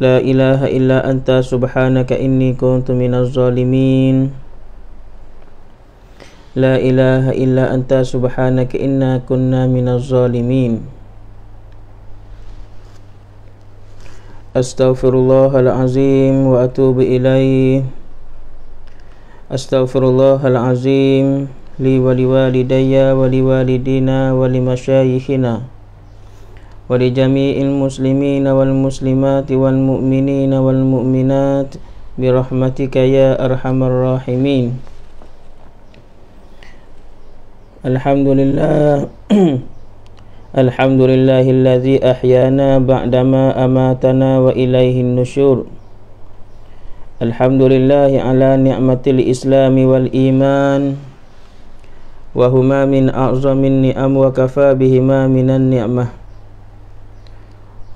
لا إله إلا أنت سبحانك إني كنت من الظالمين لا إله إلا أنت سبحانك إنا كنا من الظالمين أستغفر الله العظيم وأتوب إليه أستغفر الله العظيم لي ولوالدي ولوالدينا ولمشايخنا ولي ولجميع المسلمين والمسلمات والمؤمنين والمؤمنات برحمتك يا أرحم الراحمين الحمد لله الحمد لله الذي أحيانا بعدما أماتنا وإليه النشور الحمد لله على نعمة الإسلام والإيمان وهما من أعظم النعم وكفى بهما من النعمه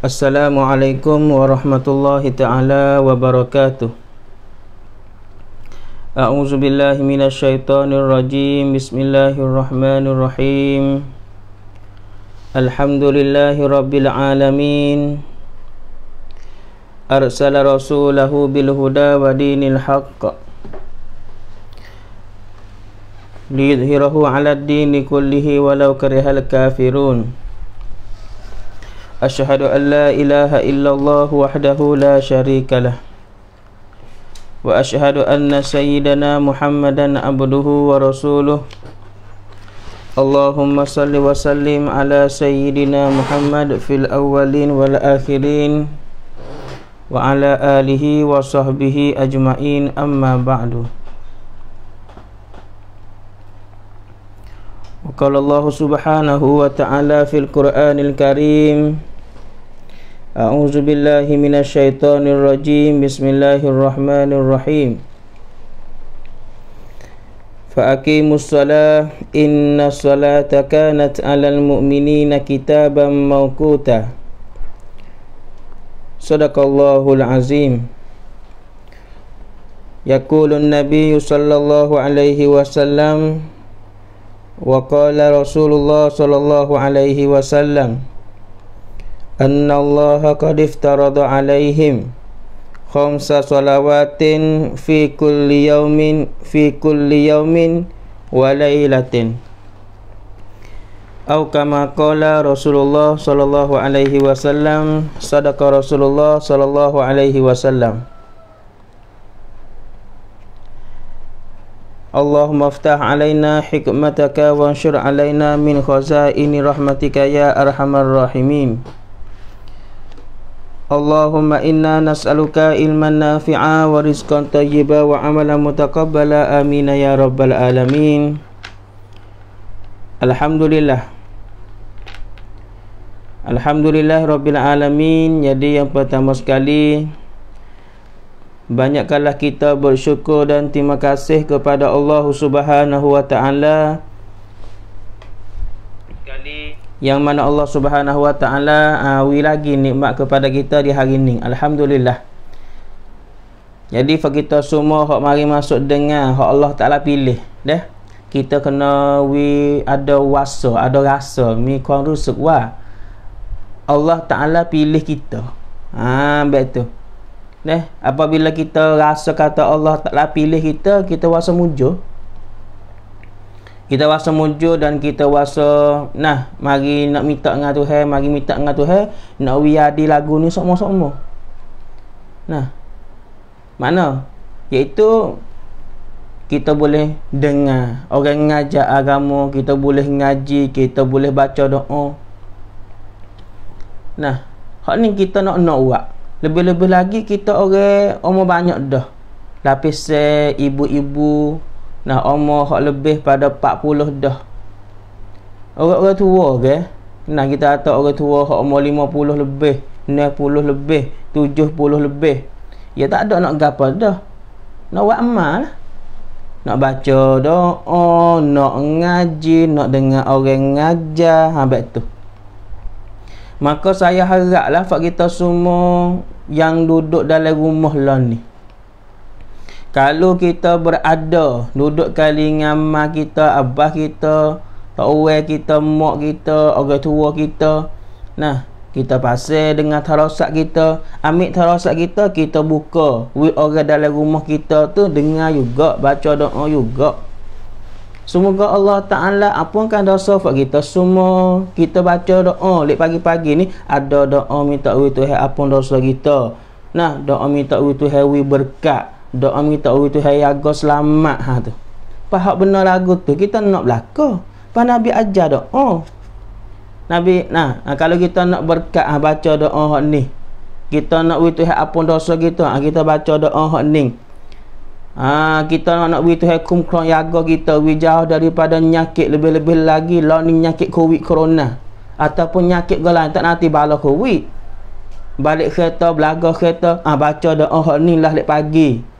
Assalamualaikum warahmatullahi taala wabarakatuh. A'udzu billahi minasyaitonir rajim. Bismillahirrahmanirrahim. Alhamdulillahirabbil alamin. Arsala rasulahu bil huda wa dinil haqq. Liyudhhirahu 'ala ad-dini kullihi walau karihal kafirun. أشهد أن لا إله إلا الله وحده لا شريك له وأشهد أن سيدنا محمدا عبده ورسوله اللهم صل وسلم على سيدنا محمد في الأولين والآخرين وعلى آله وصحبه أجمعين أما بعد وقال الله سبحانه وتعالى في القرآن الكريم A'udzu billahi minasyaitonir rajim. Bismillahirrahmanirrahim. Fa aqimus shalah innas salata kanat 'alal mu'minina kitaban mawquta. Sadaqallahul azim. Yaqulun nabiyyu sallallahu alaihi wasallam wa qala rasulullah sallallahu alaihi wasallam أن الله قد افترض عليهم خمس صلوات في كل يوم في كل يوم وليلة أو كما قال رسول الله صلى الله عليه وسلم صدق رسول الله صلى الله عليه وسلم اللهم افتح علينا حكمتك وانشر علينا من خزائن رحمتك يا أرحم الراحمين Allahumma inna nas'aluka ilman nafi'a wa rizqan tayyiba wa amalan mutakabbala amin ya rabbal alamin Alhamdulillah Alhamdulillah rabbil alamin jadi yang pertama sekali Banyakkanlah kita bersyukur dan terima kasih kepada Allah Subhanahu wa taala yang mana Allah Subhanahu Wa Taala ah, awi lagi nikmat kepada kita di hari ini alhamdulillah jadi for kita semua hok mari masuk dengar hok Allah Taala pilih deh kita kena wi ada waso, ada rasa mi kuang rusuk wa Allah Taala pilih kita ha betul deh apabila kita rasa kata Allah Taala pilih kita kita rasa mujur kita rasa mujur dan kita rasa nah mari nak minta dengan Tuhan mari minta dengan Tuhan nak wiadi lagu ni semua-semua nah mana iaitu kita boleh dengar orang ngajak agama kita boleh ngaji kita boleh baca doa nah hak ni kita nak nak buat lebih-lebih lagi kita orang umur banyak dah lapis ibu-ibu Nah umur hak lebih pada 40 dah. Orang-orang tua ke? Okay? Nah kita atok orang tua hak umur 50 lebih, 60 lebih, 70 lebih. Ya tak ada nak gapo dah. Nak buat amal. Nak baca doa, nak ngaji, nak dengar orang ngajar, habis tu. Maka saya haraplah fak kita semua yang duduk dalam rumah lah ni kalau kita berada duduk kali dengan mak kita abah kita orang kita mak kita orang tua kita nah kita pasal dengan tarosak kita ambil tarosak kita kita buka we orang dalam rumah kita tu dengar juga baca doa juga Semoga Allah Ta'ala apunkan dosa buat kita semua. Kita baca doa. Lepas pagi-pagi ni ada doa minta wui Tuhan apun dosa kita. Nah, doa minta wui Tuhan wui berkat doa minta orang Tuhan yang agak selamat ha tu pahak benar lagu tu kita nak berlaku pas Nabi ajar doa Nabi nah kalau kita nak berkat ha, baca doa hak ni kita nak orang Tuhan apun dosa kita ha, kita baca doa hak ni ha, kita nak nak beritahu hukum kron yaga kita jauh daripada nyakit lebih-lebih lagi lah nyakit covid corona ataupun nyakit gelan tak nanti bala covid balik kereta belaga kereta ah ha, baca doa hak ni lah lepas pagi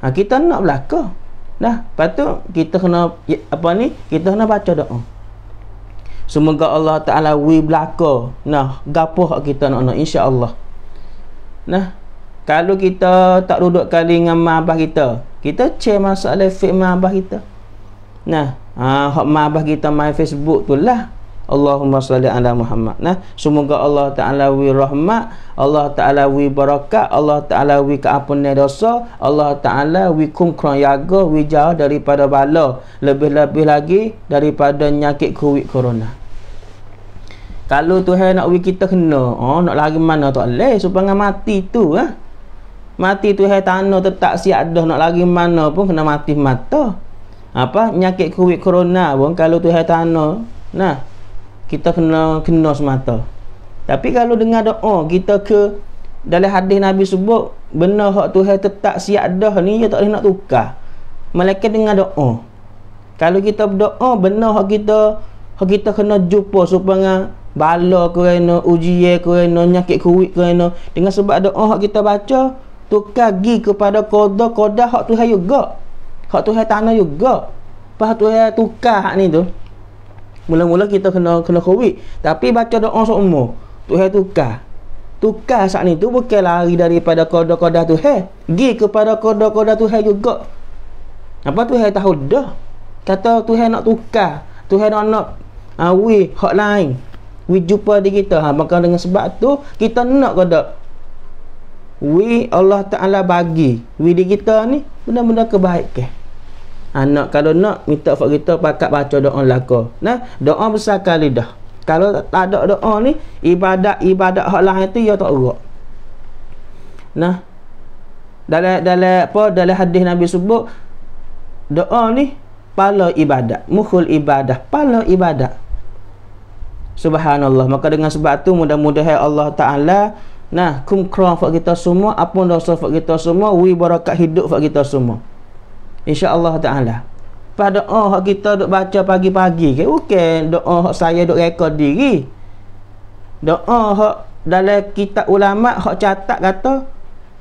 Ha, kita nak belaka. Nah, patut kita kena ya, apa ni? Kita kena baca doa. Semoga Allah Taala wi belaka. Nah, gapo hak kita nak nak insya-Allah. Nah, kalau kita tak duduk kali dengan mak abah kita, kita che masalah fik mak abah kita. Nah, ha, hak mak abah kita main Facebook tu lah. Allahumma salli ala Muhammad. Nah, semoga Allah Taala wi rahmat, Allah Taala wi barakat, Allah Taala wi keampunan dosa, Allah Taala wi kum yaga wi jauh daripada bala, lebih-lebih lagi daripada nyakit COVID corona. Kalau Tuhan nak wi kita kena, oh nak lagi mana tak leh supaya mati tu eh. Mati Tuhan tanah tetap siap dah nak lagi mana pun kena mati mata. Apa? Nyakit COVID corona pun kalau Tuhan tanah. Nah, kita kena kena semata tapi kalau dengar doa oh, kita ke dalam hadis Nabi sebut benda hak Tuhan tetap siap dah ni ya tak boleh nak tukar malaikat dengar doa oh. kalau kita berdoa oh, benda hak kita hak kita kena jumpa supaya bala kerana ujian kerana nyakit kuwit kerana dengan sebab doa hak kita baca tukar gi kepada qada qada hak Tuhan juga hak Tuhan tanah juga pas Tuhan tukar hak ni tu Mula-mula kita kena kena covid Tapi baca doa seumur Tuhan tukar Tukar saat ni tu bukan lari daripada kodok-kodok tu Hei, pergi kepada kodok-kodok tu hei juga Apa tu hei tahu dah Kata Tuhan nak tukar Tuhan nak nak uh, We hotline We jumpa di kita ha. Maka dengan sebab tu Kita nak kodok We Allah Ta'ala bagi We di kita ni Benda-benda kebaikan anak kalau nak minta fak kita pakat baca doa laka nah doa besar kali dah kalau tak ada doa ni ibadat-ibadat hak lain tu ya tak urak nah dalam dalam apa dalam hadis nabi sebut doa ni pala ibadat mukhul ibadah pala ibadat subhanallah maka dengan sebab tu mudah-mudahan ya Allah taala nah kumkrong fak kita semua apa dosa fak kita semua wi barakat hidup fak kita semua InsyaAllah ta'ala Pada oh kita duk baca pagi-pagi ke Okey doa oh, saya duk rekod diri Doa oh, dalam kitab ulama Hak catat kata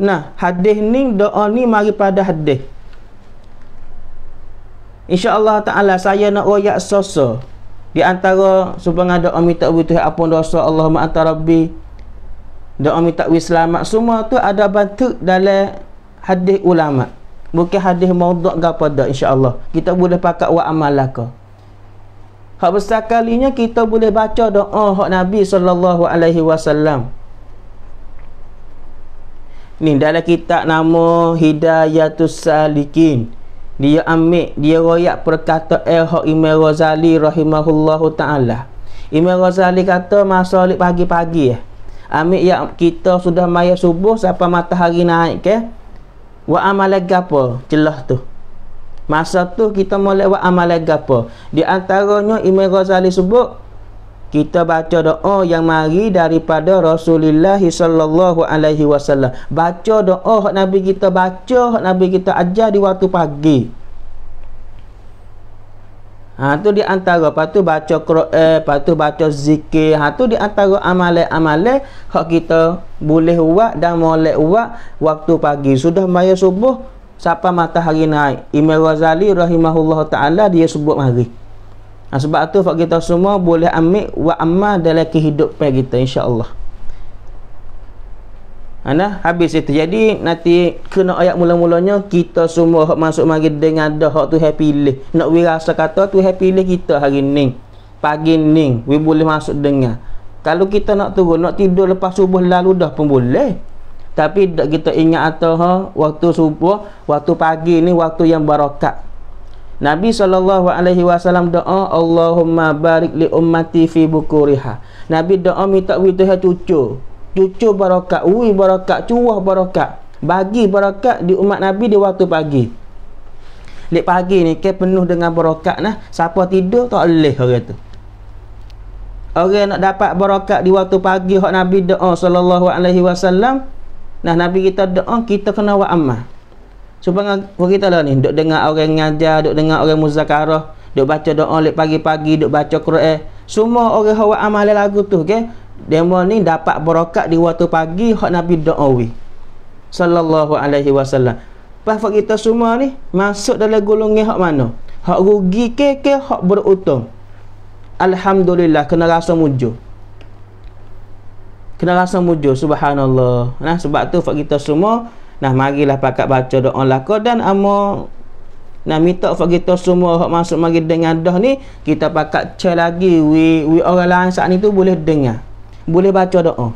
Nah hadis ni doa ni mari pada hadis InsyaAllah ta'ala saya nak royak sosa Di antara Supaya doa minta butuh apa dosa Allah ma'ata rabbi Doa minta wislamat Semua tu ada bantu dalam hadis ulama' bukan hadis maudhu' ke apa dah insya-Allah. Kita boleh pakai wa amalah Hak besar kalinya kita boleh baca doa hak Nabi saw. alaihi wasallam. Ni dalam kitab nama Hidayatus Salikin. Dia ambil dia royak perkata eh hak Imam Ghazali rahimahullahu taala. Imam Ghazali kata masa pagi-pagi eh. Ambil ya kita sudah maya subuh sampai matahari naik ke. Eh? buat amalan gapo celah tu masa tu kita mulai buat amalan gapo di antaranya Imam Ghazali sebut kita baca doa yang mari daripada Rasulullah sallallahu alaihi wasallam baca doa hak nabi kita baca hak nabi kita ajar di waktu pagi Ha tu di antara lepas tu baca Quran, eh, lepas baca zikir. Ha tu di antara amalan-amalan hak kita boleh buat dan boleh buat waktu pagi. Sudah maya subuh siapa matahari naik. Imam Ghazali rahimahullah taala dia sebut mari. Ha, sebab tu hak kita semua boleh ambil wa amal dalam kehidupan kita insya-Allah. Anda habis itu jadi nanti kena ayat mula-mulanya kita semua hak masuk mari dengan dah hak tu happy pilih. Nak we rasa kata tu happy pilih kita hari ni. Pagi ni we boleh masuk dengar. Kalau kita nak turun nak tidur lepas subuh lalu dah pun boleh. Tapi dak kita ingat atau ha, waktu subuh, waktu pagi ni waktu yang barakat. Nabi SAW doa Allahumma barik li ummati fi bukuriha Nabi doa minta wituhnya cucu cucu barakat, ui barakat, cuah barakat. Bagi barakat di umat Nabi di waktu pagi. Lek pagi ni ke penuh dengan barakat nah. Siapa tidur tak leh orang tu. Orang nak dapat barakat di waktu pagi hak Nabi doa sallallahu alaihi wasallam. Nah Nabi kita doa kita kena buat amal. Supaya kita lah ni duk dengar orang ngajar, duk dengar orang muzakarah, duk baca doa lek pagi-pagi, duk baca Quran. Semua orang hawa amal lagu tu, okay demo ni dapat berokat di waktu pagi hak Nabi doawi sallallahu alaihi wasallam pasal kita semua ni masuk dalam golongan hak mana hak rugi ke ke hak beruntung alhamdulillah kena rasa mujur kena rasa mujur subhanallah nah sebab tu fak kita semua nah marilah pakat baca doa lah dan amo nah minta fak kita semua hak masuk mari dengan dah ni kita pakat cek lagi we we orang lain saat ni tu boleh dengar boleh baca doa.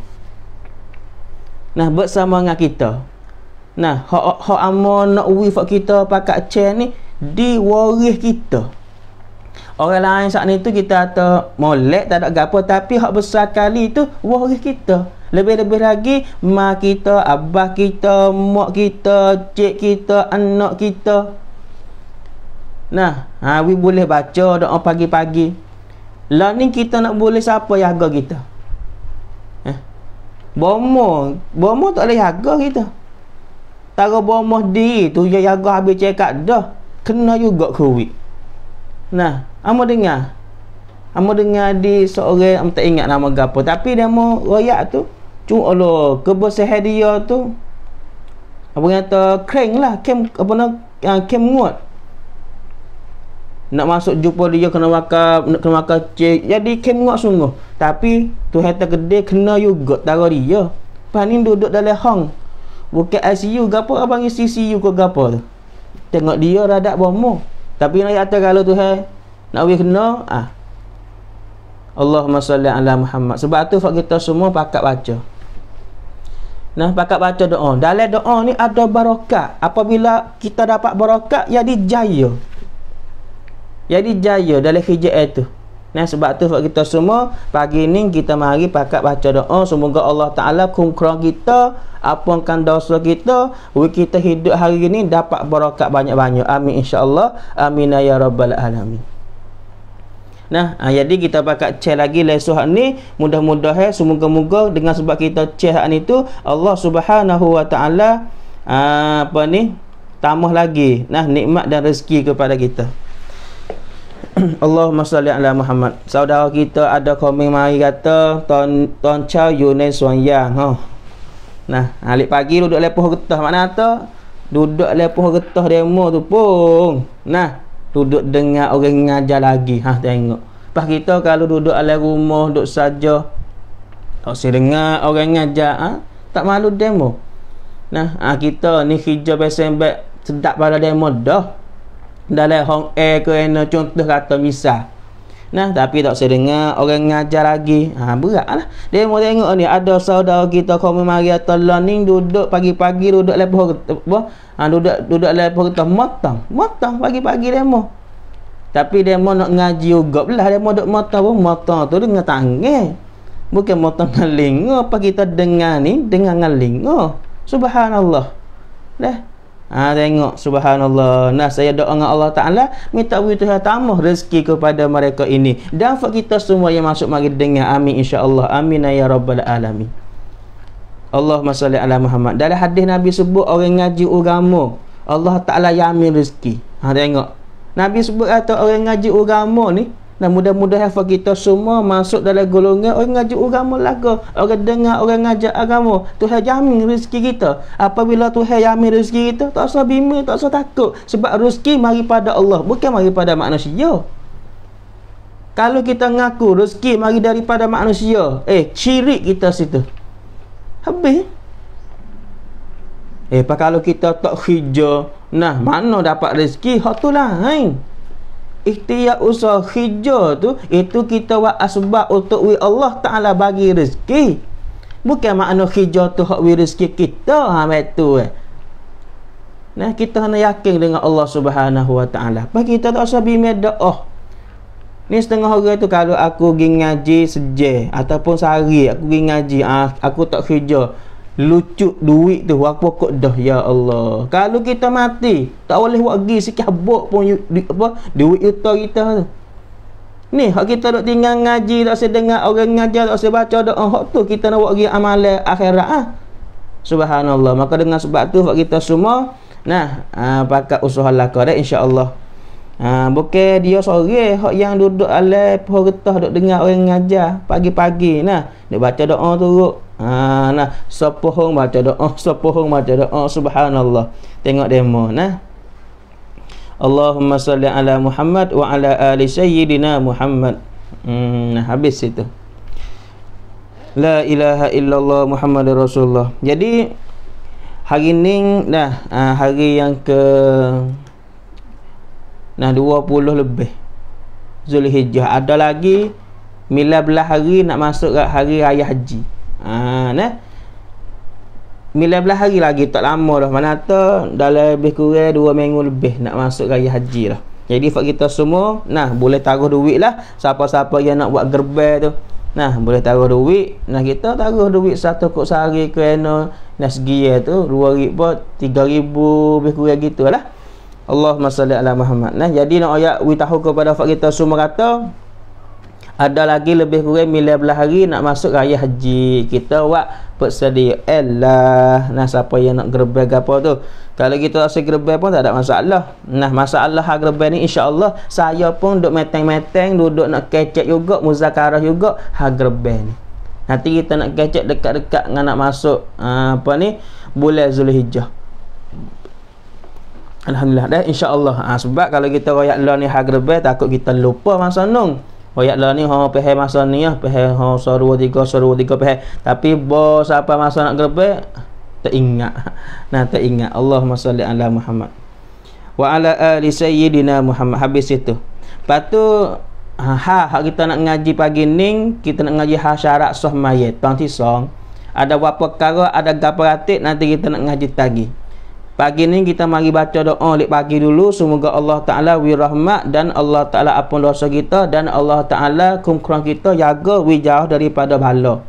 Nah, bersama dengan kita. Nah, hak-hak amon nak wifak kita pakak chain ni diwaris kita. Orang lain saat ni tu kita ada molek tak ada gapo tapi hak besar kali tu waris kita. Lebih-lebih lagi mak kita, abah kita, mak kita, cik kita, anak kita. Nah, ha, boleh baca doa pagi-pagi. Lah ni kita nak boleh siapa jaga kita? Bomo, bomo tak boleh jaga kita. Taruh bomo di tu dia jaga habis cekak dah. Kena juga Covid. Nah, amo dengar. Amo dengar di seorang amo tak ingat nama gapo tapi dia mau royak tu. Cuma Allah, kebersihan dia tu apa kata crank lah, kem apa nak ah, kem ngut nak masuk jumpa dia kena wakaf nak kena wakaf cik jadi kemuak sungguh tapi tu hata gede kena juga taro dia pan duduk dalam hong bukan ICU gapo abang isi ICU ke gapo tu tengok dia radak bomo tapi nak kata kalau tu hai nak we kena ah Allahumma salli ala Muhammad sebab tu fak kita semua pakat baca nah pakat baca doa dalam doa ni ada barakat apabila kita dapat barakat jadi jaya jadi jaya dalam kerja itu nah sebab tu buat kita semua pagi ni kita mari pakat baca doa Oh semoga Allah Ta'ala kumkron kita apungkan dosa kita kita hidup hari ini dapat berokat banyak-banyak amin insyaAllah amin ya rabbal alamin Nah, ah, jadi kita pakat cek lagi lesuhan ni mudah-mudahan semoga-moga dengan sebab kita cekan itu Allah Subhanahu wa taala ah, apa ni tambah lagi nah nikmat dan rezeki kepada kita. Allahumma salli ala Muhammad. Saudara kita ada komen mari kata ton ton chau Yunus Suanya. Ha. Oh. Nah, alik pagi duduk lepoh getah makna tu? Duduk lepoh getah demo tu pun. Nah, duduk dengar orang ngajar lagi. Ha tengok. Pas kita kalau duduk alai rumah duduk saja tak usah dengar orang ngajar ha? tak malu demo. Nah, ha, kita ni hijau besembek sedap pada demo dah dalam hong ke kerana contoh kata misal nah tapi tak saya dengar orang ngajar lagi ha beratlah dia mau tengok ni ada saudara kita kami mari atolaning duduk pagi-pagi duduk lepoh apa ha duduk duduk lepoh kita matang matang pagi-pagi demo tapi demo nak ngaji juga belah demo duk matang pun matang tu dengan tangan bukan matang dengan lingo apa kita dengar ni dengar dengan lingo subhanallah dah Ha, tengok subhanallah. Nah saya doa dengan Allah Taala minta bagi Tuhan tambah rezeki kepada mereka ini dan buat kita semua yang masuk mari dengar amin insyaallah. Amin ya rabbal alamin. Allahumma salli ala Muhammad. Dalam hadis Nabi sebut orang ngaji agama Allah Taala yamin rezeki. Ha tengok. Nabi sebut kata orang ngaji agama ni dan mudah-mudahan hafal kita semua masuk dalam golongan orang ngajak agama lagu. Orang dengar, orang ngajak agama. Tuhan jamin rezeki kita. Apabila Tuhan jamin rezeki kita, tak usah bimbing, tak usah takut. Sebab rezeki mari pada Allah, bukan mari pada manusia. Kalau kita ngaku rezeki mari daripada manusia, eh, ciri kita situ. Habis. Eh, kalau kita tak hijau, nah, mana dapat rezeki? Hak tu lah, hein? ikhtiar usaha hijau tu itu kita buat asbab untuk we Allah Taala bagi rezeki. Bukan makna hijau tu hak we rezeki kita ha tu eh. Nah kita hendak yakin dengan Allah Subhanahu Wa Taala. Bagi kita tak usah bimbing doa. Oh. Ni setengah hari tu kalau aku pergi ngaji sejeh ataupun sehari aku pergi ngaji ah aku tak hijrah lucut duit tu apa pokok dah ya Allah kalau kita mati tak boleh buat pergi sikit habuk pun yu, di, apa duit utah kita tu ni hak kita nak tinggal ngaji tak usah orang ngajar tak usah baca doa hak tu kita nak buat pergi amalan akhirat ah subhanallah maka dengan sebab tu hak kita semua nah uh, ah, pakat usaha laka dah insyaallah Ha, bukan dia sore hak yang duduk alai pohon getah duk dengar orang ngajar pagi-pagi nah dia baca doa turut Ha nah, siapa hang baca doa? Oh, siapa hang baca doa? Oh, subhanallah. Tengok demo nah. Allahumma salli ala Muhammad wa ala ali sayyidina Muhammad. Hmm, nah habis situ. La ilaha illallah Muhammadur Rasulullah. Jadi hari ni dah ha, hari yang ke nah 20 lebih Zulhijjah. Ada lagi 19 hari nak masuk ke hari raya haji. Ha, nah. Mila belah hari lagi tak lama dah mana tu dah lebih kurang 2 minggu lebih nak masuk raya haji lah. Jadi buat kita semua nah boleh taruh duit lah siapa-siapa yang nak buat gerbang tu. Nah boleh taruh duit. Nah kita taruh duit satu kok sehari ke no nah segi ya tu 2000 ribu, lebih kurang gitulah. Allahumma salli ala Muhammad. Nah jadi nak ayat we tahu kepada buat kita semua kata ada lagi lebih kurang mila belah hari nak masuk raya haji kita buat persedia elah. nah siapa yang nak gerbel apa tu kalau kita rasa gerbel pun tak ada masalah nah masalah hak gerbel ni insyaAllah saya pun duduk meteng-meteng duduk nak kecek juga muzakarah juga hak gerbel ni nanti kita nak kecek dekat-dekat dengan nak masuk ah, apa ni boleh Zulhijjah Alhamdulillah dah insyaAllah ha, sebab kalau kita rakyat Allah ni hak takut kita lupa masa nung Hoyak lah ni Hoyak pehe masa ni ya lah, Pehe ho Soru tiga Soru tiga pehe Tapi bos apa masa nak kerepe Tak ingat Nah tak ingat Allahumma salli ala Muhammad Wa ala ali sayyidina Muhammad Habis itu patu. tu Ha, ha kita nak ngaji pagi ni Kita nak ngaji ha syarat soh mayat Tuan song Ada wapak kalau Ada gaparatik, Nanti kita nak ngaji tagih Pagi ni kita mari baca doa lepas pagi dulu semoga Allah taala wirahmat dan Allah taala ampun dosa kita dan Allah taala kumkurang kita jaga wijau daripada bala.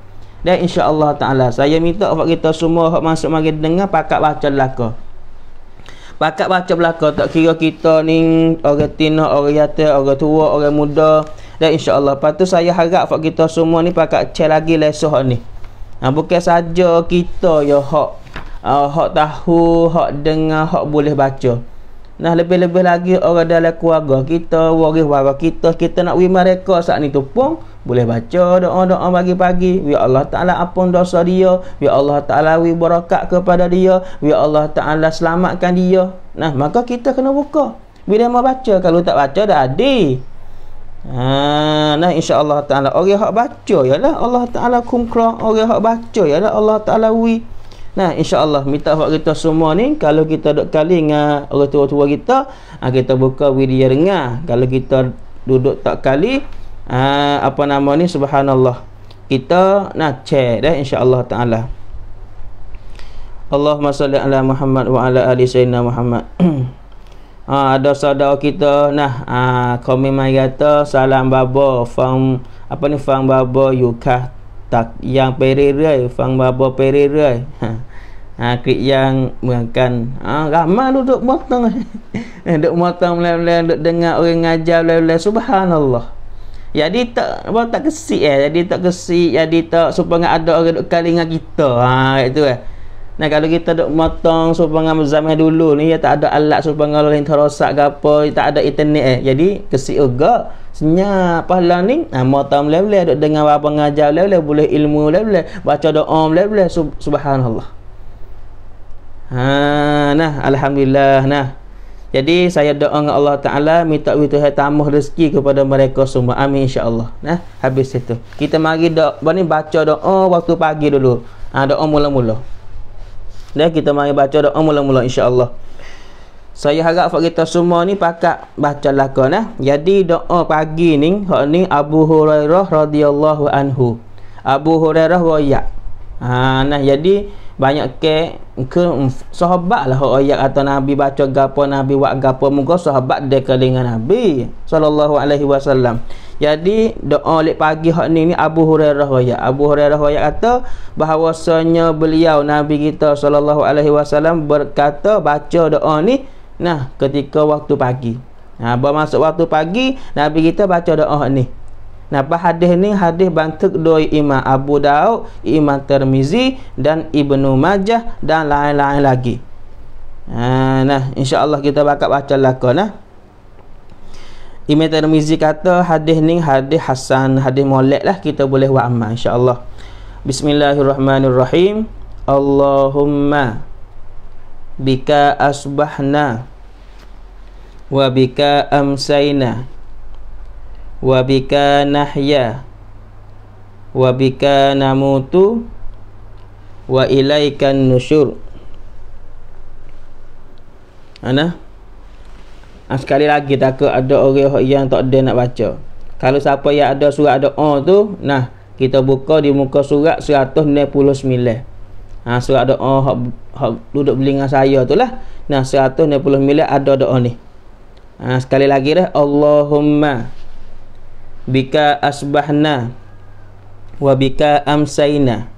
Dan insya-Allah taala saya minta kepada kita semua hak masuk mari dengar pakat baca belaka. Pakat baca belaka tak kira kita ni orang tina, orang yata, orang tua, orang muda. Dan insya-Allah patu saya harap kepada kita semua ni pakat cek lagi lesoh ni. Ha, bukan saja kita ya hak uh, hok tahu, hok dengar, hok boleh baca. Nah lebih-lebih lagi orang dalam keluarga kita, waris warah kita, kita nak wimar mereka saat ni tu pun boleh baca doa-doa pagi-pagi. Ya Allah Ta'ala apun dosa dia. Ya Allah Ta'ala wi berakat kepada dia. Ya Allah Ta'ala selamatkan dia. Nah maka kita kena buka. Bila mau baca. Kalau tak baca dah ada. Ah, ha, nah insya Allah Ta'ala orang yang baca ya Allah Ta'ala kumkrah. Orang yang baca ya Allah Ta'ala wi. Nah, insya-Allah minta buat kita semua ni kalau kita dok kali dengan orang tua-tua kita, ah kita buka wiria dengar. Kalau kita duduk tak kali, ah apa nama ni subhanallah. Kita nak cek dah insya-Allah taala. Allahumma salli ala Muhammad wa ala ali sayyidina Muhammad. ah ada saudara kita nah ah komen mai kata salam babo, from apa ni from babo Yukah tak yang pererai fang babo pererai ha ha yang makan ha ramai duduk motong duduk motong belah-belah duduk dengar orang ngajar belah-belah subhanallah jadi tak apa tak kesik eh jadi tak kesik jadi tak supaya ada orang duduk kali dengan kita ha itu eh Nah kalau kita duk motong supaya zaman dulu ni ya tak ada alat supaya orang terosak ke apa, tak ada internet eh. Jadi kesik juga senyap pahala ni ha, ah, mata boleh-boleh duduk dengar apa ngajar boleh-boleh ilmu boleh-boleh baca doa boleh-boleh subhanallah ha, nah Alhamdulillah nah jadi saya doa dengan Allah Ta'ala minta witu tamuh rezeki kepada mereka semua amin insyaAllah nah habis itu kita mari doa ni baca doa waktu pagi dulu ha, doa mula-mula dan kita mari baca doa mula-mula insyaAllah Allah saya harap buat kita semua ni pakat baca lakon nah. Eh. jadi doa pagi ni hak ni Abu Hurairah radhiyallahu anhu Abu Hurairah wayak ha, nah jadi banyak ke ke mm, sahabat lah ayat atau nabi baca gapo nabi buat gapo muka sahabat dekat dengan nabi sallallahu alaihi wasallam jadi doa lek pagi hak ni ni Abu Hurairah wayak Abu Hurairah wayak kata bahawasanya beliau nabi kita sallallahu alaihi wasallam berkata baca doa ni Nah, ketika waktu pagi. Nah, masuk waktu pagi, Nabi kita baca doa ni. Nah, apa hadis ni hadis bantuk doi Imam Abu Daud, Imam Tirmizi dan Ibnu Majah dan lain-lain lagi. Ha, nah, insya-Allah kita bakal baca laka nah. Imam Tirmizi kata hadis ni hadis hasan, hadis molek lah kita boleh buat amal insya-Allah. Bismillahirrahmanirrahim. Allahumma bika asbahna Wabika amsayna Wabika nahya Wabika namutu Wa ilaikan nusyur Mana? Ah, sekali lagi tak, ada orang yang tak ada nak baca Kalau siapa yang ada surat ada on tu Nah, kita buka di muka surat 169 Ha, ah, surat doa hak, hak duduk belinga saya tu lah. Nah, 169 ada doa ni. Ha, sekali lagi dah Allahumma bika asbahna wa bika amsayna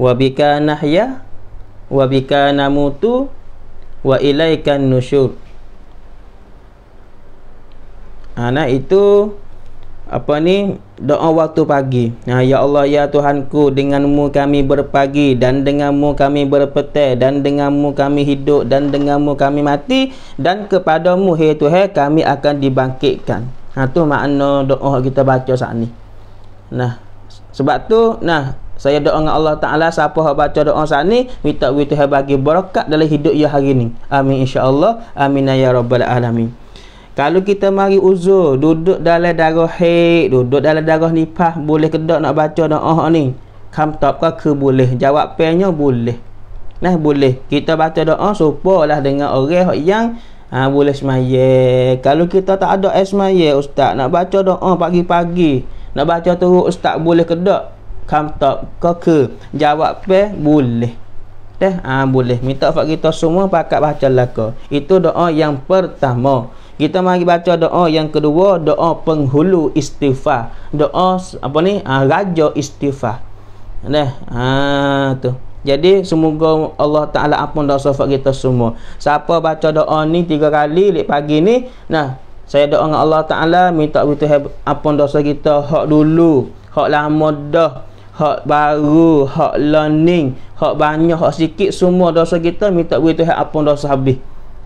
wa bika nahya wa bika namutu wa ilaikan nusyur. Ana ah, itu apa ni doa waktu pagi nah, ya Allah ya Tuhanku denganmu kami berpagi dan denganmu kami berpetai dan denganmu kami hidup dan denganmu kami mati dan kepadamu hey Tuhan kami akan dibangkitkan nah tu makna doa kita baca saat ni nah sebab tu nah saya doa dengan Allah Ta'ala Siapa yang baca doa saat ini Minta Tuhan bagi berkat dalam hidup ya hari ini Amin insyaAllah Amin ya Rabbal Alamin kalau kita mari uzur, duduk dalam darah haid, duduk dalam darah nifas, boleh ke tak nak baca doa ni? Kam top ke ke boleh? Jawapannya boleh. Nah boleh. Kita baca doa supalah dengan orang yang ha, boleh semaya. Kalau kita tak ada semaya, ustaz nak baca doa pagi-pagi, nak baca tu ustaz boleh ke tak? Kam top ke ke? Jawapan boleh. Teh ah ha, boleh. Minta fak kita semua pakat baca lah Itu doa yang pertama kita mari baca doa yang kedua doa penghulu istighfar doa apa ni ha, raja istighfar neh ha tu jadi semoga Allah taala ampun dosa kita semua siapa baca doa ni tiga kali lepas pagi ni nah saya doa dengan Allah taala minta betul ampun dosa kita hak dulu hak lama dah hak baru hak learning hak banyak hak sikit semua dosa kita minta betul ampun dosa habis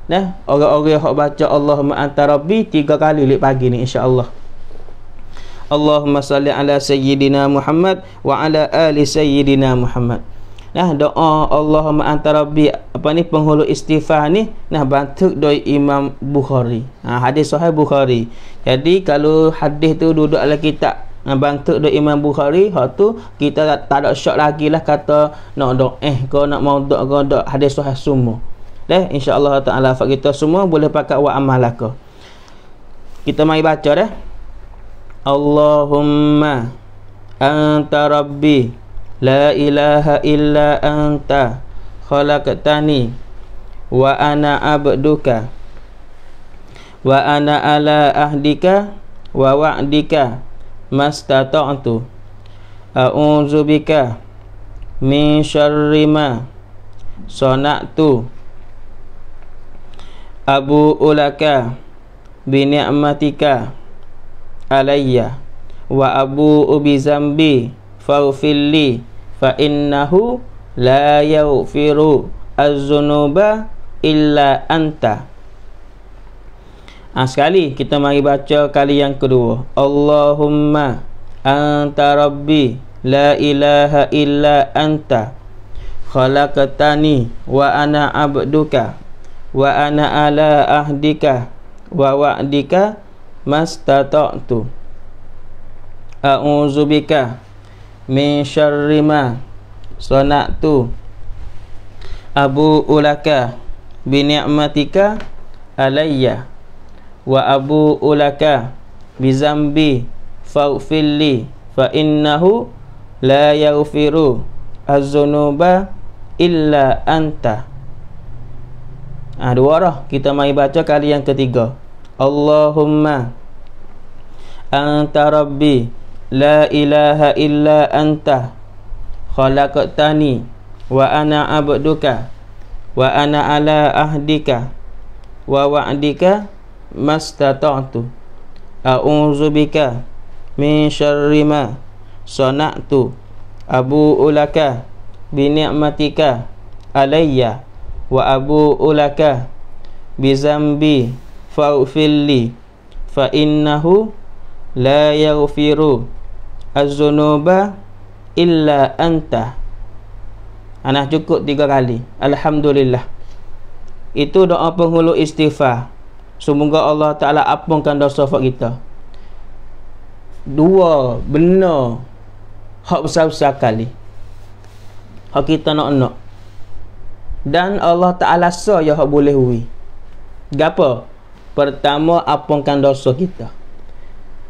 Nah, orang-orang yang baca Allahumma anta rabbi tiga kali lepas pagi ni insya-Allah. Allahumma salli ala sayyidina Muhammad wa ala ali sayyidina Muhammad. Nah, doa Allahumma anta rabbi apa ni penghulu istighfar ni nah bantu doi Imam Bukhari. Ha, hadis sahih Bukhari. Jadi kalau hadis tu duduk dalam kitab bantu doi Imam Bukhari, hak tu kita tak, tak ada syak lagi lah kata nak doa eh kau nak mau doa kau doa hadis sahih semua. Dah, insya-Allah Taala fak kita semua boleh pakai wa amalaka. Kita mai baca dah. Allahumma anta rabbi la ilaha illa anta khalaqtani wa ana abduka wa ana ala ahdika wa wa'dika mastata'tu a'udzu bika min syarri ma sana'tu so Abu ulaka bin ni'matika alayya wa abu bi zambi faghfirli fa innahu la yaghfiru az-zunuba illa anta ha, sekali kita mari baca kali yang kedua Allahumma anta rabbi la ilaha illa anta khalaqtani wa ana abduka wa ana ala ahdika wa wa'dika mastata'tu a'udzu bika min syarri ma sana'tu abu ulaka bi ni'matika alayya wa abu ulaka Bizambi, zambi fa innahu la yaghfiru az-zunuba illa anta ha, dua dah kita mari baca kali yang ketiga Allahumma anta rabbi la ilaha illa anta khalaqtani wa ana abduka wa ana ala ahdika wa wa'dika mastata'tu a'udzu bika min syarri ma sana'tu abu ulaka bi ni'matika alayya wa abu ulaka bi zambi faufilli fa innahu la yaghfiru az-zunuba illa anta Anak cukup tiga kali alhamdulillah itu doa penghulu istighfar semoga Allah taala ampunkan dosa fak kita dua benar hak besar-besar kali hak kita nak nak dan Allah Ta'ala so ya hak boleh hui gapo pertama apungkan dosa kita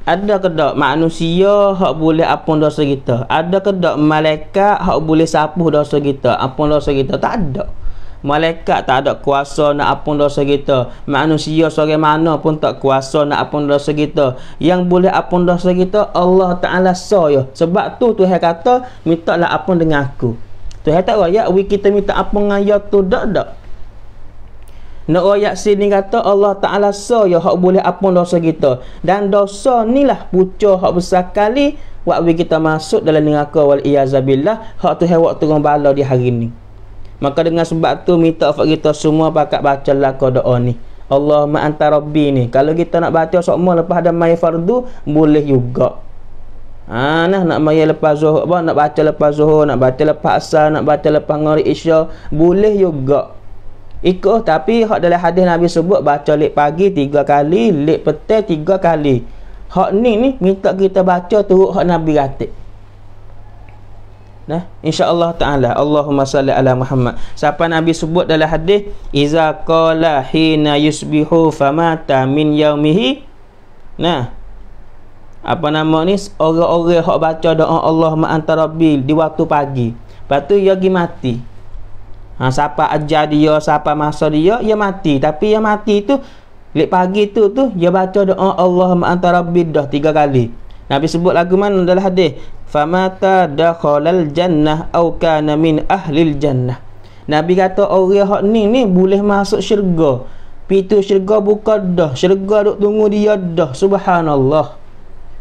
ada ke tak manusia hak boleh apun dosa kita ada ke tak malaikat hak boleh sapu dosa kita apun dosa kita tak ada malaikat tak ada kuasa nak apun dosa kita manusia seorang mana pun tak kuasa nak apun dosa kita yang boleh apun dosa kita Allah Ta'ala so ya. sebab tu Tuhan kata mintaklah apun dengan aku tu saya tahu ayat we kita minta apa dengan ya tu dak dak nak ayat sini kata Allah Ta'ala so ya hak boleh apa dosa kita dan dosa ni lah pucah hak besar kali wak we kita masuk dalam neraka wal iyazabilah hak tu hewak turun bala di hari ni maka dengan sebab tu minta hak kita semua pakat baca lah doa ni Allah ma'anta rabbi ni kalau kita nak baca semua lepas ada mai boleh juga Ha, nah nak maya lepas zohor, apa nak baca lepas zohor, nak baca lepas asar nak baca lepas ngari isya boleh juga ikut tapi hak dalam hadis Nabi sebut baca lek pagi tiga kali lek petang tiga kali hak ni ni minta kita baca tu hak Nabi kata nah insyaallah taala Allahumma salli ala Muhammad siapa Nabi sebut dalam hadis iza qala hina yusbihu famata min yaumihi nah apa nama ni orang-orang hok baca doa Allah ma antarabil di waktu pagi. Patu ia gi mati. Ha siapa ajar dia, siapa masa dia, ia mati. Tapi ia mati tu lek pagi tu tu ia baca doa Allah ma antarabil dah tiga kali. Nabi sebut lagu mana dalam hadis? Famata dakhalal jannah au kana min ahlil jannah. Nabi kata orang hok ni ni boleh masuk syurga. Pintu syurga buka dah. Syurga duk tunggu dia dah. Subhanallah.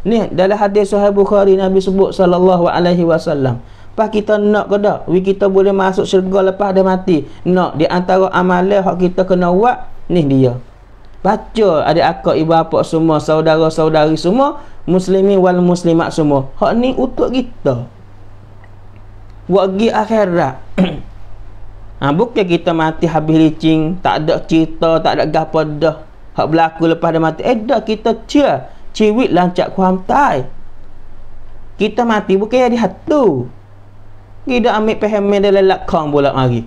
Ni dalam hadis Sahih Bukhari Nabi sebut sallallahu alaihi wasallam. Pas kita nak ke dak, we kita boleh masuk syurga lepas dia mati. Nak di antara amalan hak kita kena buat ni dia. Baca ada akak ibu bapa semua, saudara-saudari semua, muslimin wal muslimat semua. Hak ni untuk kita. Wagi akhirat. ha, bukan kita mati habis licin, tak ada cerita, tak ada gapo dah. Hak berlaku lepas dia mati. Eh dah kita cia ชีวิตหลังจากความตายกิตามาติบุเกียดิฮัตตูกิดาอามิเพเฮมเมเดลลักคองบุลักมารี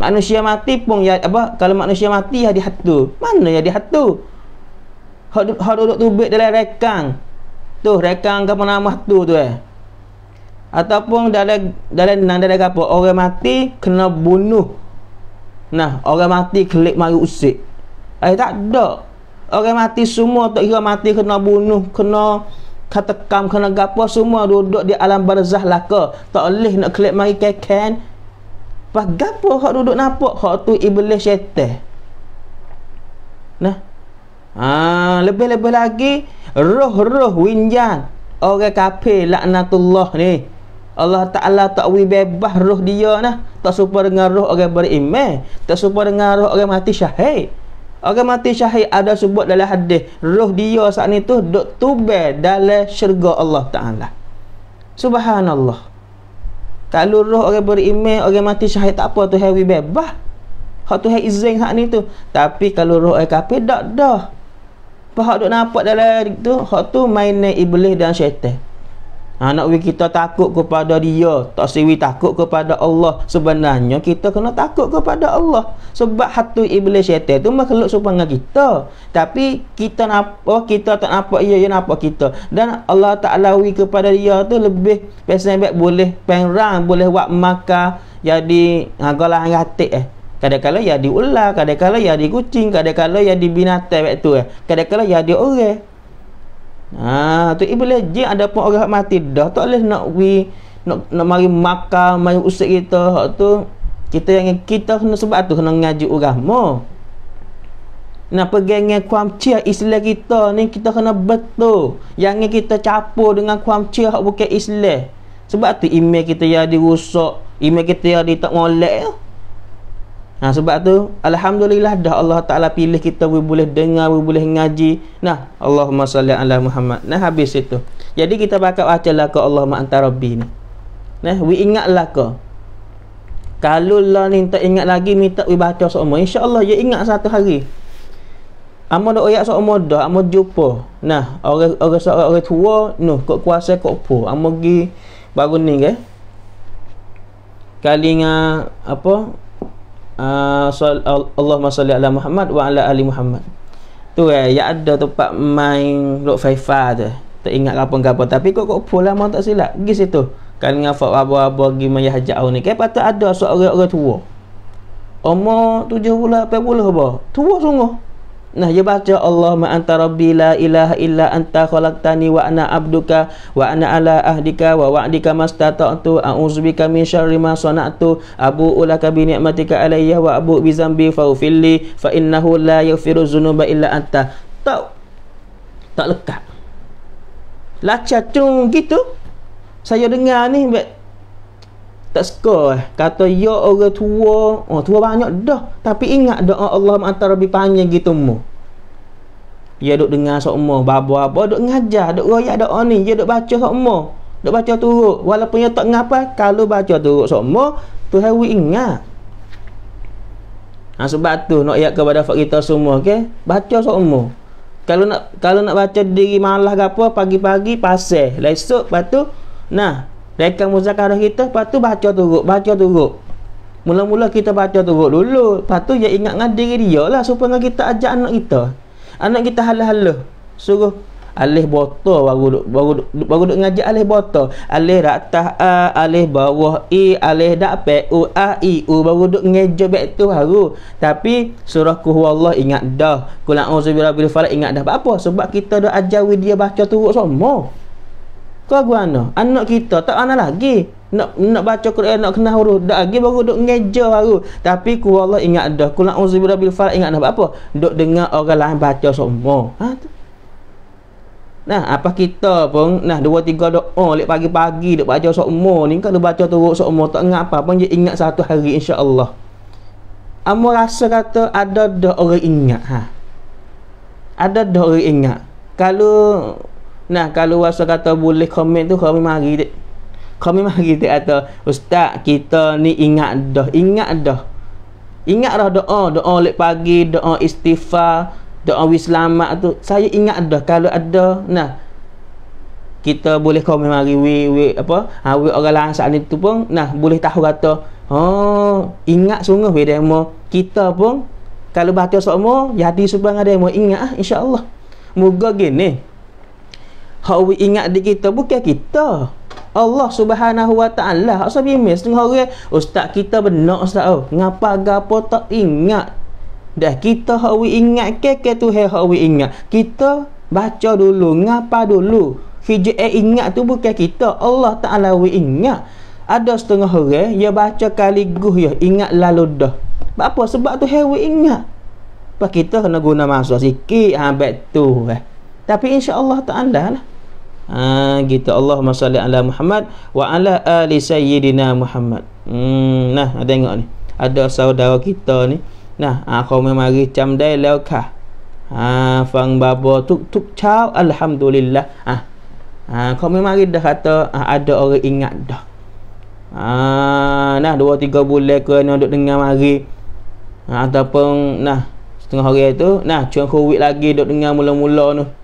มนุษย์มาติปงยาอะบะคัลมนุษย์มาติยาดิฮัตตูมันยาดิฮัตตูฮอดฮอดุดตูเบดเดลเรกังตูเรกังกับนามฮัตตูตัวเอ Ataupun dari dari nang dari apa orang mati kena bunuh. Nah, orang mati kelik mari usik. Ai tak dak. Orang mati semua tak kira mati kena bunuh, kena katakam, kena gapa semua duduk di alam barzah laka. Tak boleh nak kelip mari keken. Pas gapa hak duduk nampak? Hak tu iblis syaitan. Nah. ah lebih-lebih lagi roh-roh winjan orang kafir laknatullah ni. Allah Ta'ala ta'wi bebas roh dia nah. Tak serupa dengan roh orang beriman. Tak serupa dengan roh orang mati syahid. Orang mati syahid ada sebut dalam hadis, ruh dia saat ni tu duk tubal dalam syurga Allah Taala. Subhanallah. Kalau roh orang beriman, orang mati syahid tak apa tu hawi bebas. Hak tu hak izin hak ni tu. Tapi kalau roh orang kafir dak dah. Pahak duk nampak dalam tu, hak tu mainan iblis dan syaitan. Anak ha, kita takut kepada dia, tak siwi takut kepada Allah. Sebenarnya kita kena takut kepada Allah. Sebab hatu iblis syaitan tu makhluk serupa dengan kita. Tapi kita napa oh, kita tak apa ia ya napa kita. Dan Allah Taala wi kepada dia tu lebih pesan boleh perang, boleh buat maka jadi agalah ngatik eh. Kadang-kadang ya diulah, kadang-kadang ya di kucing, kadang-kadang ya di binatang waktu eh. Kadang-kadang ya di orang. Ha tu iblis jin adapun orang hak mati dah tak leh nak wi nak nak mari makan mari usik kita hak tu kita yang kita kena sebab tu kena ngaji agama. Nak pergi dengan kuam cia Islam kita ni kita kena betul yang kita capur dengan kuam cia hak bukan Islam. Sebab tu email kita yang dirosak, email kita yang ditak molek ya. Nah ha, sebab tu alhamdulillah dah Allah Taala pilih kita we boleh dengar we boleh ngaji. Nah, Allahumma salli ala Muhammad. Nah habis itu. Jadi kita bakal baca la ke Allah ma anta rabbi ni. Nah, we ingat la Kalau la ni tak ingat lagi minta we baca semua. Insya-Allah ya ingat satu hari. Amo nak oyak semua dah, amo jumpa. Nah, orang orang orang tua noh kok kuasa kok po. Amo gi baru ni ke. Kalinga apa? Ah, Allahumma salli ala Muhammad wa ala ali Muhammad. Tu eh, ya ada tempat main Lok Faifa tu. Tak ingat lah apa-apa tapi kok kok pula mau tak silap. Pergi situ. Kan dengan fak abu-abu pergi mayah jauh ni. Kenapa tak ada seorang-orang tua? Umur tujuh bulan, apa bulan apa? Tua sungguh. Nah dia ya baca Allahumma anta rabbi la ilaha illa anta khalaqtani wa ana abduka wa ana ala ahdika wa wa'dika mastata'tu a'udzubika min syarri ma sana'tu abu ulaka bi ni'matika alayya wa abu bi dzambi fa'ufilli fa innahu la yaghfiru dzunuba illa anta. Tak tak lekat. Laca tu gitu. Saya dengar ni tak suka eh. Kata ya orang tua, oh tua banyak dah. Tapi ingat doa Allah Maha Rabbi panggil gitu mu. Dia duk dengar sokmo, babo-babo duk ngajar, duk royak doa ni, dia duk baca sokmo. Duk baca turuk, walaupun dia tak ngapa, kalau baca turuk sokmo, Tuhan wi ingat. Ha, sebab tu nak ayat kepada fak kita semua okey baca sokmo kalau nak kalau nak baca diri malah ke apa pagi-pagi pasal lah esok patu nah Rekam muzakarah kita Lepas tu baca turut Baca turut Mula-mula kita baca turut dulu Lepas tu dia ingat dengan diri dia lah Supaya kita ajak anak kita Anak kita halah-halah Suruh Alih botol baru duk, baru duk, baru duk ngajak alih botol Alih ratah A Alih bawah I Alih dapet U A I U Baru duk ngajak back tu baru Tapi surah kuhu Allah ingat dah Kulang Uzubillah Bila Falak ingat dah Apa? Sebab kita dah ajar dia baca turut semua kau aguana. Anak kita tak anak lagi. Nak nak baca Quran, nak kenal huruf. Dah lagi baru duk ngeja baru. Tapi ku Allah ingat dah. Ku nak uzubirabil falak ingat dah apa? Duk dengar orang lain baca semua. Ha? Nah, apa kita pun, nah, dua, tiga doa, oh, lep pagi-pagi, duk baca sokmo ni, kan baca turut sokmo, tak ingat apa pun, dia ingat satu hari, Insya Allah. Amu rasa kata, ada dah orang ingat, ha. Ada dah orang ingat. Kalau Nah, kalau rasa kata boleh komen tu, kami mari dek. Kami mari dek kata, Ustaz, kita ni ingat dah. Ingat dah. Ingat dah doa. Doa lep pagi, doa istighfar, doa wislamat tu. Saya ingat dah. Kalau ada, nah. Kita boleh komen mari, we, we, apa. Ha, we orang lain saat ni tu pun, nah, boleh tahu kata, Oh, ingat sungguh we demo. Kita pun, kalau bahagia semua, ya, jadi ada yang mau Ingat, ah, insyaAllah. Moga gini hak we ingat di kita bukan kita. Allah Subhanahu Wa Taala. Hak sabi mes dengan orang, ustaz kita benar ustaz oh. Ngapa gapo tak ingat? Dah kita hak we ingat ke ke tu hak we ingat. Kita baca dulu, ngapa dulu? Hijau eh ingat tu bukan kita. Allah Ta'ala we ingat. Ada setengah hari yang ya, baca kali guh ya ingat lalu dah. Apa sebab tu hewi ingat? Pak kita kena guna masa sikit ha tu eh tapi insya Allah tak taala lah ha gitu Allah masya Allah Muhammad wa ala ali sayyidina Muhammad hmm nah ha, tengok ni ada saudara kita ni nah aku ha, memang macam dai lawkah ha fang babo tuk tuk chao alhamdulillah ha ha kau memang dah kata ha, ada orang ingat dah ha nah dua tiga bulan ke nak duk dengar mari ha, ataupun nah setengah hari itu nah cuan covid lagi duk dengar mula-mula tu -mula,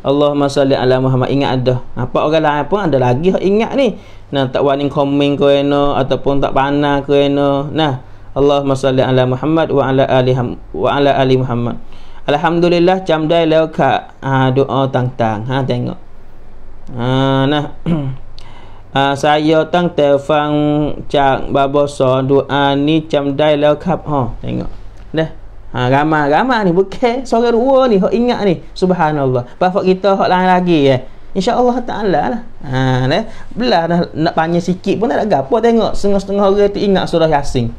Allahumma salli ala Muhammad ingat dah. apa orang lain pun ada lagi ingat ni nah tak warning komen ke eno ataupun tak panah ke eno nah Allahumma salli ala Muhammad wa ala ali wa ala ali Muhammad alhamdulillah jam dai leo lah ka ha, ah, doa tang-tang ha tengok ha nah ha, saya tang telefon cak babo so doa ni jam dai leo lah ha tengok Ha, ramai ramai ni bukan suara dua ni hok ingat ni subhanallah Bapak kita hok lain lagi eh Allah taala lah ha dah belah dah nak panjang sikit pun tak ada apa tengok setengah-setengah orang tu ingat surah yasin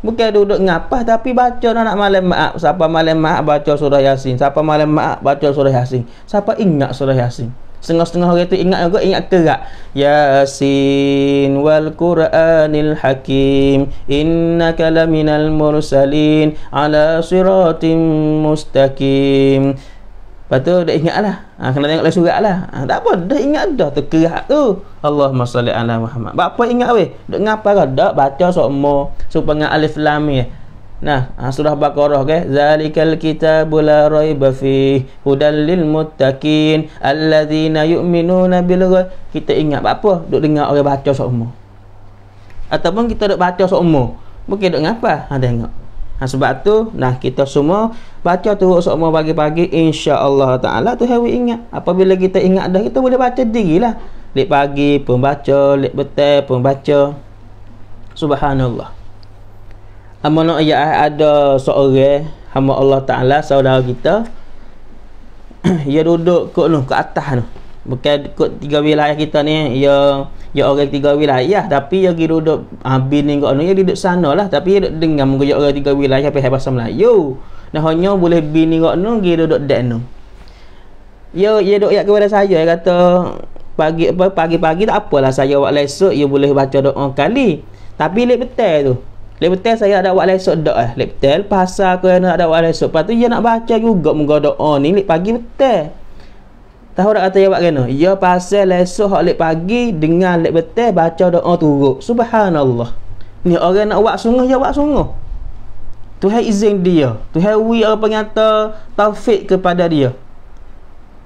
bukan duduk ngapah tapi baca nak malam maaf siapa malam maaf baca surah yasin siapa malam maaf baca surah yasin siapa ingat surah yasin Setengah-setengah orang tu ingat juga ingat kerak. Yasin wal Quranil Hakim innaka laminal mursalin ala siratim mustaqim. Lepas tu dah ingat lah. Ha, kena tengok lah surat lah. Ha, tak apa. Dah ingat dah tu kerak tu. Allah salli Allah Muhammad. Bapa ingat weh. Dengar apa kau? Dah baca semua. Supaya dengan alif lam ya. Nah, ha, surah Baqarah ke? Zalikal kitabu la raiba fi hudal lil muttaqin allazina yu'minuna bil ghaib. Kita ingat apa? Duk dengar orang baca sok umur. Ataupun kita duk baca sok umur. Mungkin duk ngapa? Ha tengok. Ha, sebab tu nah kita semua baca tu sok umur pagi-pagi insya-Allah taala tu hawi ingat. Apabila kita ingat dah kita boleh baca dirilah. Lek pagi pembaca, baca, lek petang pun Subhanallah. Hama nak ya ada seorang hamba Allah Taala saudara kita ia duduk kok noh kat atas noh. Bukan kok tiga wilayah kita ni ia ia orang tiga wilayah tapi ia pergi duduk habis ah, ni kok noh ia duduk sanalah tapi ia duduk dengan mengaji orang tiga wilayah pakai bahasa Melayu. Nah hanya boleh bini kok noh pergi duduk dek noh. Ia ia duduk ya kepada saya ia kata pagi apa pagi-pagi tak apalah saya buat lesok ia boleh baca doa kali. Tapi lek betul tu lab test saya ada awak lesok dak eh lab test pasal ke nak ada awak lesok patu dia nak baca juga muka doa ni lab pagi betul tahu dak kata dia buat kena ya pasal lesok hak lab pagi dengan lab betul baca doa turun subhanallah ni orang nak buat sungguh dia buat sungguh Tuhan izin dia. Tuhan wi apa nyata taufik kepada dia.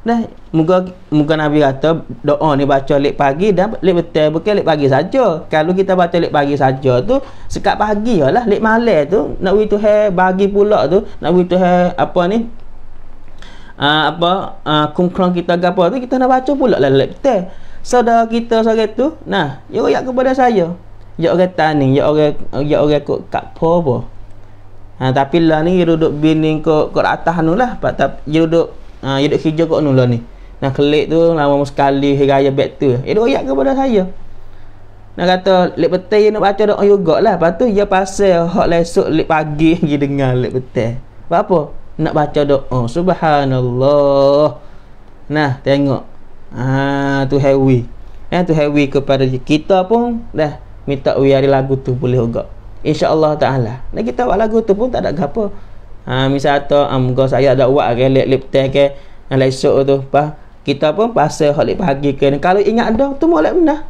Nah, muka muka Nabi kata doa ni baca lek pagi dan lek betul bukan lek pagi saja. Kalau kita baca lek pagi saja tu sekat pagi lah lek malam tu nak wi Tuhan bagi pula tu nak wi Tuhan apa ni? Uh, apa uh, kita gapo tu kita nak baca pula lah lek betul. Saudara kita sore tu, nah, ya royak kepada saya. Ya orang tani, ya orang ya orang kok kak po apa? Ah, ha, tapi lah ni duduk bining kok kok atas anu lah. Tapi duduk Ah ha, ya dok kerja kat nula ni. Nak kelik tu lama sekali hari raya back tu. Ya dok ayat kepada saya. Nak kata lek petai nak baca doa juga lah. Patu ya pasal hak lesok lek pagi pergi dengar lek petai. Apa? Nak baca doa subhanallah. Nah tengok. Ah tu heavy. Ya eh, tu heavy kepada kita pun dah minta wiari lagu tu boleh juga. Insya-Allah taala. Nak kita buat lagu tu pun tak ada gapo ha, misal tu ha, muka saya ada uat ke lep lip teh ke yang ha, lain esok tu pa, kita pun pasal holik pagi ke kalau ingat dah tu boleh benar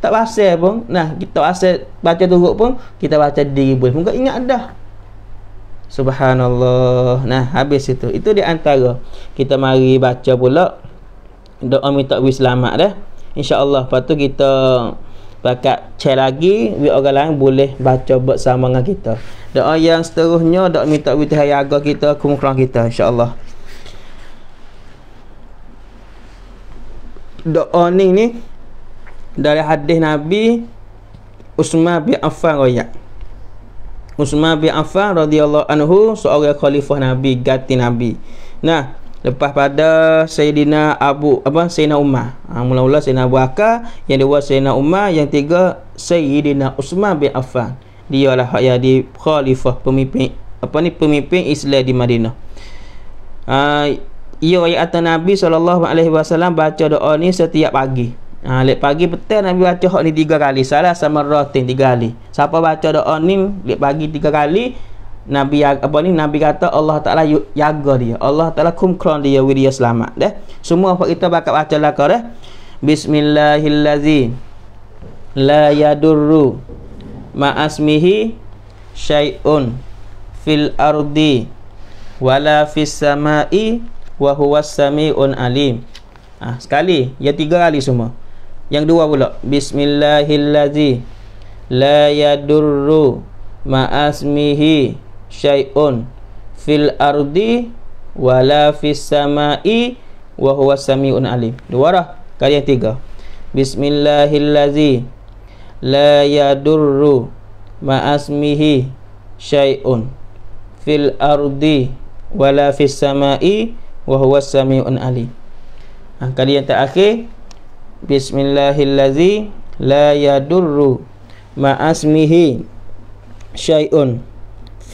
tak pasal pun nah kita pasal baca turut pun kita baca diri pun muka ingat dah subhanallah nah habis itu itu di antara kita mari baca pula doa minta selamat dah eh. insyaallah lepas tu kita bakat chat lagi biar orang lain boleh baca bersama dengan kita doa yang seterusnya dak minta witih agama kita kumpulan kita insya Allah. doa ni ni dari hadis Nabi Utsman bin Affan raya Utsman bin Affan radhiyallahu anhu seorang khalifah Nabi ganti Nabi nah lepas pada Sayyidina Abu apa Sayyidina Umar ha, mula-mula Sayyidina Abu Bakar yang dua Sayyidina Umar yang tiga Sayyidina Usman bin Affan dia dialah yang di khalifah pemimpin apa ni pemimpin Islam di Madinah ha, ia ayat atas Nabi SAW baca doa ni setiap pagi ha, ah, lep pagi petang Nabi baca hak ni tiga kali salah sama rotin tiga kali siapa baca doa ni lep pagi tiga kali Nabi apa ni Nabi kata Allah Taala jaga dia. Allah Taala kumkron dia wi dia selamat deh. Semua apa kita bakal baca lah kau deh. Bismillahillazi la yadurru ma asmihi syai'un fil ardi wala fis sama'i wa huwas sami'un alim. Ah sekali, ya tiga kali semua. Yang dua pula. Bismillahillazi la yadurru ma asmihi syai'un fil ardi wala fis sama'i wa huwa sami'un alim. Dua kali yang tiga. Bismillahillazi la yadurru asmihi syai'un fil ardi wala fis sama'i wa huwa sami'un alim. Ah kali yang terakhir Bismillahillazi la yadurru ma'asmihi syai'un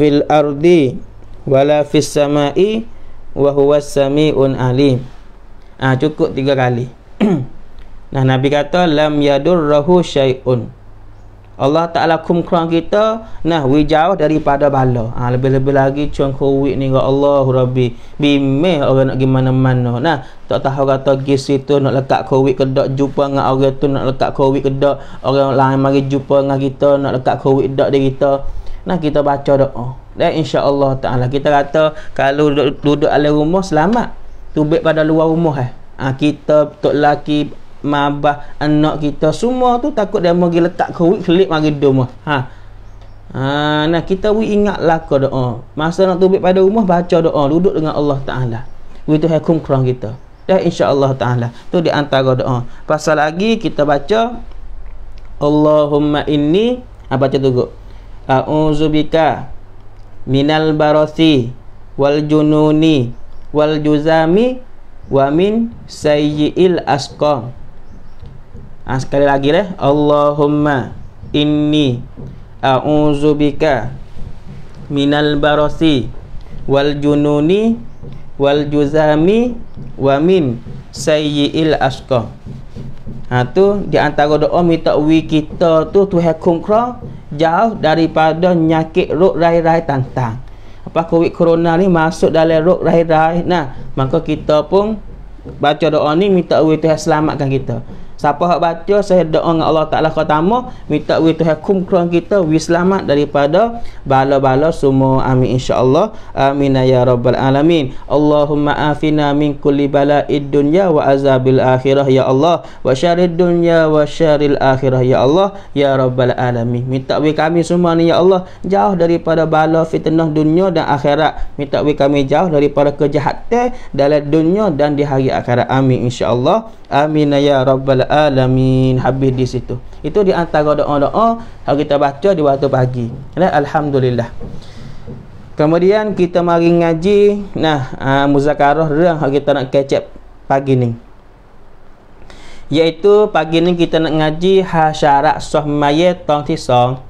fil ardi wala fis samai wa huwa samiun alim. Ah cukup tiga kali. nah Nabi kata lam yadur yadurruhu syai'un. Allah Ta'ala kum kumkuran kita Nah, we jauh daripada bala ha, Lebih-lebih lagi Cuan kuwik ni Allah Rabbi Bimeh orang nak gimana mana Nah, tak tahu kata Gis itu nak lekat kuwik ke tak Jumpa dengan orang tu Nak lekat kuwik ke tak Orang lain mari jumpa dengan kita Nak lekat kuwik tak dia kita nah kita baca doa dan Allah taala kita kata kalau duduk, duduk dalam rumah selamat tubik pada luar rumah eh ha, kita tok laki mabah anak kita semua tu takut dia mau letak covid kelip mari rumah eh. ha ha nah kita we ingatlah lakon doa masa nak tubik pada rumah baca doa duduk dengan Allah taala we tu hukum kurang kita dan Allah taala tu di antara doa pasal lagi kita baca Allahumma inni apa ah, ha, baca tu A'uzubika minal barasi wal jununi wal juzami wa min sayyi'il asqam. Ah sekali lagi leh. Allahumma inni a'uzubika minal barasi wal jununi wal juzami wa min sayyi'il asqam. Ha tu di antara doa minta wi kita tu Tuhan kumkra jauh daripada nyakit rok rai-rai tantang. Apa COVID corona ni masuk dalam rok rai-rai. Nah, maka kita pun baca doa ni minta Allah Tuhan selamatkan kita siapa hak baca saya doa dengan Allah Taala pertama minta wi Tuhan kumkron kita wi selamat daripada bala-bala semua amin insyaallah amin ya rabbal alamin Allahumma afina min kulli bala'id dunya wa azabil akhirah ya Allah wa syarid dunya wa syaril akhirah ya Allah ya rabbal alamin minta wi kami semua ni ya Allah jauh daripada bala fitnah dunia dan akhirat minta wi kami jauh daripada kejahatan dalam dunia dan di hari akhirat amin insyaallah amin ya rabbal alamin habis di situ itu di antara doa-doa hari kita baca di waktu pagi alhamdulillah kemudian kita mari ngaji nah uh, muzakarah yang hari kita nak kecep pagi ni iaitu pagi ni kita nak ngaji hasyarat sohmaye tong tisong ah,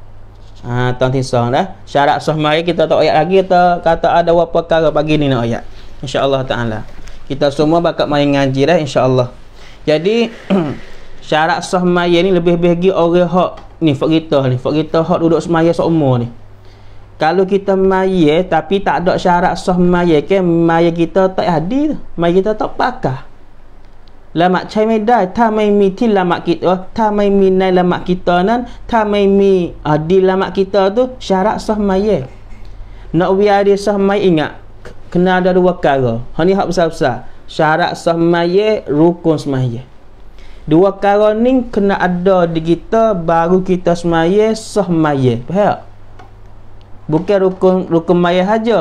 Ha, tuan tisong dah syarat soh mari kita tak ayat lagi kita kata ada apa perkara pagi ni nak ayat insyaAllah ta'ala kita semua bakat main ngaji dah insyaAllah jadi syarat sah maya ni lebih bagi orang hak ni fak kita ni fak kita hak duduk semaya seumur ni kalau kita maya tapi tak ada syarat sah maya ke maya kita tak hadir maya kita tak pakah Lama mak chai mai dai ta mai mi ti la kita ta mai mi nai la kita nan ta mai mi adi la kita tu syarat sah maya nak wi ada sah mai ingat kena ada dua perkara ha ni hak besar-besar syarat sah maya rukun sah Dua kara ni kena ada di kita baru kita semaya sah maya. Faham? Bukan rukun rukun maya saja.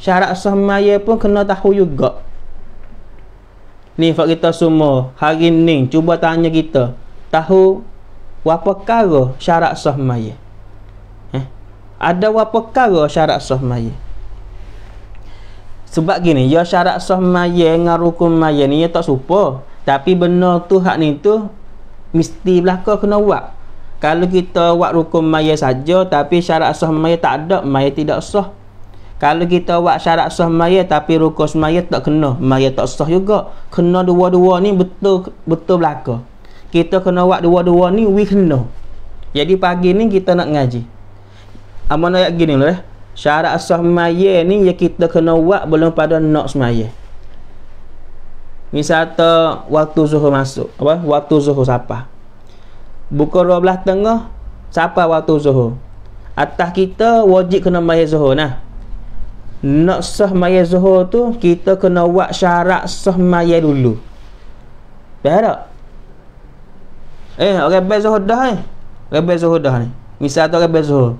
Syarat sah maya pun kena tahu juga. Ni fak kita semua hari ni cuba tanya kita. Tahu apa kara syarat sah maya? Eh? Ada apa kara syarat sah maya? Sebab gini, ya syarat sah maya dengan rukun maya ni ya tak supa tapi benar tu hak ni tu mesti belaka kena buat kalau kita buat rukun maya saja tapi syarat sah maya tak ada maya tidak sah kalau kita buat syarat sah maya tapi rukun maya tak kena maya tak sah juga kena dua-dua ni betul betul belaka kita kena buat dua-dua ni we kena jadi pagi ni kita nak ngaji apa nak gini lah eh? syarat sah maya ni ya kita kena buat belum pada nak semaya Misata waktu zuhur masuk apa waktu zuhur siapa buka 12 tengah siapa waktu zuhur atas kita wajib kena mai zuhur nah nak sah mai zuhur tu kita kena buat syarat sah mai dulu dah tak eh orang okay, bai zuhur dah eh orang okay, bai zuhur dah ni misal tu orang okay, zuhur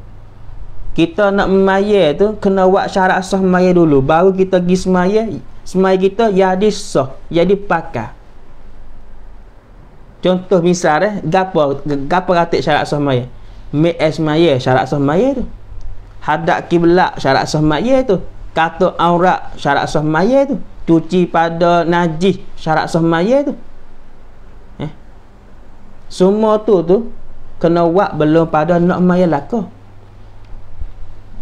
kita nak memayah tu kena buat syarat sah memayah dulu baru kita pergi semayah semayah kita jadi sah jadi pakar contoh misal eh gapa gapa ratik syarat sah memayah make esmayah syarat sah memayah tu Hadak kiblat syarat sah memayah tu kata aurat syarat sah memayah tu cuci pada najis syarat sah memayah tu eh semua tu tu kena buat belum pada nak memayah lah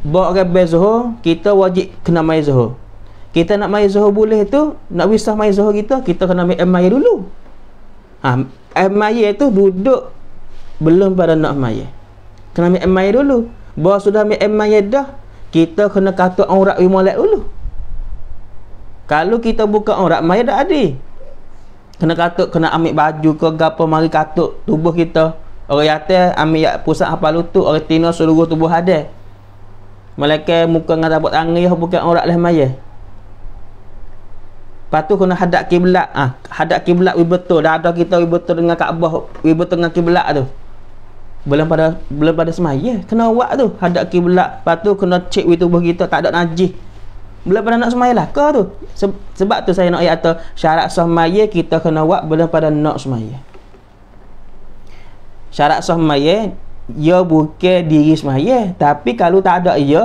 bawa rabai zuhur kita wajib kena mai zuhur kita nak mai zuhur boleh tu nak wisah mai zuhur kita kita kena ambil air dulu ha, air tu duduk belum pada nak maya kena ambil air dulu bawa sudah ambil air dah kita kena kata aurat wi molek dulu kalau kita buka aurat maya dah ada kena katuk kena ambil baju ke gapo mari katuk tubuh kita orang yatil ambil pusat apa lutut orang tina seluruh tubuh ada. Malaikat muka dengan tabut tangih bukan orang leh mayah. Patu kena hadap kiblat ah, ha, hadap kiblat betul. Dah ada kita betul dengan Kaabah, betul dengan kiblat tu. Belum pada belum pada semayah, kena awak tu hadap kiblat. Patu kena cek wit tubuh kita tak ada najis. Belum pada nak lah, kau tu. Sebab tu saya nak ayat tu syarat semayah kita kena awak belum pada nak semayah. Syarat semayah ia ya, bukan diri semaya tapi kalau tak ada ia ya,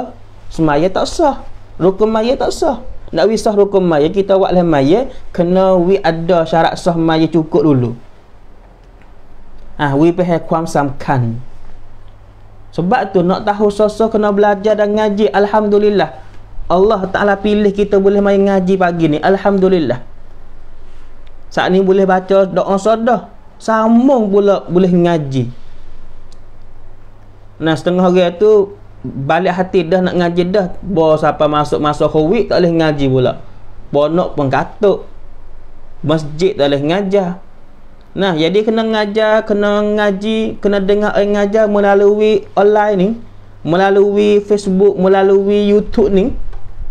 semaya tak sah rukun maya tak sah nak wi sah rukun maya kita buat lah maya kena wi ada syarat sah maya cukup dulu ah wi pehe kuam samkan sebab tu nak tahu sah-sah kena belajar dan ngaji alhamdulillah Allah Ta'ala pilih kita boleh main ngaji pagi ni Alhamdulillah Saat ni boleh baca doa sodah Sambung pula boleh ngaji Nah setengah hari tu balik hati dah nak ngaji dah. Bo siapa masuk masuk Covid tak boleh ngaji pula. Bonok pun katuk. Masjid tak boleh ngajar. Nah, jadi kena ngajar, kena ngaji, kena dengar orang ngajar melalui online ni, melalui Facebook, melalui YouTube ni.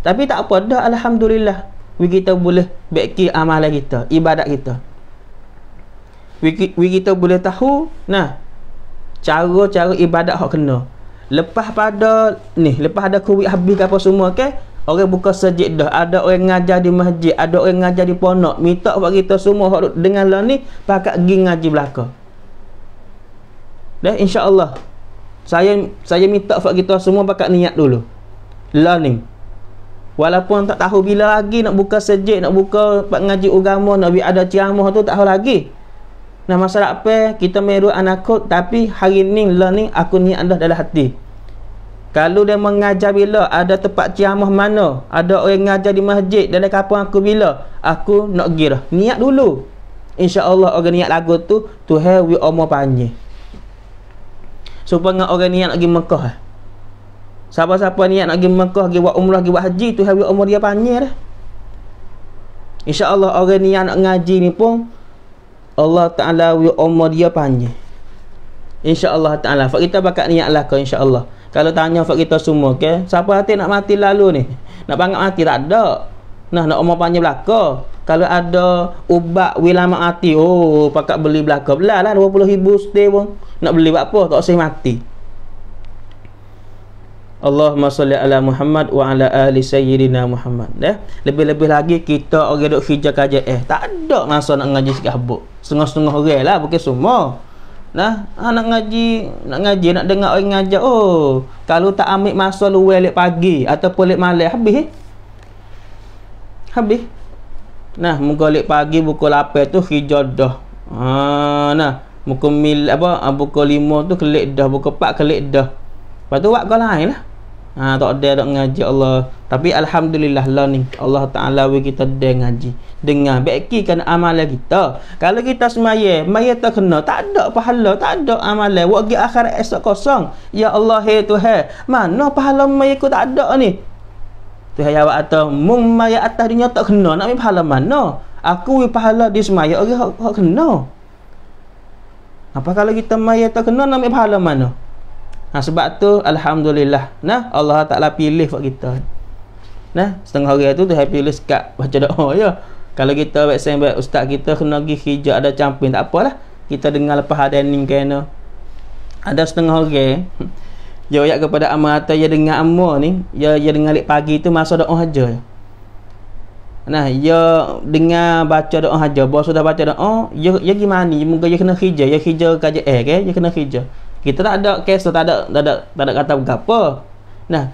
Tapi tak apa dah alhamdulillah. We kita boleh beki amalan kita, ibadat kita. We, we kita boleh tahu nah cara-cara ibadat hok kena. Lepas pada ni, lepas ada kuwi habis ke apa semua ke, okay? orang buka dah. ada orang ngajar di masjid, ada orang ngajar di pondok, minta buat kita semua hok dengan lah ni pakak gi ngaji belaka. Dah insya-Allah. Saya saya minta buat kita semua pakak niat dulu. Learning. Walaupun tak tahu bila lagi nak buka sejik, nak buka pak ngaji agama, nak ada ceramah tu tak tahu lagi. Nah masalah apa kita meru anakku, tapi hari ni learning aku ni ada dalam hati. Kalau dia mengajar bila ada tempat ciamah mana, ada orang mengajar di masjid dalam kampung aku bila, aku nak gira. Niat dulu. Insya-Allah orang niat lagu tu to have we omo panji. Supaya orang niat nak pergi Mekah. Eh. Siapa-siapa niat nak pergi Mekah, pergi buat umrah, pergi buat haji, tu have we omo dia panji dah. Insya-Allah orang niat nak ngaji ni pun Allah Ta'ala wi umur dia panjang InsyaAllah Ta'ala Fak kita bakat niat lah kau insyaAllah Kalau tanya fak kita semua ke okay? Siapa hati nak mati lalu ni Nak bangat mati tak ada Nah nak umur panjang belakang kalau ada ubat wilama hati oh pakak beli belaka belah lah 20 ribu stay pun nak beli buat apa tak usah mati Allahumma salli ala Muhammad wa ala ali sayyidina Muhammad ya eh? lebih-lebih lagi kita orang duk hijau kaje eh tak ada masa nak ngaji sikah buk setengah-setengah orang lah bukan semua nah anak ah, ngaji nak ngaji nak dengar orang ngajar oh kalau tak ambil masa luar lek pagi atau lek malam habis eh? habis nah muka lek pagi buku 8 tu hijau dah ha nah muka mil apa buku ah, 5 tu kelik dah pukul 4 kelik dah lepas tu buat kau lain lah Ha, tak ada nak ngaji Allah. Tapi Alhamdulillah lah ni. Allah Ta'ala we kita ada ngaji. Dengar. Bekikan amalan kita. Kalau kita semaya, maya tak kena. Tak ada pahala. Tak ada amalan. Wagi akhir esok kosong. Ya Allah, hey tu hey. Mana pahala maya ku tak ada ni? Tu hey awak kata, mung maya atas dunia tak kena. Nak pahala mana? Aku pahala di semaya. Okey, tak kena. Apa kalau kita maya tak kena, nak pahala mana? ha, sebab tu alhamdulillah nah Allah Taala pilih buat kita nah setengah hari tu tu happy list sekat baca doa oh ya kalau kita vaksin buat ustaz kita kena pergi hijau ada campin tak apalah kita dengar lepas hadening kena ada setengah orang eh. dia ayat kepada amma atau dia dengar amma ni dia, dia dengar lik pagi tu masa doa haja nah dia dengar baca doa haja bos sudah baca doa Ya, ya gimana dia moga dia kena hijau Ya hijau kaje eh ke dia kena hijau kita tak ada kes tak ada tak ada tak ada kata apa nah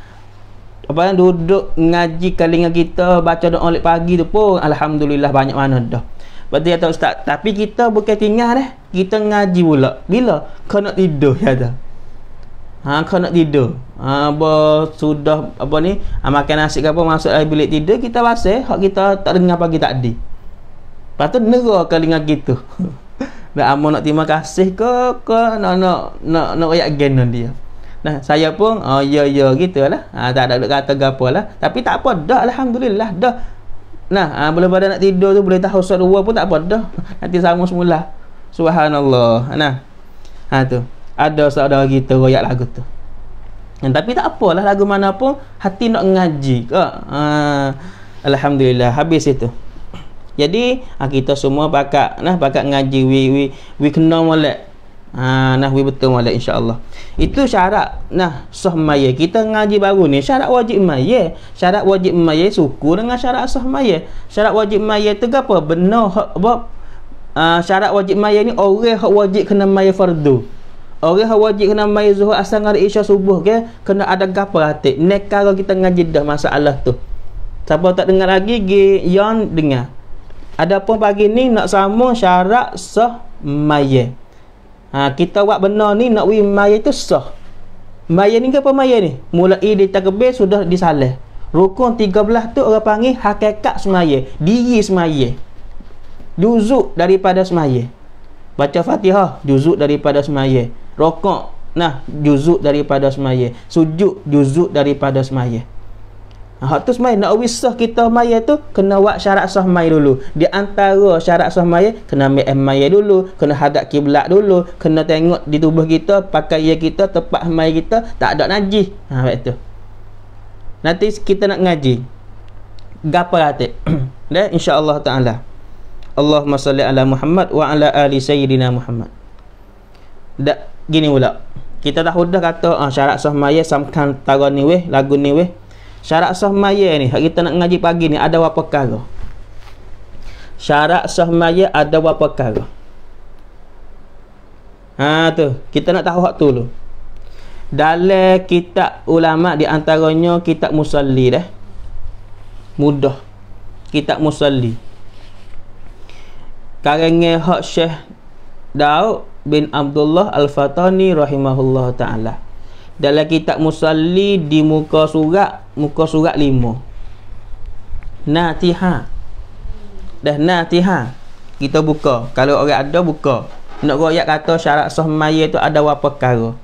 apa yang duduk ngaji kalinga kita baca doa oleh pagi tu pun alhamdulillah banyak mana dah berarti kata ustaz tapi kita bukan tinggal eh kita ngaji pula bila kena tidur ya dah ha kena tidur ha apa sudah apa ni ha, makan nasi ke apa masuk dalam bilik tidur kita basah hak kita tak dengar pagi tadi patut neraka kalinga kita gitu. Biar Amor ah, nak terima kasih ke ke nak nak nak nak ayat genon dia. Nah, saya pun oh ya ya gitulah. Ha, tak ada nak kata gapalah. Tapi tak apa dah alhamdulillah dah. Nah, ha, boleh pada nak tidur tu boleh tahu surat dua pun tak apa dah. Nanti sama semula. Subhanallah. Nah. Ha tu. Ada saudara kita royak lagu tu. Nah, tapi tak apalah lagu mana pun hati nak ngaji ke. Ha, alhamdulillah habis itu. Jadi ah, kita semua pakak nah pakak ngaji we we we kena molek. Ah nah we betul molek insya-Allah. Itu syarat nah sah maya. Kita ngaji baru ni syarat wajib maya. Syarat wajib maya suku dengan syarat sah maya. Syarat wajib maya tu apa? Benar hak bab ah, syarat wajib maya ni orang hak wajib kena maya fardu. Orang yang wajib kena mai zuhur asal ngari isya subuh ke kena ada gapa hati. Nek kalau kita ngaji dah masalah tu. Siapa tak dengar lagi ge yang dengar. Adapun pagi ni nak sama syarat sah maya. Ha, kita buat benar ni nak wi maya tu sah. Maya ni ke apa maya ni? Mulai di takbir sudah disalah. Rukun 13 tu orang panggil hakikat semaya. Diri semaya. Juzuk daripada semaya. Baca fatihah, juzuk daripada semaya. Rokok, nah juzuk daripada semaya. Sujud, juzuk daripada semaya. Hak tu semai nak wisah kita mayat tu kena buat syarat sah mayat dulu. Di antara syarat sah mayat kena ambil air mayat dulu, kena hadap kiblat dulu, kena tengok di tubuh kita, pakai ya kita, tempat mayat kita tak ada najis. Ha baik tu. Nanti kita nak ngaji. Gapa hati? Dan insya-Allah taala. Allahumma salli ala Muhammad wa ala ali sayyidina Muhammad. Dak gini pula. Kita dah sudah kata ah, syarat sah mayat samkan tarani weh, lagu ni weh. Syarat sah maya ni Hari kita nak ngaji pagi ni Ada apa kala Syarat sah maya ada apa kala Ha tu Kita nak tahu waktu tu dulu Dalam kitab ulama Di antaranya kitab musalli dah Mudah Kitab musalli Karangnya hak Syekh Daud bin Abdullah Al-Fatani rahimahullah ta'ala dalam kitab musalli di muka surat muka surat 5 natiha dah natiha kita buka kalau orang ada buka nak royak kata syarat sah maya tu ada apa perkara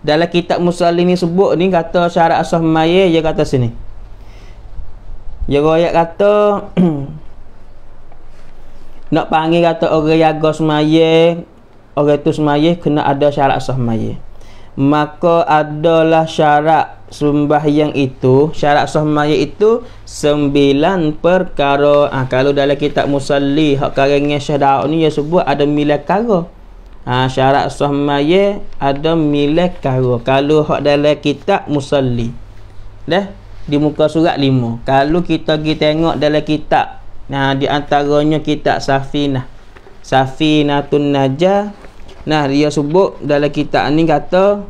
dalam kitab musalli ni sebut ni kata syarat sah maya dia kata sini dia royak kata nak panggil kata orang jaga semaya orang itu semaya kena ada syarat sah maka adalah syarat sembahyang itu syarat sembahyang itu sembilan perkara ha, kalau dalam kitab musalli hak karangnya Syekh Daud ni dia sebut ada milah kara ha, syarat sembahyang ada milah kara kalau hak dalam kitab musalli dah di muka surat 5 kalau kita pergi tengok dalam kitab nah ha, di antaranya kitab safinah safinatun najah Nah dia sebut dalam kitab ni kata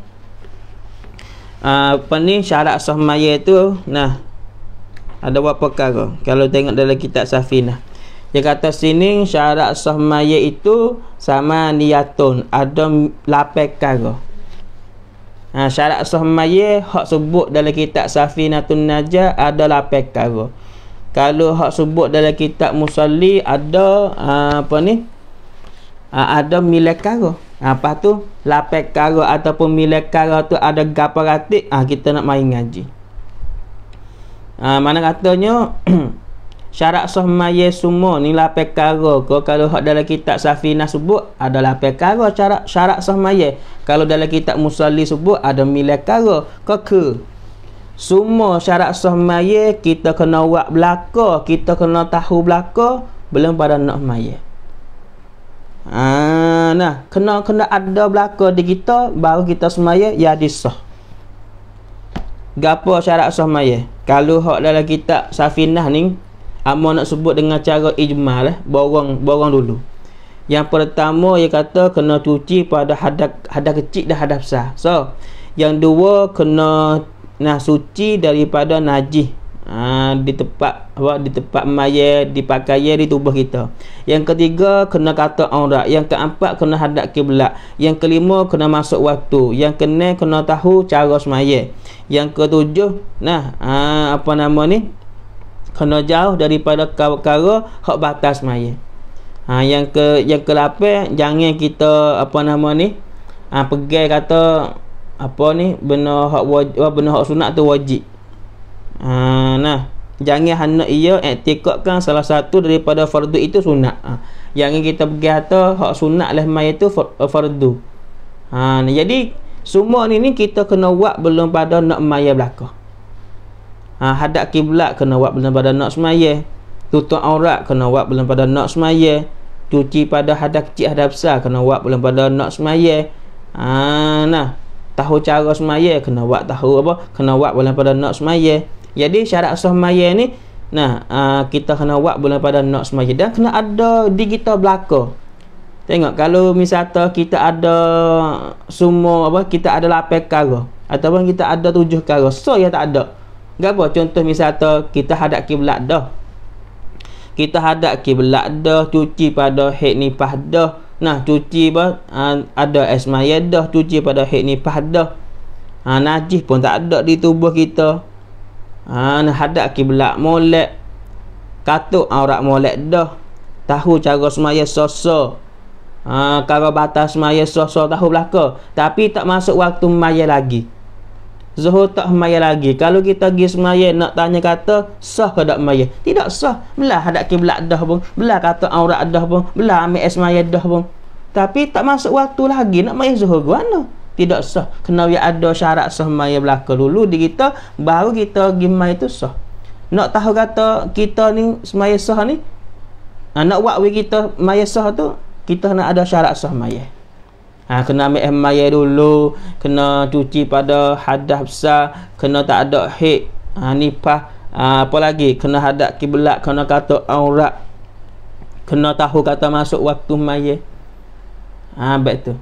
ah, apa ni syarat sah maya tu nah ada buat perkara kalau tengok dalam kitab Safina, lah. dia kata sini syarat sah maya itu sama niatun ada lapek kara ah, ha, syarat sah maya hak sebut dalam kitab Safinah tu naja ada lapek kara kalau hak sebut dalam kitab Musalli ada ah, apa ni ada milik kara Lepas tu lapek karo ataupun milik karo tu ada gapa ratik ah kita nak main ngaji. Ah mana katanya syarat sah maye semua ni lapek karo ke kalau hak dalam kitab Safina sebut ada lapek karo syarat syarat sah maye. Kalau dalam kitab Musalli sebut ada milik karo ke ke. Semua syarat sah maye kita kena buat belaka, kita kena tahu belaka belum pada nak maye. Ah, nah, kena kena ada belaka di kita baru kita semaya jadi ya sah. Gapo syarat sah maya? Kalau hak dalam kitab Safinah ni amon nak sebut dengan cara ijmal eh, borong-borong dulu. Yang pertama dia kata kena cuci pada hadak hadak kecil dan hadak besar. So, yang dua kena nah suci daripada najis. Ha, di tempat apa di tempat mayat dipakai di tubuh kita. Yang ketiga kena kata aurat, yang keempat kena hadap kiblat, yang kelima kena masuk waktu, yang keenam kena tahu cara semayat. Yang ketujuh nah ha, apa nama ni? kena jauh daripada perkara hak batas semayat. Ha, yang ke yang ke kelapan jangan kita apa nama ni? Ha, pegang kata apa ni benar hak wajib, benar hak sunat tu wajib ha, nah jangan hanya ia i'tikadkan salah satu daripada fardu itu sunat ha. yang kita pergi kata hak sunat lah mai itu eh, fardu ha nah, jadi semua ni ni kita kena buat belum pada nak maya belaka ha hadap kiblat kena buat belum pada nak semaya tutup aurat kena buat belum pada nak semaya cuci pada hadap kecil hadap besar kena buat belum pada nak semaya ha nah tahu cara semaya kena buat tahu apa kena buat belum pada nak semaya jadi syarat sah maya ni nah uh, kita kena buat bulan pada nak semaya dan kena ada digital belaka. Tengok kalau misalnya kita ada semua apa kita ada 8 perkara ataupun kita ada tujuh perkara. So yang tak ada. Gapo contoh misalnya kita hadap kiblat dah. Kita hadap kiblat dah cuci pada hak nifah dah. Nah cuci apa uh, ada asmaya dah cuci pada hak nifah dah. Ha, najis pun tak ada di tubuh kita ha, ah, nak hadap kiblat molek katuk aurat ah, molek dah tahu cara semaya sosa ah, ha, kalau batas semaya sosa tahu belaka tapi tak masuk waktu maya lagi Zuhur tak maya lagi Kalau kita pergi semaya Nak tanya kata Sah ke tak semaya Tidak sah Belah hadak kiblat dah pun Belah kata aurat dah pun Belah ambil semaya dah pun Tapi tak masuk waktu lagi Nak maya zuhur ke mana tidak sah kena ya ada syarat sah mai belaka dulu di kita baru kita pergi mai tu sah nak tahu kata kita ni semaya sah ni ha, nak buat we kita maya sah tu kita nak ada syarat sah maya eh. ha, kena ambil eh, eh, dulu kena cuci pada hadah besar kena tak ada hik ha, nipah ha, apa lagi kena hadap kiblat kena kata aurat kena tahu kata masuk waktu maya eh. ha, baik tu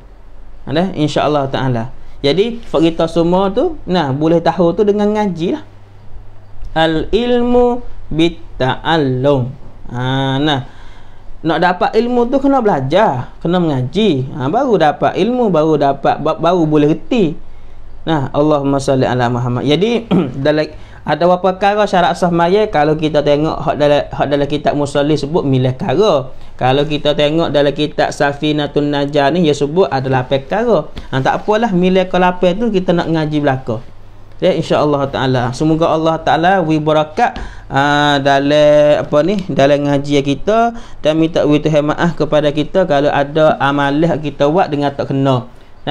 Nah, insya-Allah taala. Jadi, kita semua tu nah boleh tahu tu dengan ngaji lah. Al ilmu bitta'allum. Ha nah. Nak dapat ilmu tu kena belajar, kena mengaji. Ha, baru dapat ilmu, baru dapat baru boleh reti. Nah, Allahumma salli ala Muhammad. Jadi, dalam ada apa perkara syarat sah mayat kalau kita tengok hak dalam hak dalam kitab musalli sebut milah perkara. Kalau kita tengok dalam kitab Safinatun Najah ni dia sebut adalah perkara. Ha tak apalah milik kelapa tu kita nak ngaji belaka. Ya insya-Allah taala. Semoga Allah taala wi barakat ha, dalam apa ni dalam ngaji kita dan minta wi tuhan maaf kepada kita kalau ada amalah kita buat dengan tak kena. Nah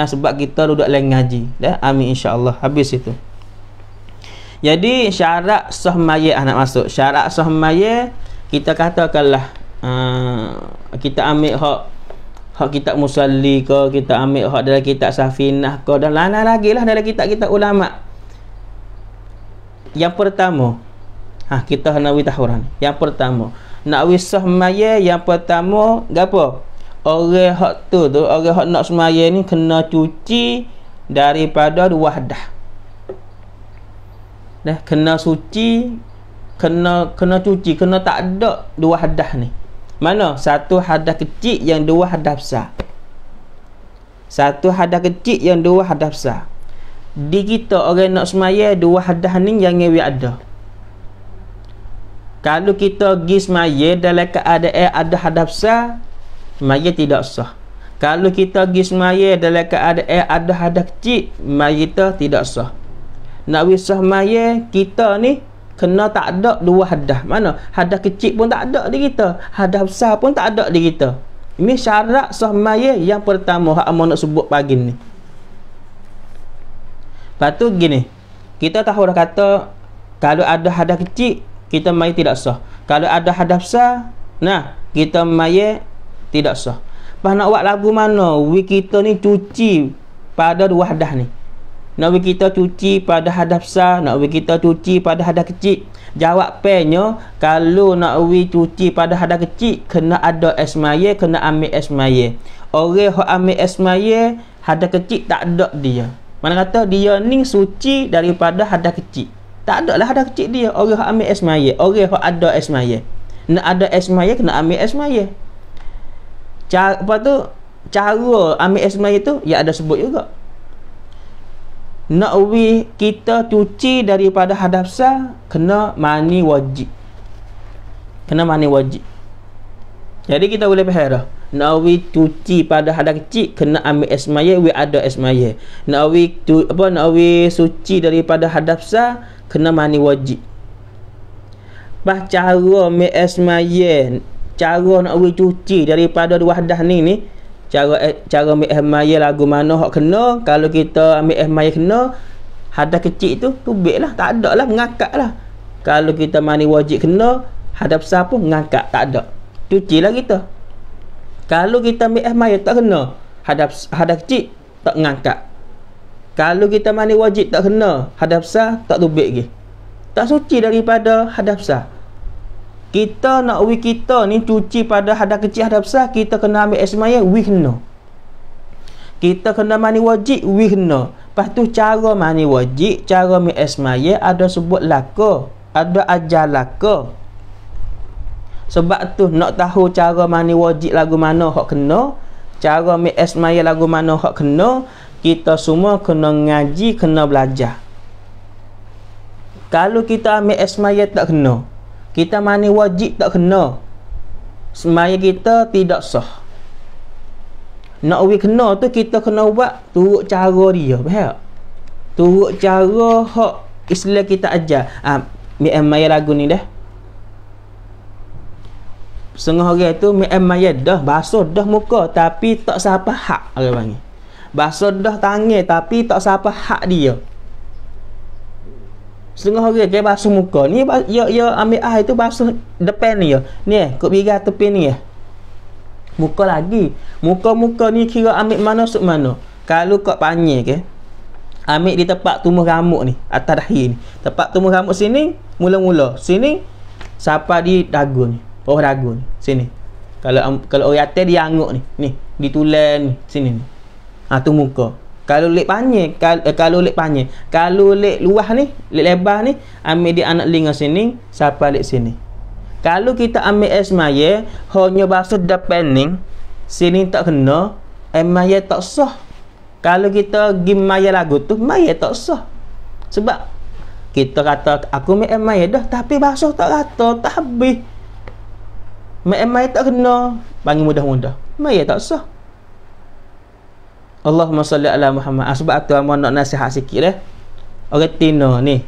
ya, sebab kita duduk lain ngaji. Ya amin insya-Allah. Habis itu. Jadi syarat sah anak ha, masuk. Syarat sah kita katakanlah uh, kita ambil hak hak kitab musalli ke kita ambil hak dalam kitab safinah ke dan lain-lain lagi lah dalam kitab kita ulama yang pertama ha, kita nak wih tahuran yang pertama nak wih sah maya yang pertama gapo orang hak tu tu orang hak nak semaya ni kena cuci daripada wahdah dah kena suci kena kena cuci kena tak ada wahdah ni mana? Satu hadas kecil yang dua hadas besar. Satu hadas kecil yang dua hadas besar. Di kita orang nak semaya dua hadah ni yang ngewi ada. Kalau kita pergi semaya dalam keadaan ada hadas besar, semaya tidak sah. Kalau kita pergi semaya dalam keadaan ada hadas kecil, semaya tidak sah. Nak wisah semaya, kita ni kena tak ada dua hadah mana hadah kecil pun tak ada di kita hadah besar pun tak ada di kita ini syarat sah maya yang pertama hak amon nak sebut pagi ni lepas gini kita tahu dah kata kalau ada hadah kecil kita mai tidak sah kalau ada hadah besar nah kita mai tidak sah pas nak buat lagu mana we kita ni cuci pada dua hadah ni nak bagi kita cuci pada hadah besar, nak bagi kita cuci pada hadah kecil. Jawab penyo, kalau nak bagi cuci pada hadah kecil, kena ada esmaye, kena ambil esmaye. Orang yang ambil esmaye, hadah kecil tak ada dia. Mana kata dia ni suci daripada hadah kecil. Tak ada lah hadah kecil dia. Orang yang ambil esmaye, orang yang ada esmaye. Nak ada esmaye, kena ambil esmaye. Cara, apa tu? Cara ambil esmaye tu, ya ada sebut juga nak uwi kita cuci daripada hadapsa kena mani wajib kena mani wajib jadi kita boleh berharap. dah nak uwi cuci pada hadap kecil kena ambil esmaya we ada esmaya nak uwi tu, apa nak uwi suci daripada hadapsa kena mani wajib bah cara mi esmaya cara nak uwi cuci daripada dua hadah ni ni cara eh, cara ambil ihmaya lagu mana hak kena kalau kita ambil ihmaya kena hadah kecil tu tu tubik lah tak ada lah mengakak lah kalau kita mani wajib kena hadah besar pun mengakak tak ada cuci lah kita kalau kita ambil ihmaya tak kena hadah hadah kecil tak mengakak kalau kita mani wajib tak kena hadah besar tak tu tubik lagi tak suci daripada hadah besar kita nak wik kita ni cuci pada hadah kecil hadah besar kita kena ambil esmaya wikna kita kena mani wajib wikna lepas tu cara mani wajib cara mi esmaya ada sebut laka ada ajar laka sebab tu nak tahu cara mani wajib lagu mana hak kena cara mi esmaya lagu mana hak kena kita semua kena ngaji kena belajar kalau kita ambil esmaya tak kena kita mana wajib tak kena semaya kita tidak sah nak we kena tu kita kena buat turut cara dia faham turut cara hak Islam kita ajar ah mem lagu ni dah setengah orang tu mem maya dah basuh dah muka tapi tak siapa hak orang panggil basuh dah tangan tapi tak siapa hak dia setengah hari dia basuh muka ni ya ya ambil air itu basuh depan ni ya ni eh kok biga tepi ni ya muka lagi muka-muka ni kira ambil mana sub mana kalau kok panjang ke ambil di tempat tumbuh rambut ni atas dahi ni tempat tumbuh rambut sini mula-mula sini sampai di dagu ni oh dagu ni sini kalau kalau orang atas dia anguk ni ni ditulen ni sini ni ha tu muka kalau lek panjang eh, kalau lek panjang kalau lek luah ni lek lebar ni ambil di anak linga sini sampai lek sini kalau kita ambil esmaye hanya basuh depending sini tak kena esmaye tak sah kalau kita gimaya lagu tu maye tak sah sebab kita kata aku ambil esmaye dah tapi basuh tak rata tak habis Mak emai tak kena Panggil mudah-mudah Mak tak sah Allahumma salli ala Muhammad. Ah, sebab tu aku nak nasihat sikit eh. Orang Tino ni.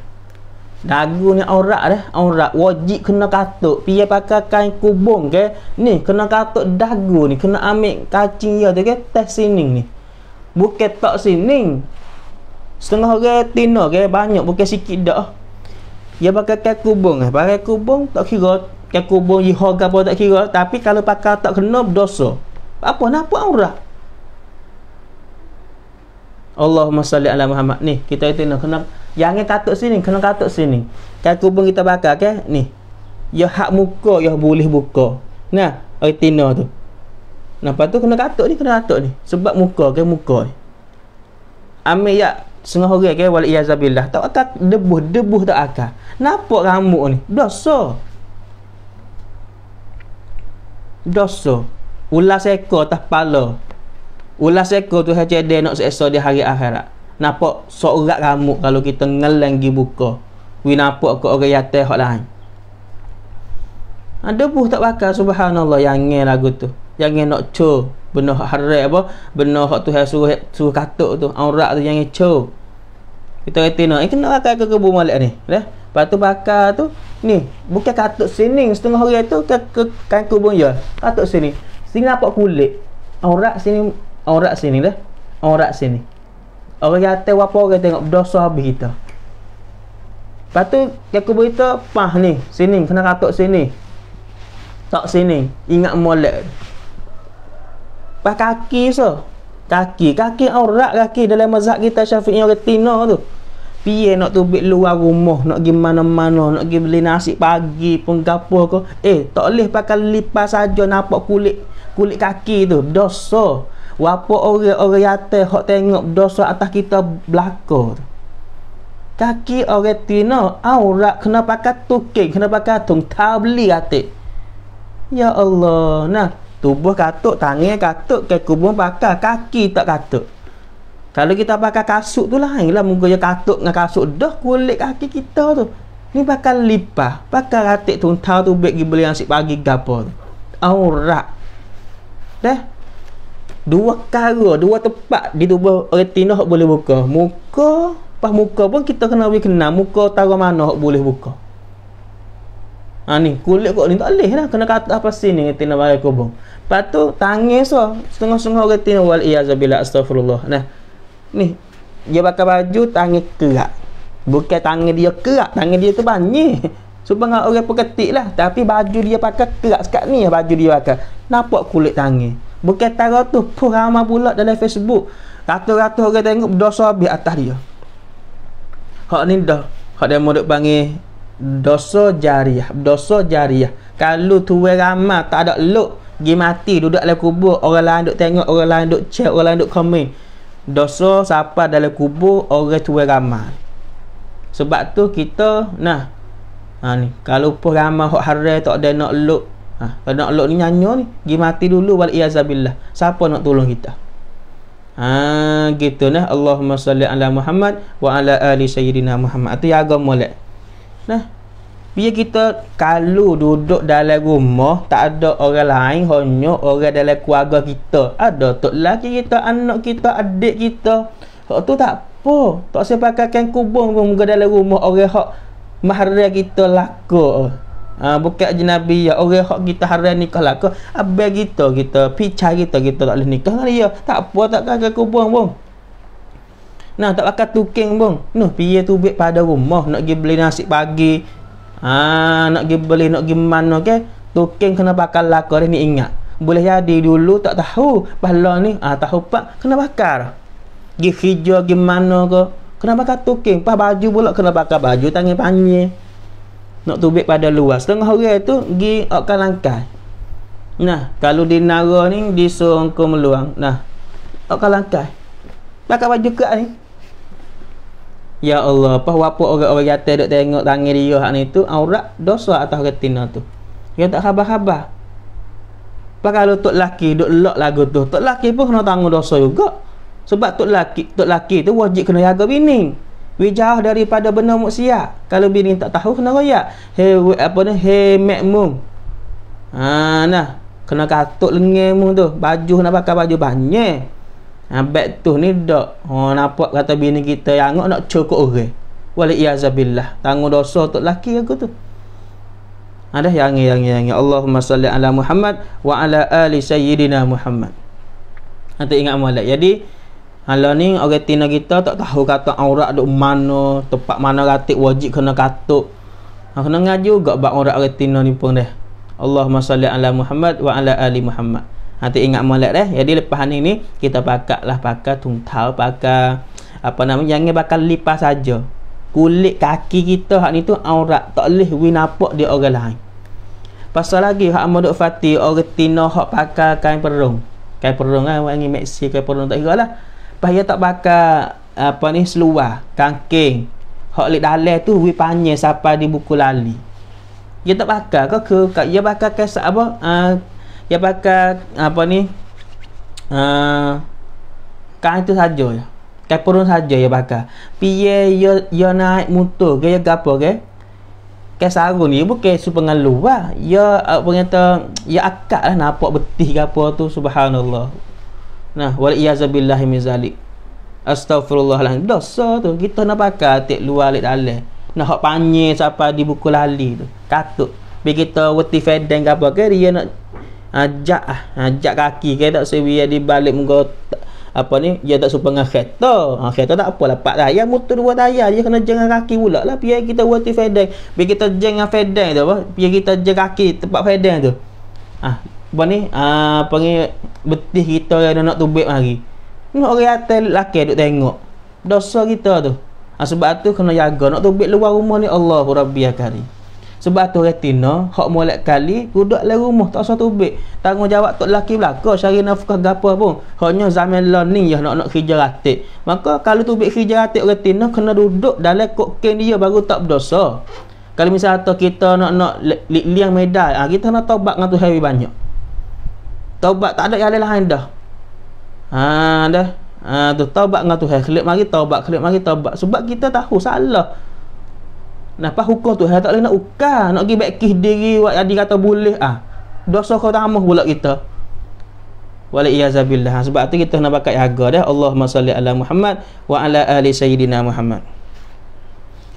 Dagu ni aurat dah. Aurat wajib kena katuk. Pia pakai kain kubung ke. Ni kena katuk dagu ni. Kena ambil kacing dia tu ke. Teh sining ni. Bukit tak sining. Setengah orang Tino ke. Banyak bukan sikit dah. Dia pakai kain kubung eh. Pakai kubung tak kira. Kain kubung jihoga pun tak kira. Tapi kalau pakai tak kena dosa. Apa nak apa aurat? Allahumma salli ala Muhammad. Ni, kita itu nak kena jangan katuk sini, kena katuk sini. Kat kubur kita bakar ke? Okay? Ni. Ya hak muka, ya boleh buka. Nah, retina tu. Napa tu kena katuk ni, kena katuk ni. Sebab muka ke okay? muka. Ambil ya setengah orang ke okay? wal iazabilah. Tak tak debuh, debuh tak akan. Napa rambut ni? Dosa. Dosa. Ular seekor atas kepala. Ulas seko tu HCD nak seso di hari akhirat. Nampak sorak kamu kalau kita ngelang gi buka. Wi nampak ke orang yatai hak lain. Ada buh tak bakal subhanallah yang ngel lagu tu. Yang ngel nak cho benda hak harai apa benda hak tu suruh suruh katuk tu aurat tu yang cho. Kita kata nak eh, kena bakal ke kubur malik ni. Dah. Lepas tu bakal tu ni bukan katuk sini setengah hari tu ke, ke kan kubur ya. Katuk sini. Sini nampak kulit. Aurat sini orang sini dah. Orang sini. Orang kata apa orang tengok berdosa habis kita. Lepas tu, aku berita, pah ni, sini, kena katuk sini. Tak sini, ingat molek. Pah kaki so. Kaki, kaki aurat kaki dalam mazhab kita syafi'i orang tina tu. Pian nak tubik luar rumah, nak pergi mana-mana, nak pergi beli nasi pagi pun gapo ke. Eh, tak boleh pakai lipas saja nampak kulit kulit kaki tu. Dosa. So. Wapa orang-orang yata Hak tengok dosa atas kita belakor Kaki orang tina Aurat kena pakai tukik Kena pakai tung tabli atik Ya Allah Nah tubuh katuk Tangan katuk Kekubung pakai Kaki tak katuk kalau kita pakai kasut tu lain lah. Muka je katuk dengan kasut. Dah kulit kaki kita tu. Ni bakal lipah. Bakal ratik tuntau tu. Bek beli yang asyik pagi gapa tu. Aurak. Dah dua kara dua tempat di tubuh retina hok boleh buka muka pas muka pun kita kena boleh kenal muka tahu mana hok boleh buka ha ni kulit kok ni tak leh lah kena kata apa sini retina bagai kubur lepas tu tangis so setengah-setengah retina wal iazabila astagfirullah nah ni dia pakai baju tangis kerak bukan tangis dia kerak tangis dia tu banyak Supaya dengan orang peketik lah. Tapi baju dia pakai kerak sekat ni baju dia pakai. Nampak kulit tangan. Bukan 400 pun ramah pula dalam Facebook Ratus-ratus orang tengok dosa habis atas dia Hak ni dah Hak dia mahu panggil Dosa jariah Dosa jariah Kalau tuwe ramah tak ada luk Gi mati duduk dalam kubur Orang lain duduk tengok Orang lain duduk cek Orang lain duduk komen Dosa siapa dalam kubur Orang tuwe ramah Sebab tu kita Nah Ha, ni. Kalau pun ramai orang haram tak ada nak look Ha, kalau nak lok ni nyanyo ni, gi mati dulu wal iazabilah. Siapa nak tolong kita? Ha gitu nah Allahumma salli ala Muhammad wa ala ali sayyidina Muhammad. Itu yang agama lek. Nah. Biar kita kalau duduk dalam rumah tak ada orang lain hanya orang dalam keluarga kita. Ada tok laki kita, anak kita, adik kita. Hak tu tak apa. Tak sempat pakai kan kubur pun muka dalam rumah orang hak mahram kita laku. Ha, ah, bukan ajnabi ya orang hak kita haram nikah lah ke abang ah, kita kita picah kita kita tak boleh nikah kan ya tak apa tak kagak kubur pun nah tak pakai tukang pun noh piye tu bek pada rumah nak pergi beli nasi pagi ha nak pergi beli nak pergi mana ke tukang kena bakal lakar ni ingat boleh jadi dulu tak tahu pahala ni ah ha, tahu pak kena bakar gi hijau gimana ke kena bakal tukang pas baju pula kena bakal baju tangan panjang nak tubik pada luar setengah orang tu pergi akan langkai nah kalau di nara ni di sorong ke meluang nah akan langkai pakai baju kat ni ya Allah apa apa orang-orang yang tak tengok tangan dia hak ni tu aurat dosa atas retina tu dia tak khabar-khabar pak kalau tok laki duk lok lagu tu tok laki pun kena tanggung dosa juga sebab tok laki tok laki tu wajib kena jaga bini Wijah daripada benda maksiat. Kalau bini tak tahu kena royak. Hey apa ni? Hey makmum. Ha nah, kena katuk lengenmu tu. Baju nak pakai baju banyak. Ha bag tu ni dak. Ha nampak kata bini kita yang nak cukup orang. Okay. Wali iazabilah. Tanggung dosa tok laki aku tu. Ada ha, yang yang yang Allahumma salli ala Muhammad wa ala ali sayyidina Muhammad. Hantu ingat molek. Jadi ya Hala ni orang tina kita tak tahu kata aurat duk mana, tempat mana ratik wajib kena katuk. Ha, kena ngaji juga bab aurat orang tina ni pun deh. Allahumma salli ala Muhammad wa ala ali Muhammad. Hati ingat molek deh. Jadi lepas ni ni kita lah, pakak tungtau pakak apa nama jangan bakal lipas saja. Kulit kaki kita hak ni tu aurat tak leh win nampak dia orang lain. Pasal lagi hak Ahmadul Fatih orang tina hak pakai kain perung. Kain perung kan orang ni Mexico kain perung tak kira lah bahaya tak bakal apa ni seluar kangking hok lek dalai tu wi panye sapa di buku lali dia tak bakal ke ke dia bakal ke apa uh, dia bakal apa ni uh, ah, kan itu saja ya kan perun saja dia bakal piye yo yo naik motor ke ya gapo ke ke sarung ni bukan su pengeluar ya uh, eh, pengata ya akak lah nampak betih ke apa tu subhanallah Nah, wal iazabilahi min zalik. Astagfirullahalazim. Dosa tu kita nak pakai atik luar lek dalam. Nak hak panjang siapa di buku lali tu. Katuk. Bagi kita weti fedeng ke apa ke dia nak ajak ah, ajak kaki ke tak sewia di balik muka apa ni dia tak suka dengan kereta ha, kereta tak apa lah pak lah yang motor dua tayar dia kena jengah kaki pula lah biar kita buat di fedeng biar kita jangan fedeng tu apa biar kita jengah kaki tempat fedeng tu ah apa ni uh, ah, panggil betis kita yang nak tubik hari ni orang atas lelaki duk tengok dosa kita tu ha, sebab tu kena jaga nak tubik luar rumah ni Allah Rabbi Akari ya sebab tu retina hak molek kali duduk dalam rumah tak usah tubik tanggungjawab tu laki. belaka syari nafkah gapa pun hanya zaman lah ni yang nak-nak kerja ratik maka kalau tubik kerja ratik retina kena duduk dalam kokeng dia baru tak berdosa kalau misalnya kita nak nak liang medal, ah, kita nak tobat dengan Tuhan lebih banyak taubat tak ada yang ada lain dah ha dah ha tu taubat dengan Tuhan kelip mari taubat kelip mari taubat sebab kita tahu salah nah apa hukum tu tak boleh nak ukar nak pergi baik kih diri buat jadi kata boleh ah ha. dosa kau tamah pula kita wala iyazabilah ha. sebab tu kita nak bakat jaga dah Allahumma salli ala Muhammad wa ala ali sayyidina Muhammad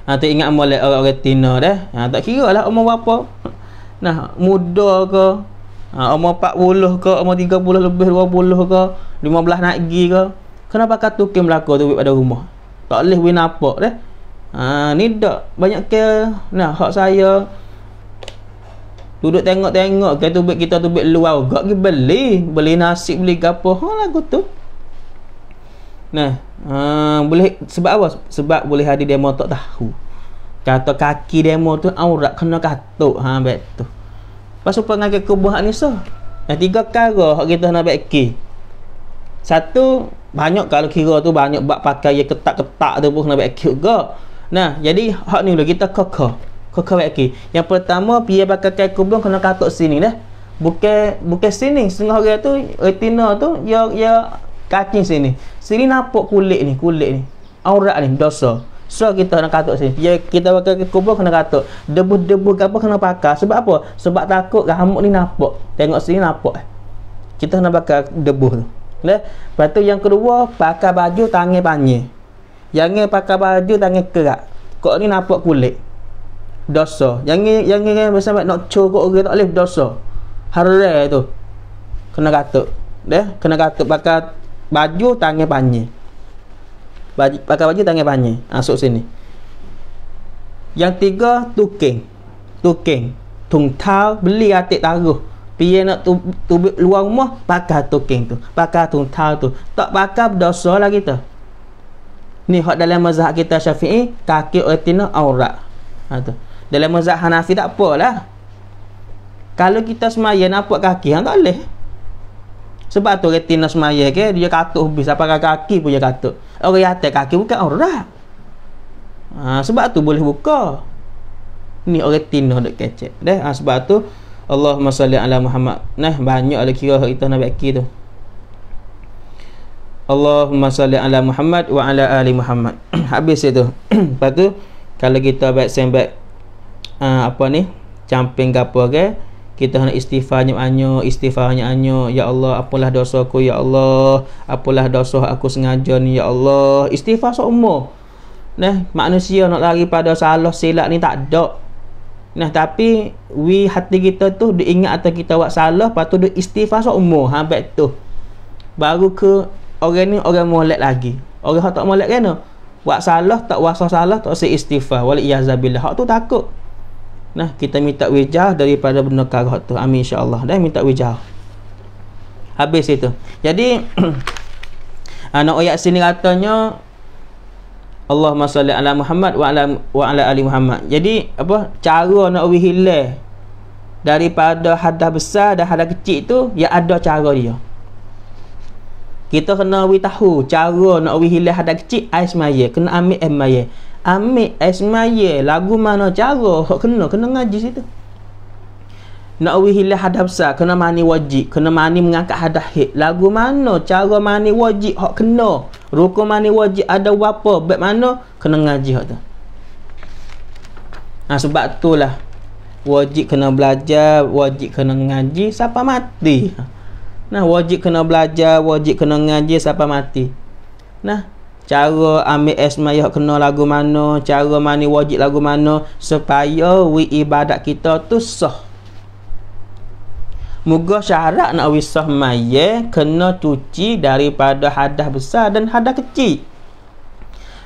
Ha, tak ingat mula orang-orang tina dah. Ha, tak kira lah umur berapa. Nah, muda ke, ha, umur 40 ke umur 30 lebih 20 ke 15 nak pergi ke kenapa kat tukim berlaku tu pada rumah tak boleh buat apa deh ha, ni tak banyak ke nah hak saya duduk tengok-tengok ke tu kita tu buat luar gak pergi beli beli nasi beli gapo ha lagu tu nah ha, boleh sebab apa sebab boleh hadir demo tak tahu kata kaki demo tu aurat kena katuk ha betul pasal pengagai kebuahan ni so, yang tiga kara yang kita nak baik ke satu banyak kalau kira tu banyak buat pakai yang ketak-ketak tu pun nak baik ke juga nah jadi hak ni dulu kita kokoh kokoh baik ke yang pertama pihak pakai kain kebuahan kena katuk sini dah bukan bukan sini setengah orang tu retina tu ya ya kacing sini sini nampak kulit ni kulit ni aurat ni dosa So kita nak katuk sini. Ya kita pakai ke kubur kena katuk. Debu-debu apa kena pakai. Sebab apa? Sebab takut rambut ni nampak. Tengok sini nampak. Kita nak pakai debu tu. Nah, ya? lepas yang kedua pakai baju tangi panjang. Yang ni pakai baju tangi kerak. Kok ni nampak kulit. Dosa. Yang ni yang ni macam nak cukup orang tak boleh dosa. Harare tu. Kena katuk. Ya, kena katuk pakai baju tangi panjang baju, pakai baju tangan panjang masuk sini yang tiga tuking tuking tung tau beli atik taruh pergi nak tu, tu, tu, luar rumah pakai tuking tu pakai tung tau tu tak pakai berdosa lah kita ni hak dalam mazhab kita syafi'i kaki otina aurat ha, tu. dalam mazhab hanafi tak apalah kalau kita semaya nampak kaki yang tak boleh sebab tu retina semaya ke dia katuk habis apa kaki pun dia katuk. Orang yang atas kaki bukan aurat. Ha, sebab tu boleh buka. Ni retina dok kecek. Dah ha, sebab tu Allahumma salli ala Muhammad. Nah banyak ada kira kita nak baki tu. Allahumma salli ala Muhammad wa ala ali Muhammad. habis itu. Lepas tu kalau kita baik sembak uh, ha, apa ni? Camping ke apa ke? Okay? kita nak istighfar anyo, istighfar anyo. ya Allah apalah dosaku ya Allah apalah dosa aku sengaja ni ya Allah istighfar semua. nah manusia nak lari pada salah silap ni tak ada nah tapi we hati kita tu diingat atau kita buat salah patu di istighfar seumur hampir tu baru ke orang ni orang molek lagi orang tak molek kena buat salah tak wasah salah tak si istighfar wali yazabillah hak tu takut Nah, kita minta wijah daripada benda karah tu. Amin insya-Allah. Dan minta wijah. Habis itu. Jadi anak ayat sini katanya Allahumma salli ala Muhammad wa ala wa ala ali Muhammad. Jadi apa cara nak wihilah daripada hadah besar dan hadah kecil tu ya ada cara dia. Kita kena wi tahu cara nak wihilah hadah kecil ais maya, kena ambil ais maya ambil asmaya lagu mana cara Hak kena kena ngaji situ nak wi hilah hadap besar kena mani wajib kena mani mengangkat hadah hit. lagu mana cara mani wajib Hak kena rukun mani wajib ada apa bab mana kena ngaji hok tu ha, sebab lah, wajib kena belajar wajib kena ngaji Siapa mati ha. nah wajib kena belajar wajib kena ngaji Siapa mati nah cara ambil esmayah kena lagu mana cara mana wajib lagu mana supaya wi ibadat kita tu sah Moga syarat nak wisah maye kena cuci daripada hadah besar dan hadah kecil.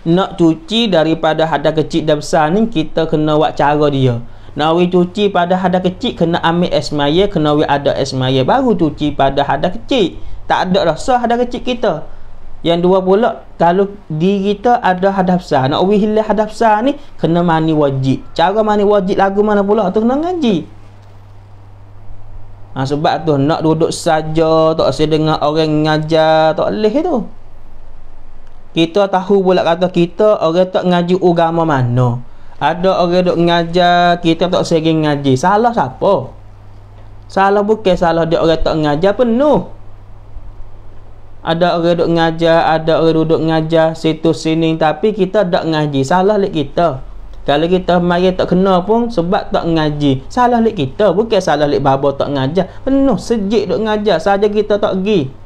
Nak cuci daripada hadah kecil dan besar ni kita kena buat cara dia. Nak wi cuci pada hadah kecil kena ambil esmaye kena wi ada esmaye baru cuci pada hadah kecil. Tak ada lah, sah hadah kecil kita. Yang dua pula, kalau di kita ada hadap sah. Nak uwi hilal hadap sah ni, kena mani wajib. Cara mani wajib lagu mana pula, tu kena ngaji. Ha, sebab tu nak duduk saja, tak saya dengar orang ngajar, tak boleh tu. Kita tahu pula kata kita orang tak ngaji agama mana. Ada orang duk ngajar, kita tak sering ngaji. Salah siapa? Salah bukan salah dia orang tak ngajar penuh. No ada orang duduk ngajar ada orang duduk ngajar situ sini tapi kita tak ngaji salah lik kita kalau kita mari tak kena pun sebab tak ngaji salah lik kita bukan salah lik babo tak ngajar penuh sejik duduk ngajar saja kita tak pergi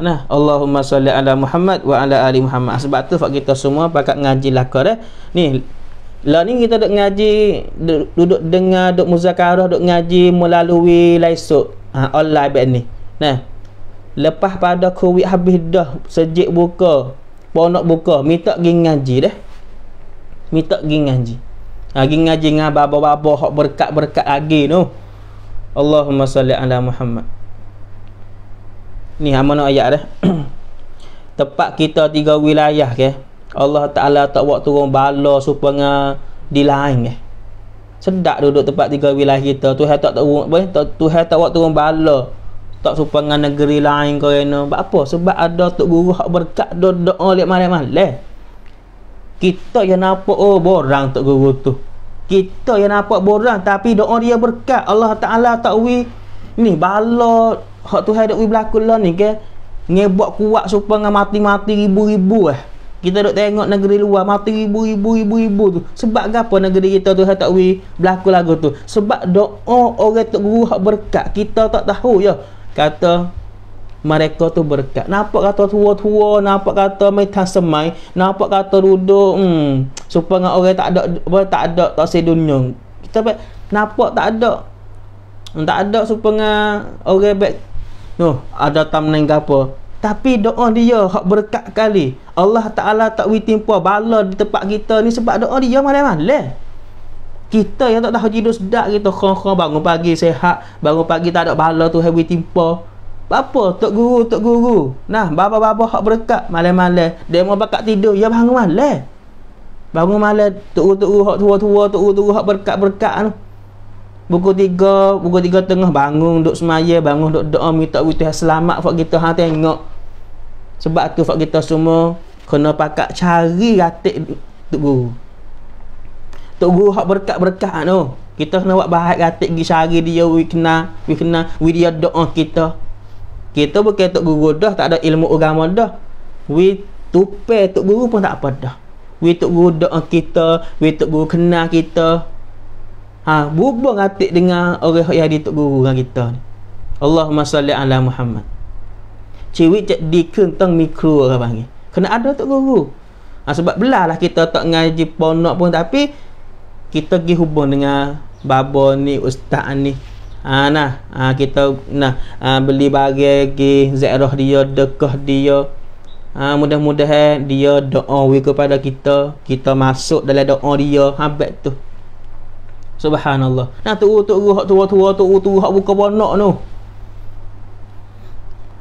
Nah, Allahumma salli ala Muhammad wa ala ali Muhammad. Sebab tu fak kita semua pakat ngaji lakar eh. Ni lah ni kita duk ngaji duduk dengar duk muzakarah duk ngaji melalui laisuk ha, online bet ni. Nah, lepas pada covid habis dah sejik buka ponok buka minta pergi ngaji dah minta pergi ngaji ha, pergi ngaji dengan babo-babo hok berkat-berkat lagi tu Allahumma salli ala Muhammad ni hamana ayat dah tempat kita tiga wilayah ke Allah Ta'ala tak buat turun bala supaya di lain ke sedap duduk tempat tiga wilayah kita tu tak tak tu hai tak buat turun bala tak sopan dengan negeri lain kau kerana apa sebab ada tok guru hak berkat do doa oleh malam-malam kita yang nampak oh borang tok guru tu kita yang nampak borang tapi doa dia berkat Allah Taala takwi ni bala hak Tuhan dak wi berlaku lah ni ke ngebuat kuat sopan dengan mati-mati ribu-ribu eh kita duk tengok negeri luar mati ribu-ribu-ribu-ibu tu sebab apa negeri kita tu tak wi berlaku lagu tu sebab doa orang tok guru hak berkat kita tak tahu ya kata mereka tu berkat nampak kata tua-tua nampak kata metas semai nampak kata duduk hmm, supaya orang tak ada apa, tak ada tak si dunia kita baik nampak tak ada tak ada supaya orang baik tu ada tamneng ke apa tapi doa dia hak berkat kali Allah Ta'ala tak witimpa bala di tempat kita ni sebab doa dia malam-malam kita yang tak tahu tidur sedap kita kong-kong bangun pagi sehat bangun pagi tak ada bala tu heavy timpa apa tok guru tok guru nah bapa-bapa hak berkat malam-malam mau bakat tidur ya bangun malam bangun malam tok guru tok guru hak tua-tua tok guru tok guru hak berkat-berkat anu Pukul tiga, buku tiga tengah bangun duk semaya, bangun duk doa minta witu selamat Fak kita hang tengok Sebab tu fak kita semua kena pakat cari ratik Tuk guru Tok guru hak berkat-berkat tu. Ah, kita kena buat baik katik gi sari dia we kena, we kena we dia doa ah, kita. Kita bukan tok guru dah tak ada ilmu agama dah. We tupe tok guru pun tak apa dah. We tok guru doa ah, kita, we tok guru kena kita. Ha, bubuh ngatik dengan orang yang di tok guru dengan kita ni. Allahumma salli ala Muhammad. Cewek cek dikentang mikro orang panggil. Kena ada tok guru. Ha, sebab belah lah kita tak ngaji ponok pun tapi kita pergi hubung dengan baba ni ustaz ni ha nah ha, kita nah ha, beli barang ke zairah dia dekah dia ha, mudah-mudahan dia doa we kepada kita kita masuk dalam doa dia habat tu subhanallah nah tu tu tu tu tu tu tu tu hak buka banak tu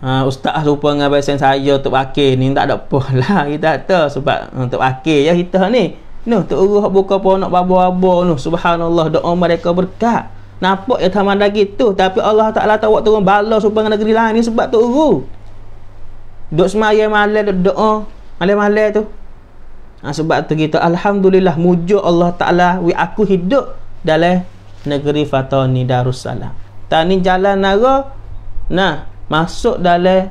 ha, ustaz rupa dengan pasien saya tu pakai ni tak ada apa lah. kita tak tahu sebab untuk ha, pakai ya kita ni Noh tu urus hak buka apa nak babo-abo noh. Subhanallah doa mereka berkat. Nampak ya taman lagi tu tapi Allah Taala tahu waktu turun bala supang negeri lain ni sebab tu urus. Dok semaya malam dok doa malam-malam tu. Ha, sebab tu kita alhamdulillah mujo Allah Taala wi aku hidup dalam negeri Fatani Darussalam. Tak ni jalan nara nah masuk dalam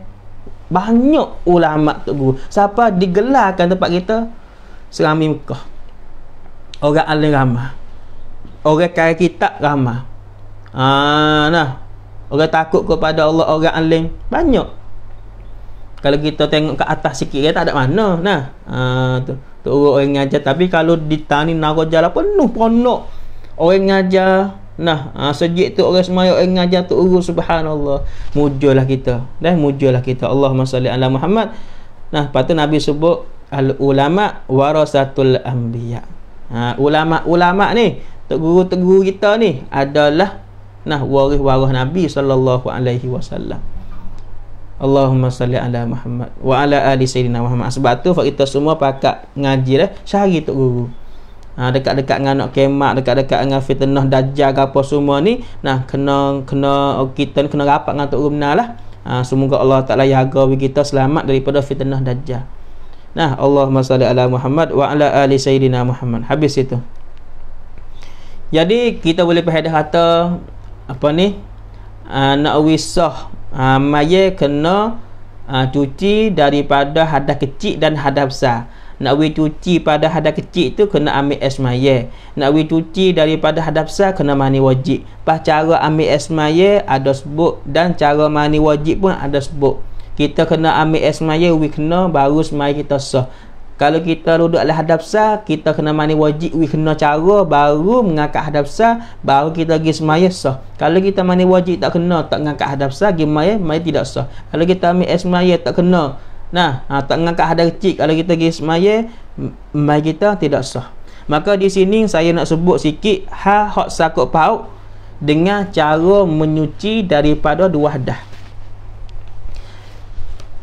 banyak ulama tu guru. Siapa digelarkan tempat kita? Serami Mekah orang alim ramah orang kaya kita ramah ha, nah orang takut kepada Allah orang alim banyak kalau kita tengok ke atas sikit dia tak ada mana nah ha, tu tu orang ngajar tapi kalau di tani narojal lah, penuh penuh orang ngajar nah ha, sejik tu orang semaya orang ngajar tu urus subhanallah Mujullah kita dah Mujullah kita Allahumma salli ala Muhammad nah patu nabi sebut al ulama warasatul anbiya' ha, ulama-ulama ni tok guru-guru kita ni adalah nah waris-waris Nabi sallallahu alaihi wasallam Allahumma salli ala Muhammad wa ala ali sayyidina Muhammad sebab tu kita semua pakak ngaji lah, syari tok guru ha, dekat-dekat dengan anak kemak dekat-dekat dengan fitnah dajjal ke apa semua ni nah kena kena oh, kita kena rapat dengan tok guru benar lah ha, semoga Allah Taala jaga kita selamat daripada fitnah dajjal Nah, Allahumma salli ala Muhammad wa ala ali sayyidina Muhammad. Habis itu. Jadi kita boleh faedah kata apa ni? Uh, nak wisah uh, ah, mayat kena uh, cuci daripada hadas kecil dan hadas besar. Nak wi cuci pada hadas kecil tu kena ambil es mayat. Nak wi cuci daripada hadas besar kena mani wajib. Pas cara ambil es mayat ada sebut dan cara mani wajib pun ada sebut kita kena ambil air semaya we kena baru semaya kita sah kalau kita duduk alih hadap sah kita kena mani wajib we kena cara baru mengangkat hadap sah baru kita pergi semaya sah kalau kita mani wajib tak kena tak mengangkat hadap sah pergi semaya semaya tidak sah kalau kita ambil air semaya tak kena nah ha, tak mengangkat hadap kecil kalau kita pergi semaya semaya kita tidak sah maka di sini saya nak sebut sikit ha hot sakut pauk dengan cara menyuci daripada dua hadah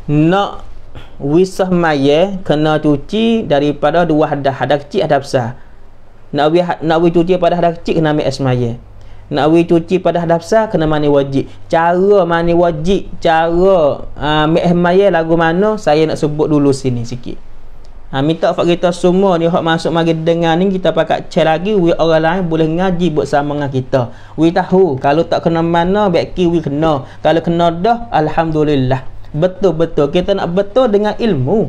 nak wisah maya kena cuci daripada dua hadah hadah kecil hadah besar nak wih, nak wih cuci pada hadah kecil kena ambil asmaya nak wih cuci pada hadah besar kena mani wajib cara mani wajib cara uh, ambil lagu mana saya nak sebut dulu sini sikit ha, minta fak kita semua ni hak masuk mari dengar ni kita pakai cek lagi we orang lain boleh ngaji buat sama dengan kita we tahu kalau tak kena mana baik we kena kalau kena dah alhamdulillah betul-betul kita nak betul dengan ilmu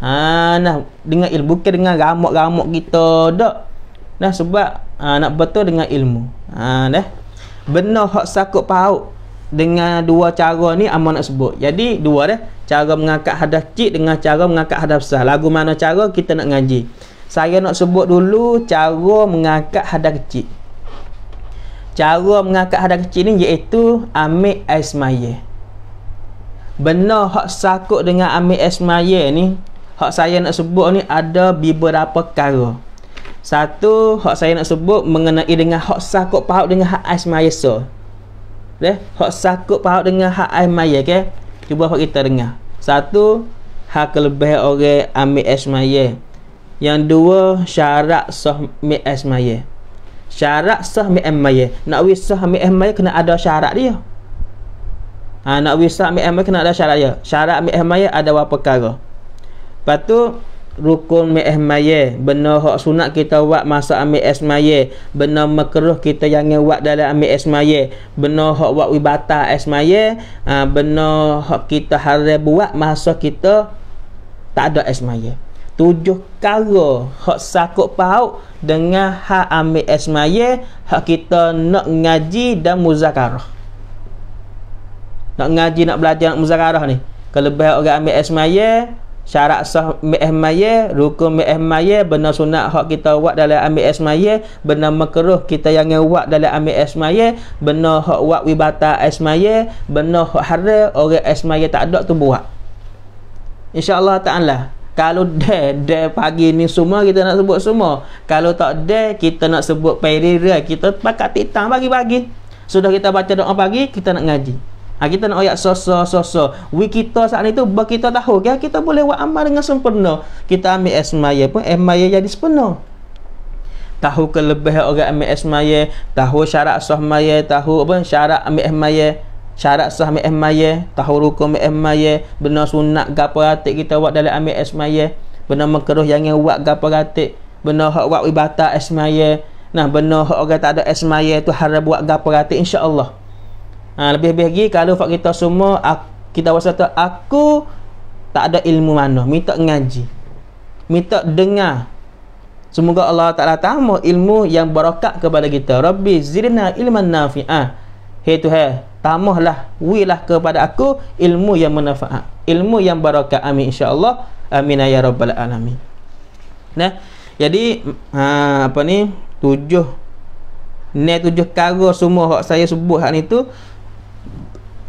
ha nah dengan ilmu bukan dengan ramak-ramak kita dak nah sebab ha, nak betul dengan ilmu ha dah benar hak sakut pau dengan dua cara ni amon nak sebut jadi dua dah cara mengangkat hadas kecil dengan cara mengangkat hadas besar lagu mana cara kita nak ngaji saya nak sebut dulu cara mengangkat hadas kecil cara mengangkat hadas kecil ni iaitu ambil ais mayer Benar, hak sakut dengan Amir Esmaye ni hak saya nak sebut ni ada beberapa perkara satu hak saya nak sebut mengenai dengan hak sakut paut dengan hak Esmaye so leh hak sakut paut dengan hak Esmaye ke cuba hak kita dengar satu hak kelebih orang Amir Esmaye yang dua syarat sah Amir Esmaye syarat sah Amir Esmaye nak wis sah Amir Esmaye kena ada syarat dia ha, nak wisak ambil ihmal kena ada syarat dia ya. syarat ambil ihmal ya, ada apa perkara lepas tu rukun ambil ihmal ya. benda hak sunat kita buat masa ambil ihmal benda makruh kita yang buat dalam ambil ihmal benda hak buat wibata ihmal ha, benda hak kita harus buat masa kita tak ada ihmal tujuh kara hak sakut paut dengan hak ambil ihmal hak kita nak ngaji dan muzakarah nak ngaji nak belajar nak muzakarah ni kelebih orang ambil ismaya syarat sah ismaya rukun ismaya benar sunat hak kita buat dalam ambil ismaya benar makruh kita yang buat dalam ambil ismaya benar hak buat wibata ismaya benar hak hara orang ismaya tak ada tu buat insyaallah taala kalau de de pagi ni semua kita nak sebut semua kalau tak de kita nak sebut perira kita pakat titang pagi-pagi sudah kita baca doa pagi kita nak ngaji Ha, kita nak oyak sosok, sosok. We kita saat itu, ber kita tahu. Ya, kita boleh buat amal dengan sempurna. Kita ambil esmaya pun, esmaya jadi sempurna. Tahu kelebihan orang ambil esmaya. Tahu syarat sohmaya. Tahu apa, syarat ambil esmaya. Syarat sah ambil esmaya. Tahu rukun ambil esmaya. Benar sunat gaparatik kita buat dalam ambil esmaya. Benar mengkeruh yang yang buat gaparatik. Benar hak buat ibatah esmaya. Nah, benar orang tak ada esmaya tu harap buat gaparatik insyaAllah. Allah. Ha, lebih-lebih lagi kalau fak kita semua aku, kita rasa tu aku tak ada ilmu mana minta ngaji minta dengar semoga Allah Taala tambah ilmu yang barokah kepada kita rabbi zidna ilman nafi'ah hey tu hey tambahlah wilah kepada aku ilmu yang manfaat ilmu yang barokah. amin insyaallah amin ya rabbal alamin nah jadi ha, apa ni tujuh ni tujuh kara semua hak saya sebut hak ni tu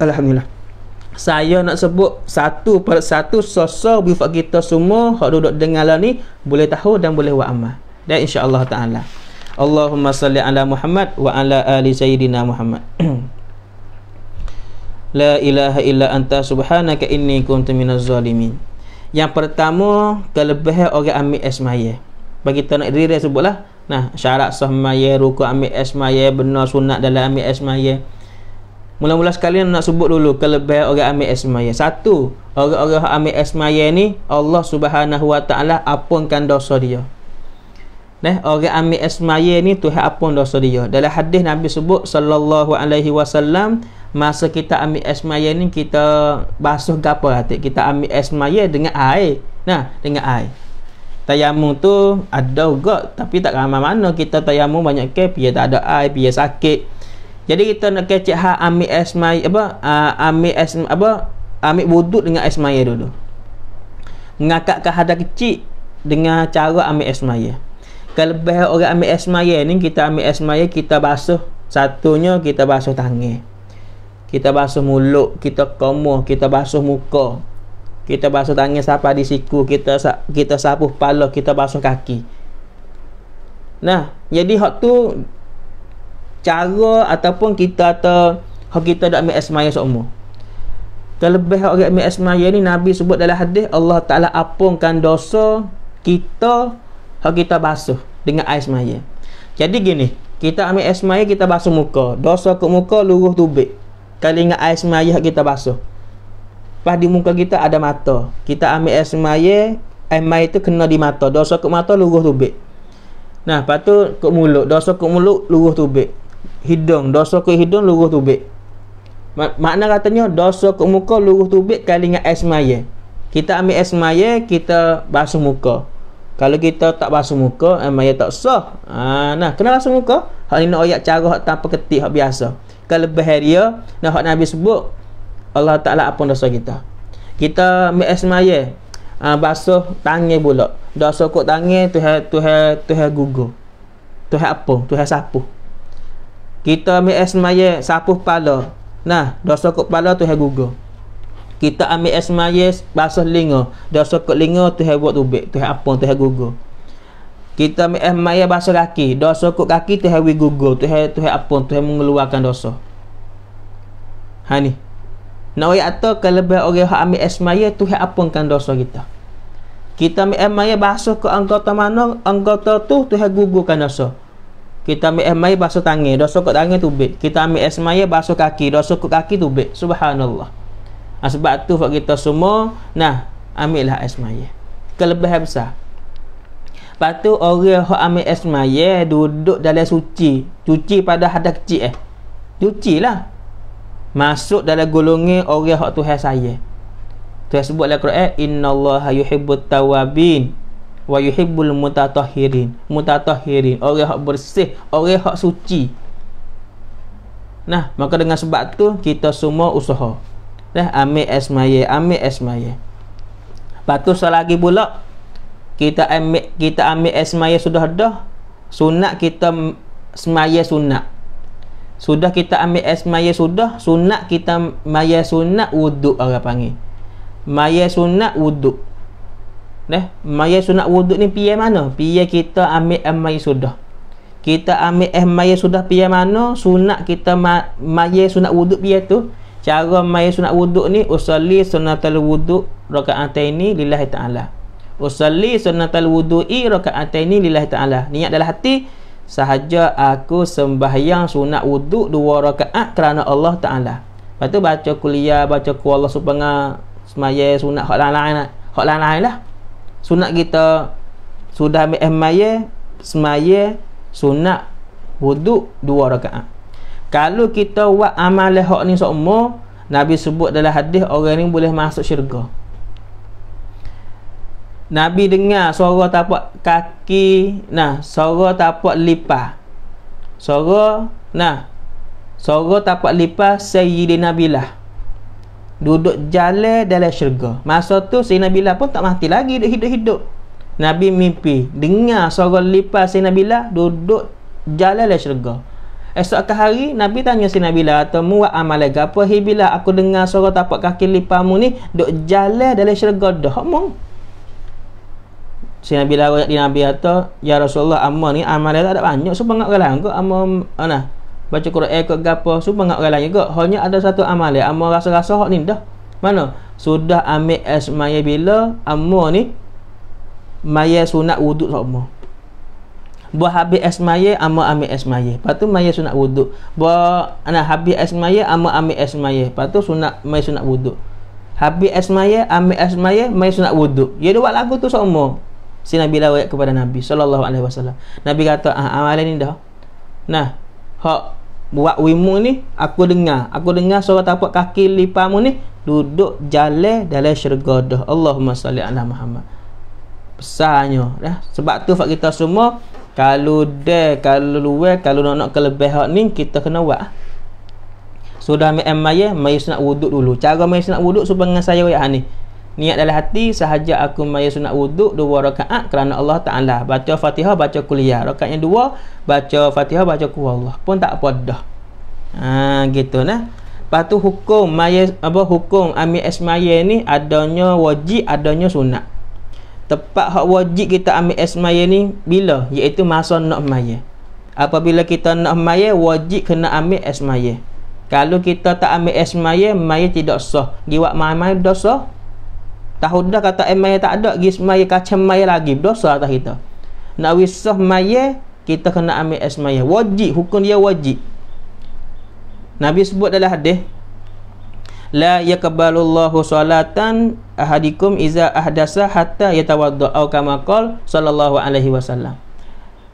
Alhamdulillah Saya nak sebut satu per satu sosok bifat kita semua Hak duduk dengar lah ni Boleh tahu dan boleh buat amal Dan insyaAllah ta'ala Allahumma salli ala Muhammad wa ala ali Sayyidina Muhammad La ilaha illa anta subhanaka inni kuntu minaz zalimin Yang pertama kelebihan orang ambil esmaya Bagi kita nak diri sebutlah Nah syarat sahmaya, ruku ambil esmaya, benar sunat dalam ambil esmaya Mula-mula sekali nak sebut dulu kelebihan orang ambil ismaya. Satu, orang-orang ambil ismaya ni Allah Subhanahu Wa Taala apunkan dosa dia. Neh, orang ambil ismaya ni Tuhan apun dosa dia. Dalam hadis Nabi sebut sallallahu alaihi wasallam masa kita ambil ismaya ni kita basuh gapo hati kita ambil ismaya dengan air. Nah, dengan air. Tayamum tu ada juga tapi tak ramai mana kita tayamum banyak ke pia tak ada air, pia sakit. Jadi kita nak kecek ha ambil esmai apa uh, ambil es apa ambil wuduk dengan esmai dulu. Mengakak ke hada kecil dengan cara ambil esmai. Kelebih orang ambil esmai ni kita ambil esmai kita basuh satunya kita basuh tangan. Kita basuh mulut, kita komoh, kita basuh muka. Kita basuh tangan siapa di siku, kita kita sapu kepala, kita basuh kaki. Nah, jadi hak tu cara ataupun kita ter, kita tak ambil asmaya semua. terlebih orang ambil asmaya ni Nabi sebut dalam hadis Allah Ta'ala apungkan dosa kita kita basuh dengan air asmaya jadi gini kita ambil asmaya kita basuh muka dosa ke muka luruh tubik kali dengan air asmaya kita basuh lepas di muka kita ada mata kita ambil asmaya asmaya itu kena di mata dosa ke mata luruh tubik Nah, patut ke mulut. Dosa ke mulut, luruh tubik hidung dosa ke hidung luruh tubik makna katanya dosa ke muka luruh tubik kali dengan air semaya kita ambil air semaya kita basuh muka kalau kita tak basuh muka air semaya tak sah ha, nah kena basuh muka hak ini oyak cara hak tanpa ketik hak biasa kalau berharia nah hak Nabi sebut Allah Ta'ala apa dosa kita kita ambil air semaya ha, basuh tangan pula dosa kot tangan tuha tuha tuha gugur tuha apa tuha sapu kita ambil air semaya sapuh kepala. Nah, dosa kepala tu hai gugur. Kita ambil air basuh linga. Dosa kepala linga tu hai buat ubek, tu hai apa tu hai gugur. Kita ambil air basuh kaki. Dosa kepala kaki tu hai gugur, tu hai tu hai apa tu hai mengeluarkan dosa. Ha ni. Nak ayat tu kalau orang hak ambil air tu hai apungkan dosa kita. Kita ambil air basuh ke anggota mana? Anggota tu tu hai gugurkan dosa kita ambil air mayat basuh tangan dah sokok tangan tubik kita ambil air mayat basuh kaki dah sokok kaki tubik subhanallah ha, sebab tu buat kita semua nah ambillah air mayat kelebihan besar lepas tu orang yang ambil air mayat duduk dalam suci cuci pada hadah kecil eh cuci lah masuk dalam golongan orang yang tuhan saya tuhan sebut dalam Inna innallaha yuhibbut tawabin wa yuhibbul mutatahhirin mutatahhirin orang hak bersih orang hak suci nah maka dengan sebab tu kita semua usaha nah ambil asmaye ambil asmaye patu selagi pula kita ambil kita ambil asmaye sudah dah sunat kita semaya sunat sudah kita ambil asmaye sudah sunat kita maya sunat wuduk orang panggil maya sunat wuduk Nah, mayat sunat wuduk ni pian mana? Pian kita ambil air mayat sudah. Kita ambil air mayat sudah pian mana? Sunat kita ma mayat sunat wuduk pian tu. Cara mayat sunat wuduk ni usali sunatul wuduk rakaat ini lillahi taala. Usali wuduk i rakaat ini lillahi taala. Niat dalam hati sahaja aku sembahyang sunat wuduk dua rakaat kerana Allah taala. Lepas tu baca kuliah, baca ku Allah subhanahu semaya sunat hak Hak lain -lain lah sunat kita sudah ambil ihmaye semaye sunat wuduk dua rakaat kalau kita buat amal hak ni semua nabi sebut dalam hadis orang ni boleh masuk syurga nabi dengar suara tapak kaki nah suara tapak lipah suara nah suara tapak lipah sayyidina billah duduk jalan dalam syurga. Masa tu Sayyidina Bilal pun tak mati lagi duduk hidup-hidup. Nabi mimpi dengar suara lipas Sayyidina Bilal duduk jalan dalam syurga. Esok ke hari Nabi tanya Sayyidina Bilal temu amal amala gapo hi bila aku dengar suara tapak kaki lipamu ni duduk jalan dalam syurga dah mong. Sayyidina Bilal ayat di Nabi kata ya Rasulullah amal ni amal tak ada banyak sebab ngak galang kau amal nah baca Quran eh, ke gapo semua dengan orang lain juga hanya ada satu amal ya, amal rasa-rasa hak ni dah mana sudah ambil asmaya bila amal ni maya sunat wuduk sama Buah habis asmaya amal ambil asmaya lepas tu maya sunat wuduk Buah nah, habis asmaya amal ambil asmaya lepas tu sunat maya sunat wuduk habis asmaya ambil asmaya maya sunat wuduk dia dua lagu tu sama si Nabi lawat kepada Nabi sallallahu alaihi wasallam Nabi kata ah, amalan ni dah nah hak buat wimu ni aku dengar aku dengar suara tapak kaki lipamu ni duduk jalan dalam syurga dah Allahumma salli ala Muhammad besarnya ya. sebab tu fak kita semua kalau de kalau luwe kalau nak nak kelebihan ni kita kena buat sudah so, ambil mayat mayus nak wuduk dulu cara mayus nak wuduk supaya dengan saya ya ni niat dalam hati sahaja aku mai sunat wuduk dua rakaat kerana Allah Taala baca Fatihah baca kuliah rakaat yang dua baca Fatihah baca kuliah Allah pun tak apa dah ha gitu nah lepas tu hukum mai apa hukum ambil ismaya ni adanya wajib adanya sunat tepat hak wajib kita ambil ismaya ni bila iaitu masa nak mai apabila kita nak mai wajib kena ambil ismaya kalau kita tak ambil ismaya mai tidak sah giwak mai mai dah sah tahun dah kata eh maya tak ada pergi semaya kacang maya lagi berdosa atas kita nak wisah maya kita kena ambil es maya wajib hukum dia wajib Nabi sebut dalam hadis la yakbalullahu salatan ahadikum iza ahdasa hatta yatawaddo au kama qol sallallahu alaihi wasallam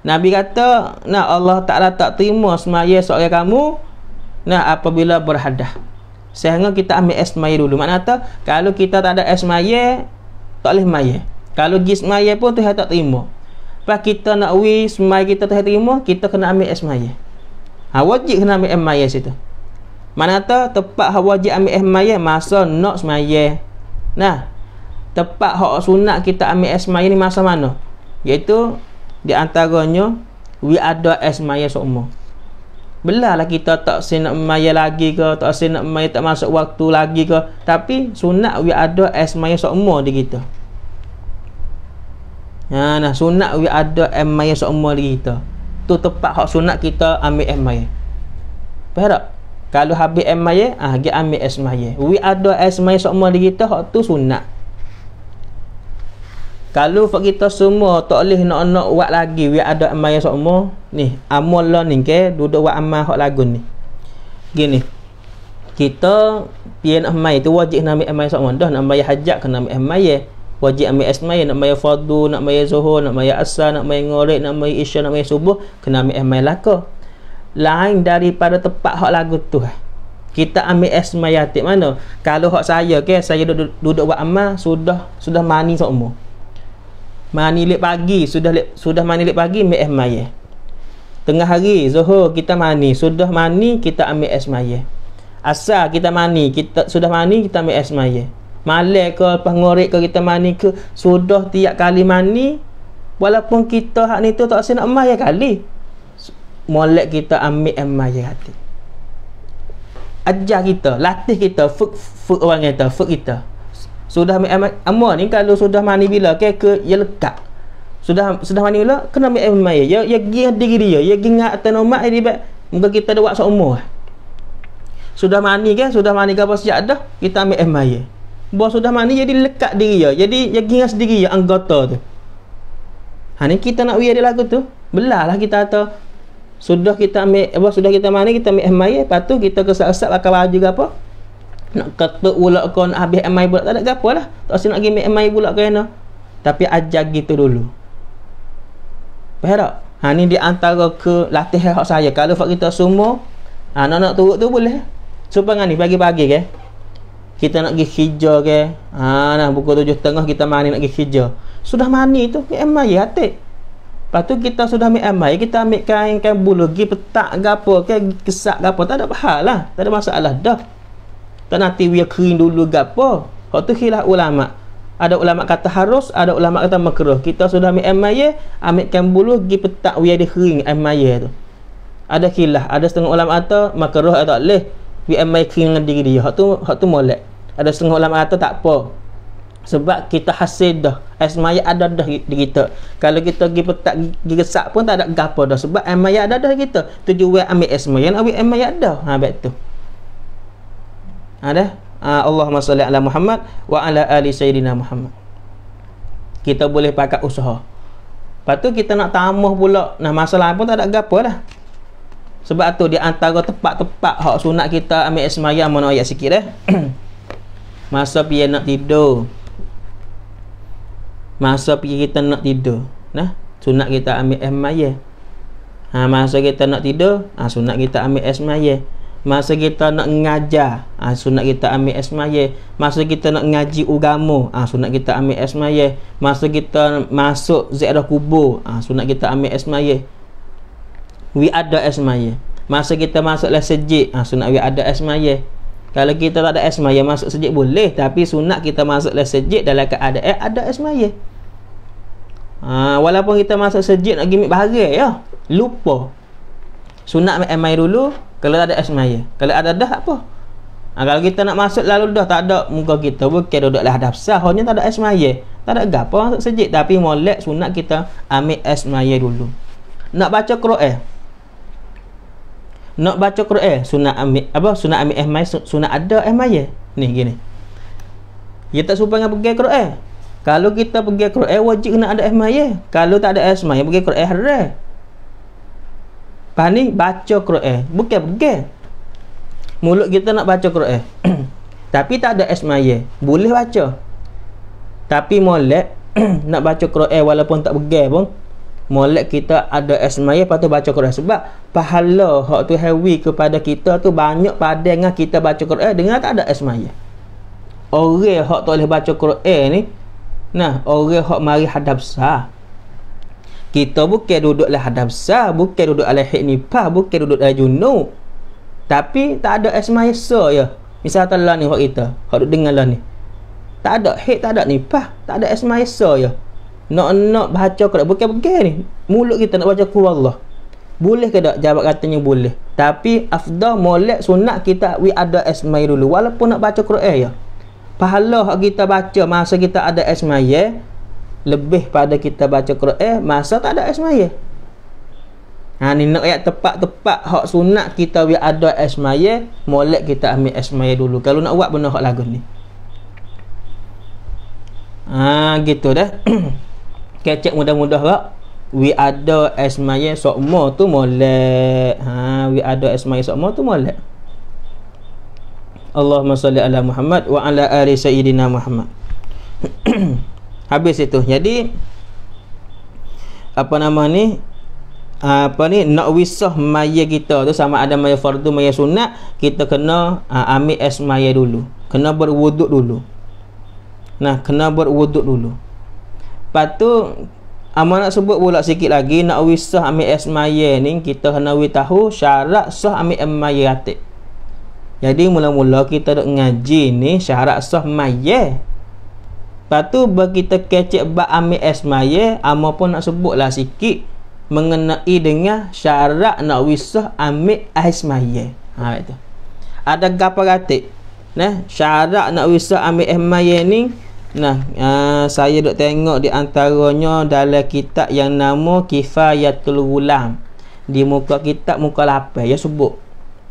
Nabi kata nak Allah Taala tak terima semaya soalnya kamu nak apabila berhadah sehingga kita ambil esmaya dulu makna kata kalau kita tak ada esmaya tak boleh maya kalau gismaya pun tu tak terima lepas kita nak wi semaya kita tak terima kita kena ambil esmaya ha, wajib kena ambil esmaya situ makna kata tepat hak wajib ambil esmaya masa nak semaya nah tepat hak sunat kita ambil esmaya ni masa mana iaitu di antaranya wi ada esmaya seumur belahlah kita tak sen nak maya lagi ke tak sen nak maya tak masuk waktu lagi ke tapi sunat we ada as maya sokmo di kita ha nah sunat we ada am maya sokmo di kita tu tepat hak sunat kita ambil am maya faham kalau habis am maya ah dia ambil as maya we ada as maya sokmo di kita hak tu sunat kalau fak kita semua tak boleh nak nak buat lagi wi ada amal yang semua ni amal lah ni ke duduk buat amal hak lagu ni gini kita pian nak mai tu wajib nak ambil amal semua dah nak bayar hajat kena ambil amal ya wajib ambil asma nak bayar fardu nak bayar zuhur nak bayar asar nak bayar ngorek nak bayar isya nak bayar subuh kena ambil amal laka lain daripada tempat hak lagu tu eh. kita ambil asma yatik mana kalau hak saya ke saya duduk, duduk buat amal sudah sudah mani semua mani lep pagi sudah lep, sudah mani lep pagi ambil esmayah tengah hari zuhur kita mani sudah mani kita ambil esmayah asal kita mani kita sudah mani kita ambil esmayah malam ke lepas ngorek ke kita mani ke sudah tiap kali mani walaupun kita hak ni tu tak sempat nak mayah kali molek kita ambil esmayah hati ajar kita latih kita fuk fuk orang kita fuk kita sudah amma ni kalau sudah mani bila ke ke ya lekat sudah sudah mani bila kena ambil air mai ya ya gi diri dia ya gi ngat tanah mak ni bet muka kita ada waktu umur sudah mani ke sudah mani ke apa sejak dah kita ambil air mai bo sudah mani jadi lekat diri dia jadi ya gi ngat sendiri ya anggota tu ha ni kita nak wiyah dia lagu tu belalah kita kata sudah kita ambil apa sudah kita mani kita ambil air mai patu kita kesak-kesak pakai baju ke apa nak kata pula kau nak habis MI pula tak ada apa lah tak usah nak pergi ambil MI pula kena tapi ajar gitu dulu faham tak? Ha, ni di antara ke latih hak saya kalau fak kita semua ha, nak nak turut tu boleh supaya ni pagi-pagi ke kita nak pergi hijau ke ha, nah, pukul tujuh tengah kita mani nak pergi hijau sudah mani tu ke MI hatik lepas tu kita sudah ambil MI kita ambil kain-kain bulu pergi petak ke apa ke kesak ke apa tak ada pahal lah tak ada masalah dah nanti tiwia kering dulu ke apa kalau tu khilaf ulama ada ulama kata harus ada ulama kata makruh kita sudah ambil emaya ambil kambulu pergi petak wia dia kering emaya tu ada khilaf ada setengah ulama kata makruh atau leh wia emaya kering dengan diri dia hak tu hak tu molek ada setengah ulama kata tak apa sebab kita hasil dah Esmaya ada dah di kita Kalau kita pergi petak Gesak pun tak ada gapa dah Sebab esmaya ada dah kita Tujuh wek ambil esmaya Nak ambil esmaya dah Ha betul ada ha, Allahumma salli ala Muhammad wa ala ali sayyidina Muhammad kita boleh pakai usaha lepas tu kita nak tamuh pula nah masalah pun tak ada gapo lah sebab tu di antara tepat-tepat hak sunat kita ambil ismaya mana ayat sikit eh masa pian nak tidur masa pian kita nak tidur nah sunat kita ambil ismaya ha ah, masa kita nak tidur ha, sunat kita ambil ismaya masa kita nak ngajar ha, sunat kita ambil esmaye masa kita nak ngaji ugamu, ha, sunat kita ambil esmaye masa kita masuk ziarah kubur ha, sunat kita ambil esmaye we ada esmaye masa kita masuk lesejik ha, sunat we ada esmaye kalau kita tak ada esmaye masuk sejik boleh tapi sunat kita masuk lesejik dalam keadaan eh, ada esmaye ha, walaupun kita masuk sejik nak gimik bahagia ya lupa sunat mai dulu kalau ada asmaya kalau ada dah apa ha, kalau kita nak masuk lalu dah tak ada muka kita bukan duduklah dah besar hanya tak ada asmaya tak ada gapo sejik tapi molek sunat kita ambil asmaya dulu nak baca Quran nak baca Quran sunat ambil apa sunat ambil asmaya sunat ada asmaya ni gini kita tak supaya pergi Quran kalau kita pergi Quran wajib nak ada asmaya kalau tak ada asmaya pergi Quran haram Lepas ni baca Quran eh, Bukan pergi Mulut kita nak baca Quran eh. Tapi tak ada esmaya Boleh baca Tapi molek Nak baca Quran eh, walaupun tak pergi pun Molek kita ada esmaya Lepas tu baca Quran Sebab pahala Hak tu hewi kepada kita tu Banyak pada dengan kita baca Quran Dengan tak ada esmaya Orang hak tak boleh baca Quran ni Nah, orang hak mari hadap sah kita bukan duduk dalam hadah besar Bukan duduk dalam hiknipah Bukan duduk dalam junuk Tapi tak ada esma yasa ya Misal telah ni orang kita Orang duduk dengar lah ni Tak ada hik, tak ada nipah Tak ada esma yasa ya Nak-nak baca kurang Bukan pergi ni Mulut kita nak baca kurang Allah boleh ke tak? Jawab katanya boleh. Tapi afdal molek sunat kita we ada esmai dulu walaupun nak baca Quran ya. Pahala kita baca masa kita ada esmai ya lebih pada kita baca Quran eh, masa tak ada esmaya ha ni nak ayat tepat-tepat hak sunat kita biar ada esmaya molek kita ambil esmaya dulu kalau nak buat benda hak lagu ni ha gitu dah kecek mudah-mudah lah we ada esmaya sokmo tu molek ha we ada esmaya sokmo tu molek Allahumma salli ala Muhammad wa ala ali Sayidina Muhammad habis itu jadi apa nama ni apa ni nak wisah maya kita tu sama ada maya fardu maya sunat kita kena uh, ambil es maya dulu kena berwuduk dulu nah kena berwuduk dulu lepas tu Amal nak sebut pula sikit lagi nak wisah ambil es maya ni kita kena tahu syarat sah ambil es jadi mula-mula kita nak ngaji ni syarat sah maya Lepas tu bagi kita kecek bab ambil esmaya Ama pun nak lah sikit Mengenai dengan syarat nak wisah ambil esmaya Ha betul Ada gapa ratik Nah, syarat nak wisah ambil esmaya ni Nah, uh, saya duk tengok di antaranya dalam kitab yang nama Kifayatul Ulam. Di muka kitab muka lapan ya sebut.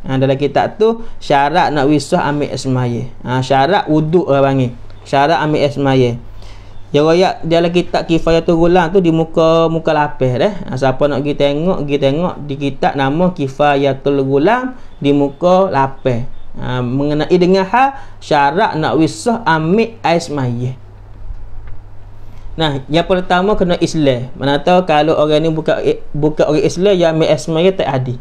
Ha, dalam kitab tu syarat nak wisah ambil ismaya. Ha, syarat wuduk lah bangi syarat ambil esmaya yang royak dalam kitab kifayah turulan tu di muka muka lapis eh? siapa nak pergi tengok pergi tengok di kitab nama kifayah turulan di muka lapis ha, mengenai dengan hal syarat nak wisah ambil esmaya nah yang pertama kena islah mana tahu kalau orang ni buka buka orang islah yang ambil esmaya tak ada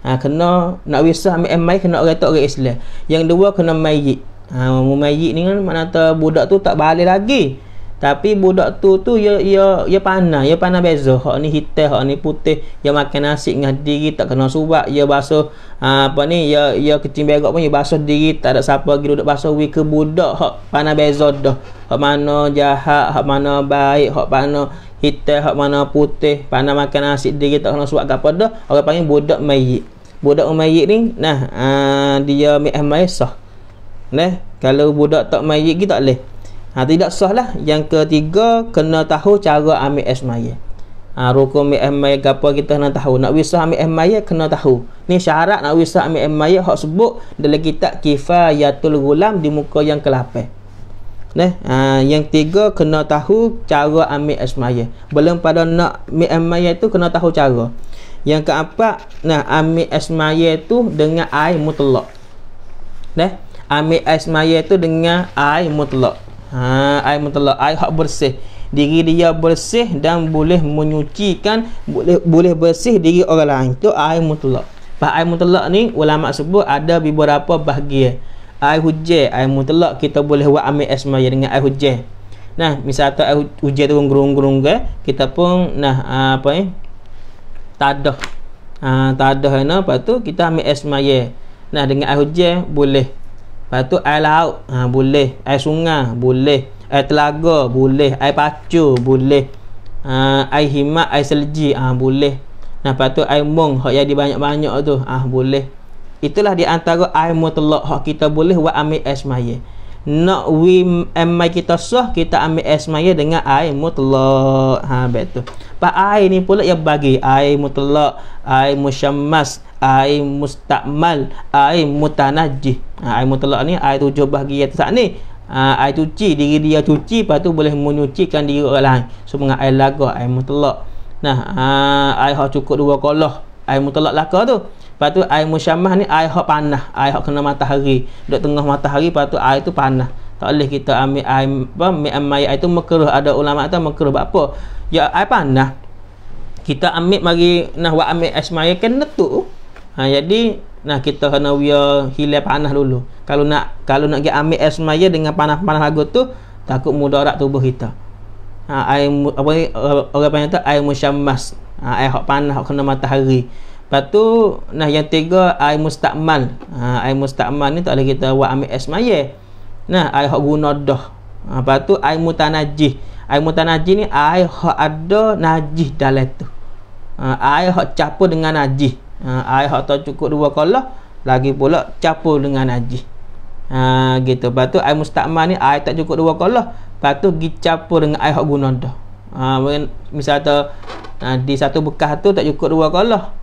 Ha, kena nak wisah ambil emai kena orang tu orang Islam. Yang kedua kena mayit. Ha, ah, mumayyit ni kan mana tu budak tu tak balik lagi. Tapi budak tu tu ya ya ya panah, ya panah bezo. Hak ni hitam, hak ni putih. Ya makan nasi dengan diri tak kena subak, ya basuh ha, apa ni, ya ya kecil berak pun ya basuh diri, tak ada siapa lagi duduk basuh wi ke budak hak panah bezo. dah. Hak mana jahat, hak mana baik, hak panah hitam, hak mana putih. Panah makan nasi diri tak kena subak apa dah. Orang panggil budak mayit. Budak mayit ni nah uh, dia mi ahmai Neh, kalau budak tak mayit kita tak leh. Ha tidak sah lah. Yang ketiga kena tahu cara ambil es mayit. Ha rukun ambil es mayit apa kita nak tahu. Nak wisah ambil es mayit kena tahu. Ni syarat nak wisah ambil es mayit hak sebut dalam kitab Kifayatul gulam di muka yang ke-8. Neh, ha, yang ketiga kena tahu cara ambil es mayit. Belum pada nak ambil es mayit tu kena tahu cara. Yang keempat, nah ambil es mayit tu dengan air mutlak. Neh, ambil air semaya tu dengan air mutlak ha, air mutlak, air hak bersih diri dia bersih dan boleh menyucikan boleh boleh bersih diri orang lain tu air mutlak Pak air mutlak ni ulama sebut ada beberapa bahagian air hujan air mutlak kita boleh buat ambil air semaya dengan air hujan nah misalnya air hujan tu gerung-gerung ke kita pun nah apa ni eh? tadah ha, tadah ni lepas tu kita ambil air nah dengan air hujan boleh Lepas tu air laut ha, boleh Air sungai boleh Air telaga boleh Air pacu boleh ha, Air himat, air selji ha, boleh Nah, lepas tu air mung hak jadi banyak-banyak tu ah ha, boleh. Itulah di antara air mutlak hak kita boleh buat ambil air nak wi mai kita sah kita ambil asmaya dengan ai mutlaq ha betul pa ai ni pula yang bagi ai mutlaq ai musyammas ai mustakmal ai mutanajjih ha ai mutlaq ni ai tujuh bahagian tak ni ha, ai cuci diri dia cuci lepas tu boleh menyucikan diri orang lain so mengai ai lagu ai mutlaq nah ha, ai ha cukup dua kolah ai mutlaq laka tu lepas tu air musyamah ni air hot panah air hot kena matahari duduk tengah matahari lepas tu air tu panah tak boleh kita ambil air apa ambil air itu mekeruh ada ulama kata mekeruh buat apa ya air panah kita ambil mari nah buat ambil air semaya kena tu ha, jadi nah kita kena wia hilang panah dulu kalau nak kalau nak pergi ambil air semaya dengan panah-panah lagu tu takut mudarat tubuh kita ha, air apa ni orang panggil tu air musyamas ha, air hot panah hot kena matahari Lepas tu nah yang tiga ai mustakmal. Ha ai mustakmal ni tak boleh kita buat ambil asmaye. Nah ai hak guna dah. Ha lepas tu ai mutanajih. Ai mutanajih ni ai hak ada najih dalam tu. Ha ai hak capo dengan najih. Ha ai hak tak cukup dua kalah lagi pula capo dengan najih. Ha gitu. Lepas tu ai mustakmal ni ai tak cukup dua kalah. Lepas tu gi capo dengan ai hak guna dah. Ha misalnya ha, di satu bekas tu tak cukup dua kalah.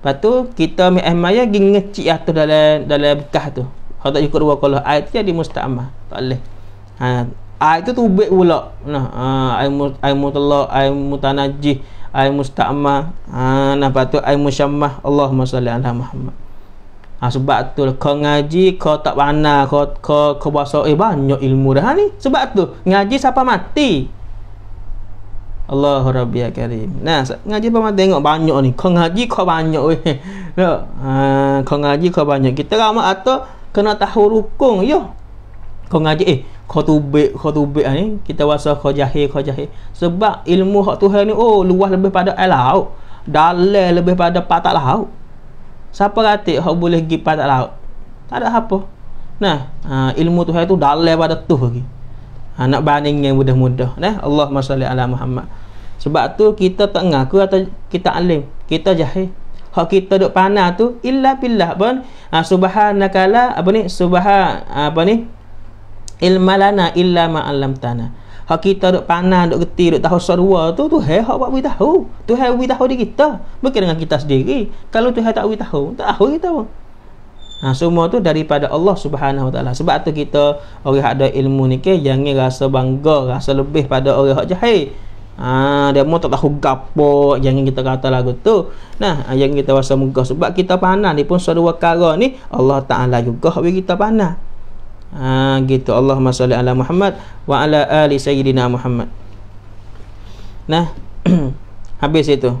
Lepas tu kita ambil air maya pergi ngecik atas lah dalam dalam bekas tu. Kalau tak cukup dua kalau air tu jadi mustamah. Tak boleh. Ha air tu tubik pula. Nah, ha air mu, air mutallah, air mutanajih, air mustamah. Ha nah patu air musyammah. Allahumma salli ala Muhammad. Ha, sebab tu lah, kau ngaji kau tak pandai kau kau kau bahasa eh banyak ilmu dah ni sebab tu ngaji siapa mati Allah Rabbi ya Karim. Nah, ngaji apa mah tengok banyak ni. Kau ngaji kau banyak weh. Ya, kau ngaji kau banyak. Kita ramah atau kena tahu rukun yo. Kau ngaji eh kau tubik, kau tubik ah, ni. Kita wasa kau jahil, kau jahil. Sebab ilmu hak Tuhan ni oh luas lebih pada air laut. Dalil lebih pada patak laut. Siapa kata kau boleh pergi patak laut? Tak ada apa. Nah, ah, ilmu Tuhan tu dalil pada tuh lagi. Ha, bandingnya mudah-mudah. Nah, Allah salli ala Muhammad. Sebab tu kita tak ngaku atau kita alim, kita jahil. Hak kita duk panah tu illa billah pun ha, subhanakala apa ni subhan apa ni ilmalana illa ma 'allamtana. Hak kita duk panah duk geti duk tahu serua tu Tuhan hak buat bagi tahu. Tuhan bagi tahu di kita, bukan dengan kita sendiri. Kalau tu Tuhan tak bagi tahu, tak tahu kita pun. Ha, semua tu daripada Allah Subhanahu Wa Taala. Sebab tu kita orang ada ilmu ni ke jangan rasa bangga, rasa lebih pada orang hak jahil. Ha, dia pun tak tahu gapo jangan kita kata lagu tu. Nah, yang ah, kita rasa megah sebab kita panah ni pun suatu perkara ni Allah Taala juga bagi kita panah. Ha, gitu Allah masalli Allah Muhammad wa ala ali sayyidina Muhammad. Nah, habis itu.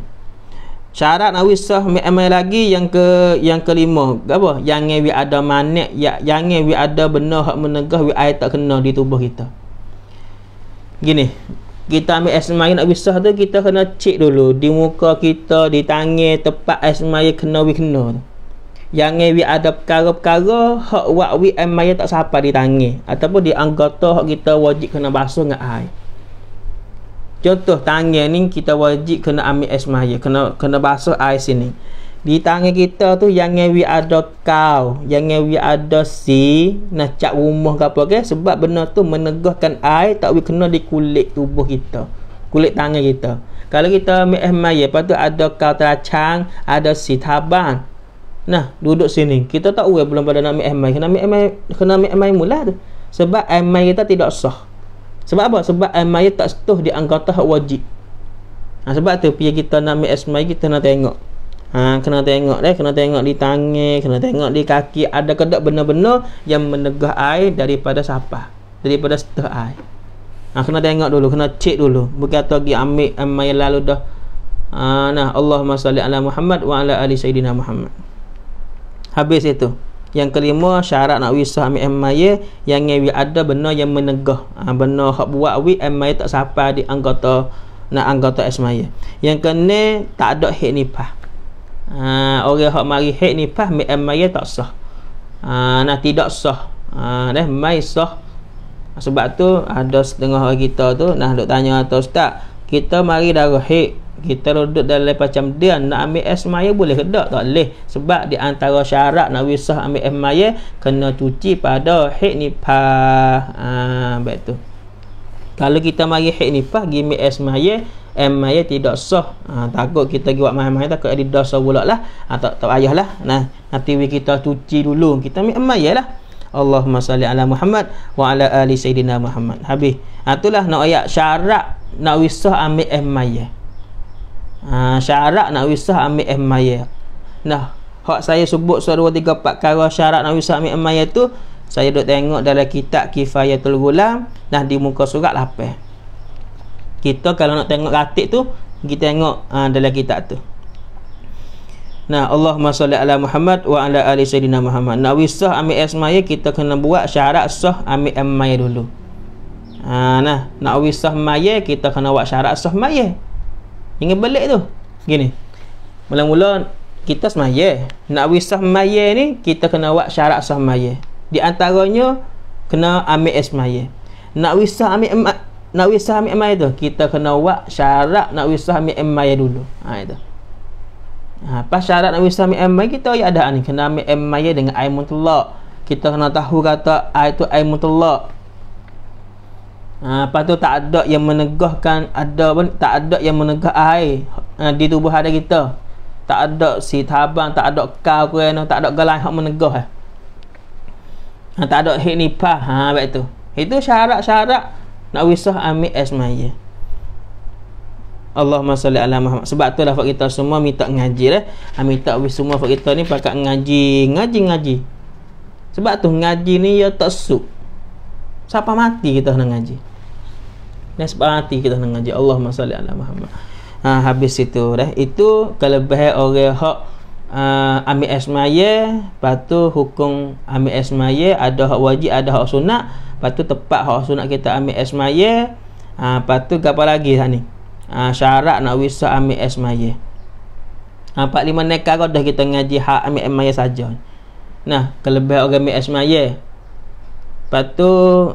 Syarat nak wisah amal lagi yang ke yang kelima, apa? Jangan wi ada manik, ya, jangan wi ada benar hak menegah wi ayat tak kena di tubuh kita. Gini, kita ambil esmaya nak wisah tu kita kena cek dulu di muka kita di tangan tempat esmaya kena wi kena tu yang wi ada perkara-perkara hak wak wi esmaya tak siapa di tangan ataupun di anggota hak kita wajib kena basuh dengan air contoh tangan ni kita wajib kena ambil esmaya kena kena basuh air sini di tangan kita tu yang we ada kau yang we ada si nak cak rumah ke apa ke okay? sebab benda tu menegahkan air tak we kena di kulit tubuh kita kulit tangan kita kalau kita ambil eh maya lepas tu ada kau teracang ada si taban nah duduk sini kita tak we belum pada nak ambil eh maya kena ambil eh maya kena ambil eh maya mula tu sebab eh maya kita tidak sah sebab apa? Sebab amai tak setuh di anggota hak wajib. Nah, sebab tu pihak kita nak ambil kita nak tengok. Ha, kena tengok dia, kena tengok di tangan, kena tengok di kaki ada ke tak benda-benda yang menegah air daripada siapa? Daripada setah air. Ha, kena tengok dulu, kena cek dulu. Berkata lagi ambil amai eh, lalu dah. Ha, nah, Allah salli ala Muhammad wa ala ali sayyidina Muhammad. Habis itu. Yang kelima syarat nak wisah ambil amai yang ngewi ada benda yang menegah. Ha, benda hak buat wi amai tak sampai di anggota nak anggota asmaya. Yang kene tak ada hak nifah ha, orang hak mari haid ni pas mi'am maya tak sah ha, ah, nah tidak sah ha, dah mai sah sebab tu ada setengah orang kita tu nah dok tanya atau ustaz kita mari darah haid kita duduk dalam macam dia nak ambil es maya boleh ke tak? tak boleh sebab di antara syarat nak wisah ambil es maya kena cuci pada haid ni pa ha, baik tu kalau kita mari haid nifas gi mi esmaye emaye tidak sah ha, takut kita gi buat main-main takut ada dosa pula lah ha, tak tak lah. nah nanti we kita cuci dulu kita mi emaye lah Allahumma salli ala Muhammad wa ala ali sayyidina Muhammad habis ha, itulah nak ayat syarat nak wisah ambil emaye ha, syarat nak wisah ambil emaye nah hak saya sebut 1 2 3 4 kalau syarat nak wisah ambil emaye tu saya duk tengok dalam kitab kifayatul gulam nah di muka surat 8 lah kita kalau nak tengok katik tu kita tengok uh, dalam kitab tu nah Allahumma salli ala Muhammad wa ala ali sayyidina Muhammad nak wisah ambil asmaya kita kena buat syarat sah ambil amaya dulu ha, nah nak wisah maya kita kena buat syarat sah maya ingat belik tu gini mula-mula kita semaya nak wisah maya ni kita kena buat syarat sah maya di antaranya kena ambil ismaye. Nak wisah ambil nak wisah ambil ismaye tu kita kena buat syarat nak wisah ambil ismaye dulu. Ha itu. Ha pas syarat nak wisah ambil ismaye kita ya ada ni kena ambil ismaye dengan air mutlak. Kita kena tahu kata air tu air mutlak. Ha lepas tu tak ada yang menegahkan ada pun tak ada yang menegah air ha, di tubuh ada kita. Tak ada si tabang, tak ada kau kerana tak ada galai hak menegah. Eh. Ha, tak ada hik nipah ha baik tu itu syarat-syarat nak wisah ambil asmaya Allahumma salli ala Muhammad sebab tu lafak kita semua minta ngaji eh ha, minta wis semua lafak kita ni pakat ngaji ngaji ngaji sebab tu ngaji ni ya tak sup siapa mati kita nak ngaji dan sebab mati kita nak ngaji Allahumma salli ala Muhammad ha, habis itu dah itu kelebihan orang hak uh, ambil esmaya lepas tu hukum ambil esmaya ada hak wajib ada hak sunat lepas tu tepat hak sunat kita ambil esmaya uh, ah, lepas tu apa lagi sah ni uh, syarat nak wisa ambil esmaya uh, lima nekat kau dah kita ngaji hak ambil esmaya saja nah kelebih orang ambil esmaya lepas tu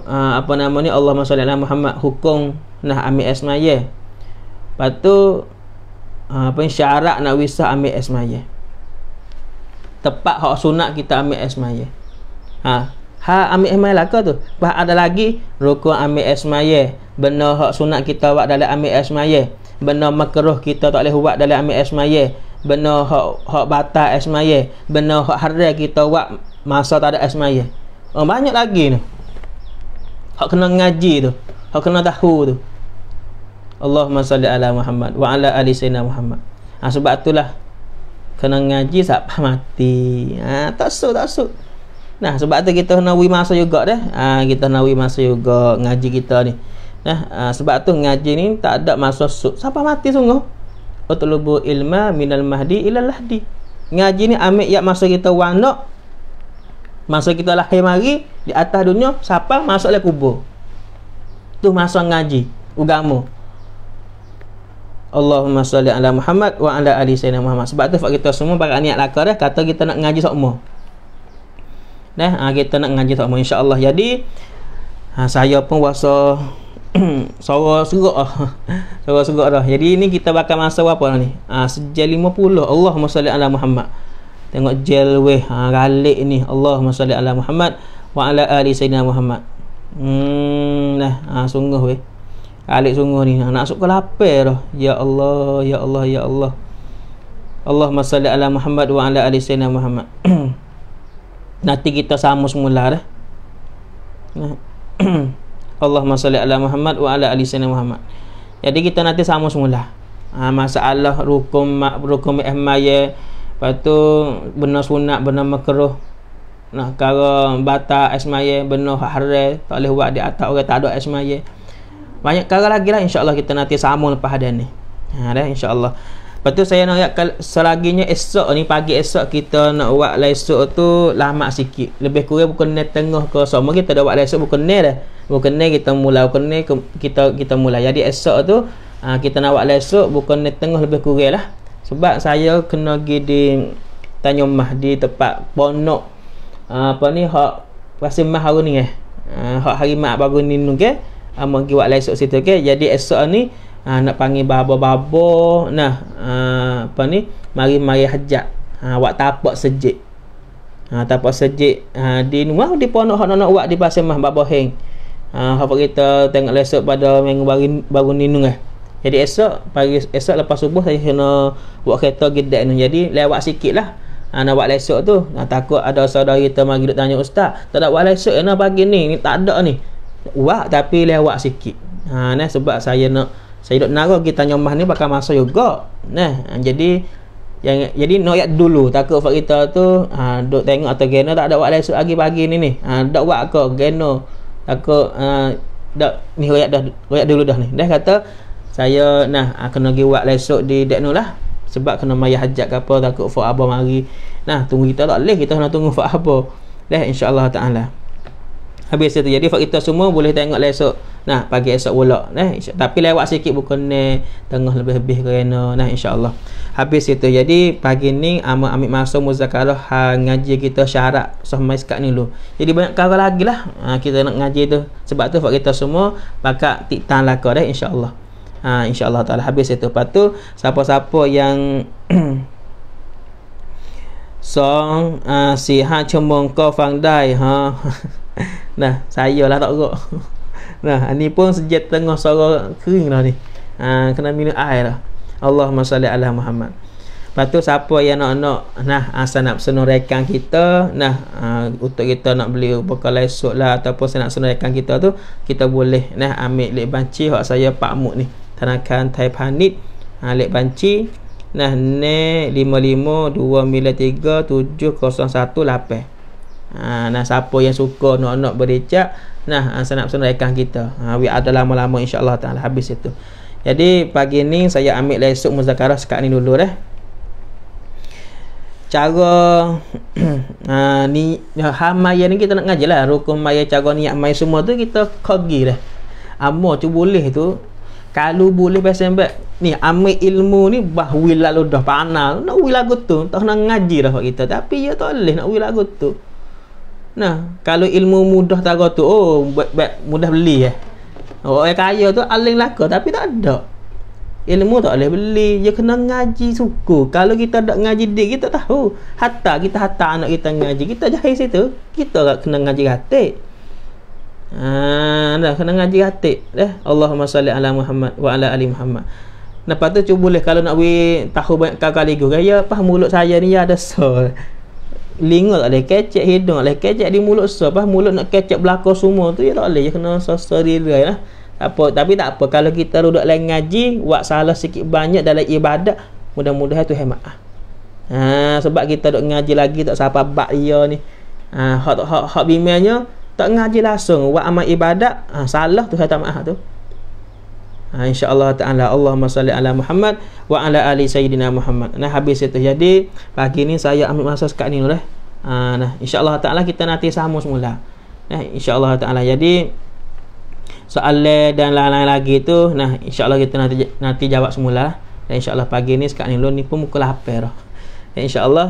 uh, apa nama ni Allahumma salli ala Muhammad hukum nak ambil esmaya lepas tu apa syarat nak wisah ambil esmaya tepat hak sunat kita ambil esmaye. Ha, ha ambil esmaye lah tu. Bah ada lagi rukun ambil esmaye. Benar hak sunat kita buat dalam ambil esmaye. Benar makruh kita tak boleh buat dalam ambil esmaye. Benar hak hak batal esmaye. Benar hak haram kita buat masa tak ada esmaye. Oh, banyak lagi ni. Hak kena ngaji tu. Hak kena tahu tu. Allahumma salli ala Muhammad wa ala ali sayyidina Muhammad. Ha, sebab itulah kena ngaji sampai mati. Ha, tak sok tak sok. Nah, sebab tu kita kena wi masa juga dah. Ha, kita kena wi masa juga ngaji kita ni. Nah, ha, sebab tu ngaji ni tak ada masa sok sampai mati sungguh. Utlubu ilma minal mahdi ila lahdi. Ngaji ni ambil yak masa kita wanak masa kita lahir mari di atas dunia Siapa masuklah kubur. Tu masa ngaji agama. Allahumma salli ala Muhammad wa ala ali sayyidina Muhammad. Sebab tu kita semua pakai niat lakar dah kata kita nak ngaji sokmo. Nah, ha, kita nak ngaji sokmo insya-Allah. Jadi ha, saya pun rasa suara serak ah. Suara serak dah. Jadi ini kita bakal masa apa ni? Ha, sejel 50. Allahumma salli ala Muhammad. Tengok jel weh ha, galik ni. Allahumma salli ala Muhammad wa ala ali sayyidina Muhammad. Hmm, nah, ha, sungguh weh. Alik sungguh ni Nak suka lapar dah Ya Allah Ya Allah Ya Allah Allah salli ala Muhammad wa ala ali sayyidina Muhammad. Nanti kita sama semula dah. Allahumma salli ala Muhammad wa ala ali sayyidina Muhammad. Jadi kita nanti sama semula. Ha, masalah rukum mak rukum ihmaya. Eh, Lepas tu benar sunat benar makruh. Nah, kalau bata ismaya benar haram tak boleh buat di atas orang tak ada ismaya banyak kali lagi lah insyaAllah kita nanti sama lepas hadiah ni ha, dah insyaAllah lepas tu saya nak lihat selaginya esok ni pagi esok kita nak buat esok tu lama sikit lebih kurang bukan ni tengah ke sama kita dah buat esok bukan ni dah Bukan ni kita mula pukul ni kita kita mula jadi esok tu ha, kita nak buat esok bukan ni tengah lebih kurang lah sebab saya kena pergi di mah di tempat ponok ha, apa ni hak Rasimah hari ni eh ha, hak hari mah baru ni nunggu okay? uh, mau pergi buat live situ okey jadi esok ni uh, nak panggil babo-babo nah uh, apa ni mari-mari hajat ha uh, buat tapak sejik ha uh, tapak sejik ha uh, din wah di ponok nak nak buat di pasar mah babo heng uh, ah, apa kita tengok lah esok pada minggu baru baru ninung eh jadi esok pagi esok lepas subuh saya kena buat kereta gedek ni jadi lewat sikit lah ha, nak buat lesok lah tu ha, takut ada saudara kita mari duduk tanya ustaz tak nak buat lesok lah kena pagi ni ni tak ada ni Wah tapi lewat sikit. Ha nah sebab saya nak saya nak nara kita nyomah ni pakai masa juga. Nah ha, jadi yang jadi nak ayat dulu takut fak kita tu ha duk tengok atau gena tak ada wak lesu lagi pagi ni ni. Ha dak buat ke gena. Takut ha dak ni ayat dah ayat dulu dah ni. Dah kata saya nah ha, kena pergi buat esok di dekno lah sebab kena mayah hajat ke apa takut fak abah mari. Nah tunggu kita tak leh kita nak tunggu fak apa. Dah insya-Allah taala habis itu jadi kita semua boleh tengok lah esok nah pagi esok pula nah insya, tapi lewat sikit bukan ni tengah lebih-lebih kerana nah insyaallah habis itu jadi pagi ni amat ambil masa muzakarah ha, ngaji kita syarat sohmai sekat ni dulu jadi banyak kata lagi lah ha, kita nak ngaji tu sebab tu kita semua pakak titan laka dah insyaallah ha, insyaallah ta'ala habis itu lepas siapa-siapa yang song uh, si ha cemong kau fang dai ha Nah, saya lah tak kok. Nah, ni pun sejak tengah suara kering lah ni. Ha, kena minum air lah. Allahumma salli ala Muhammad. Lepas tu siapa yang nak nak nah asal ah, nak senang rekan kita nah uh, untuk kita nak beli bekal esok lah ataupun saya nak senang rekan kita tu kita boleh nah ambil lek banci hak saya Pak Muk ni. Tanakan Taip Hanid ha, lek banci nah ne 552 mil 3 7018 ha, nah siapa yang suka nak nak berdecak nah saya ha, nak senaraikan kita ha, we ada lama-lama insyaallah taala habis itu jadi pagi ni saya ambil esok muzakarah sekat ni dulu dah eh. cara ha, ni ya, ha, maya ni kita nak ngaji lah rukun maya cara niat maya semua tu kita kogi dah amma tu boleh tu kalau boleh pasal baik ni ambil ilmu ni bahwi lalu dah panal nak wila tu tak nak ngaji dah kita tapi ya tak boleh nak wila tu Nah, kalau ilmu mudah tak tu, oh, buat, buat mudah beli eh. Orang oh, kaya tu aling laka tapi tak ada. Ilmu tak boleh beli, dia kena ngaji suku. Kalau kita tak ngaji dia kita tahu. Hatta kita hatta anak kita ngaji, kita jahil situ, kita tak kena ngaji gatik. Ah, dah kena ngaji gatik dah. Eh? Allahumma salli ala Muhammad wa ala ali Muhammad. Nah, patut cuba boleh kalau nak we tahu banyak kali-kali gaya, paham mulut saya ni ya, ada sor lingol tak kecek hidung tak kecek di mulut so mulut nak kecek belakang semua tu ya tak boleh ya kena sosori dia lah apa tapi tak apa kalau kita duduk lain ngaji buat salah sikit banyak dalam ibadat mudah-mudahan tu hemat ah ha, sebab kita duduk ngaji lagi tak siapa bak dia ni ha, hak hak hot bimanya tak ngaji langsung buat amal ibadat ha, salah tu hemat ah tu ha, insyaallah taala Allah salli ala Muhammad wa ala ali sayyidina Muhammad nah habis itu jadi pagi ni saya ambil masa sekat ni dulu ha, nah insyaallah taala kita nanti sama semula nah insyaallah taala jadi soalan dan lain-lain lagi tu nah insyaallah kita nanti nanti jawab semula lah. dan insyaallah pagi ni sekat ni dulu ni pun muka lapar lah dah insyaallah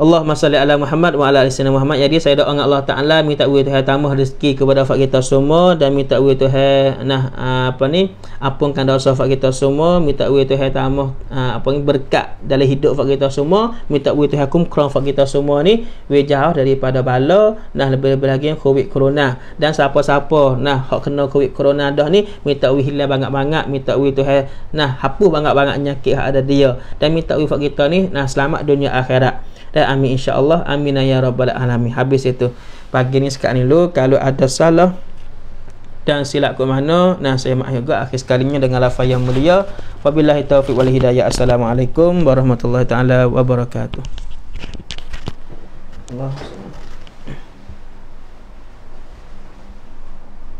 Allahumma salli ala Muhammad wa ala ali sayyidina Muhammad. Jadi saya doa dengan Allah Taala minta wujud Tuhan tambah rezeki kepada fak kita semua dan minta wujud Tuhan nah ah, apa ni ampunkan dosa fak kita semua, minta wujud Tuhan tambah ah, apa ni berkat dalam hidup fak kita semua, minta wujud Tuhan kum krong fak kita semua ni wejauh daripada bala nah lebih-lebih lagi covid corona dan siapa-siapa nah hak kena covid corona dah ni minta wujud hilang banyak-banyak, minta wujud Tuhan nah hapus banyak-banyak penyakit hak ada dia dan minta wujud fak kita ni nah selamat dunia akhirat dan amin insyaallah amin ya rabbal alamin habis itu pagi ni sekat ni dulu kalau ada salah dan silap ke mana nah saya mak juga akhir sekalinya dengan lafaz yang mulia wabillahi taufik wal hidayah assalamualaikum warahmatullahi taala wabarakatuh Allah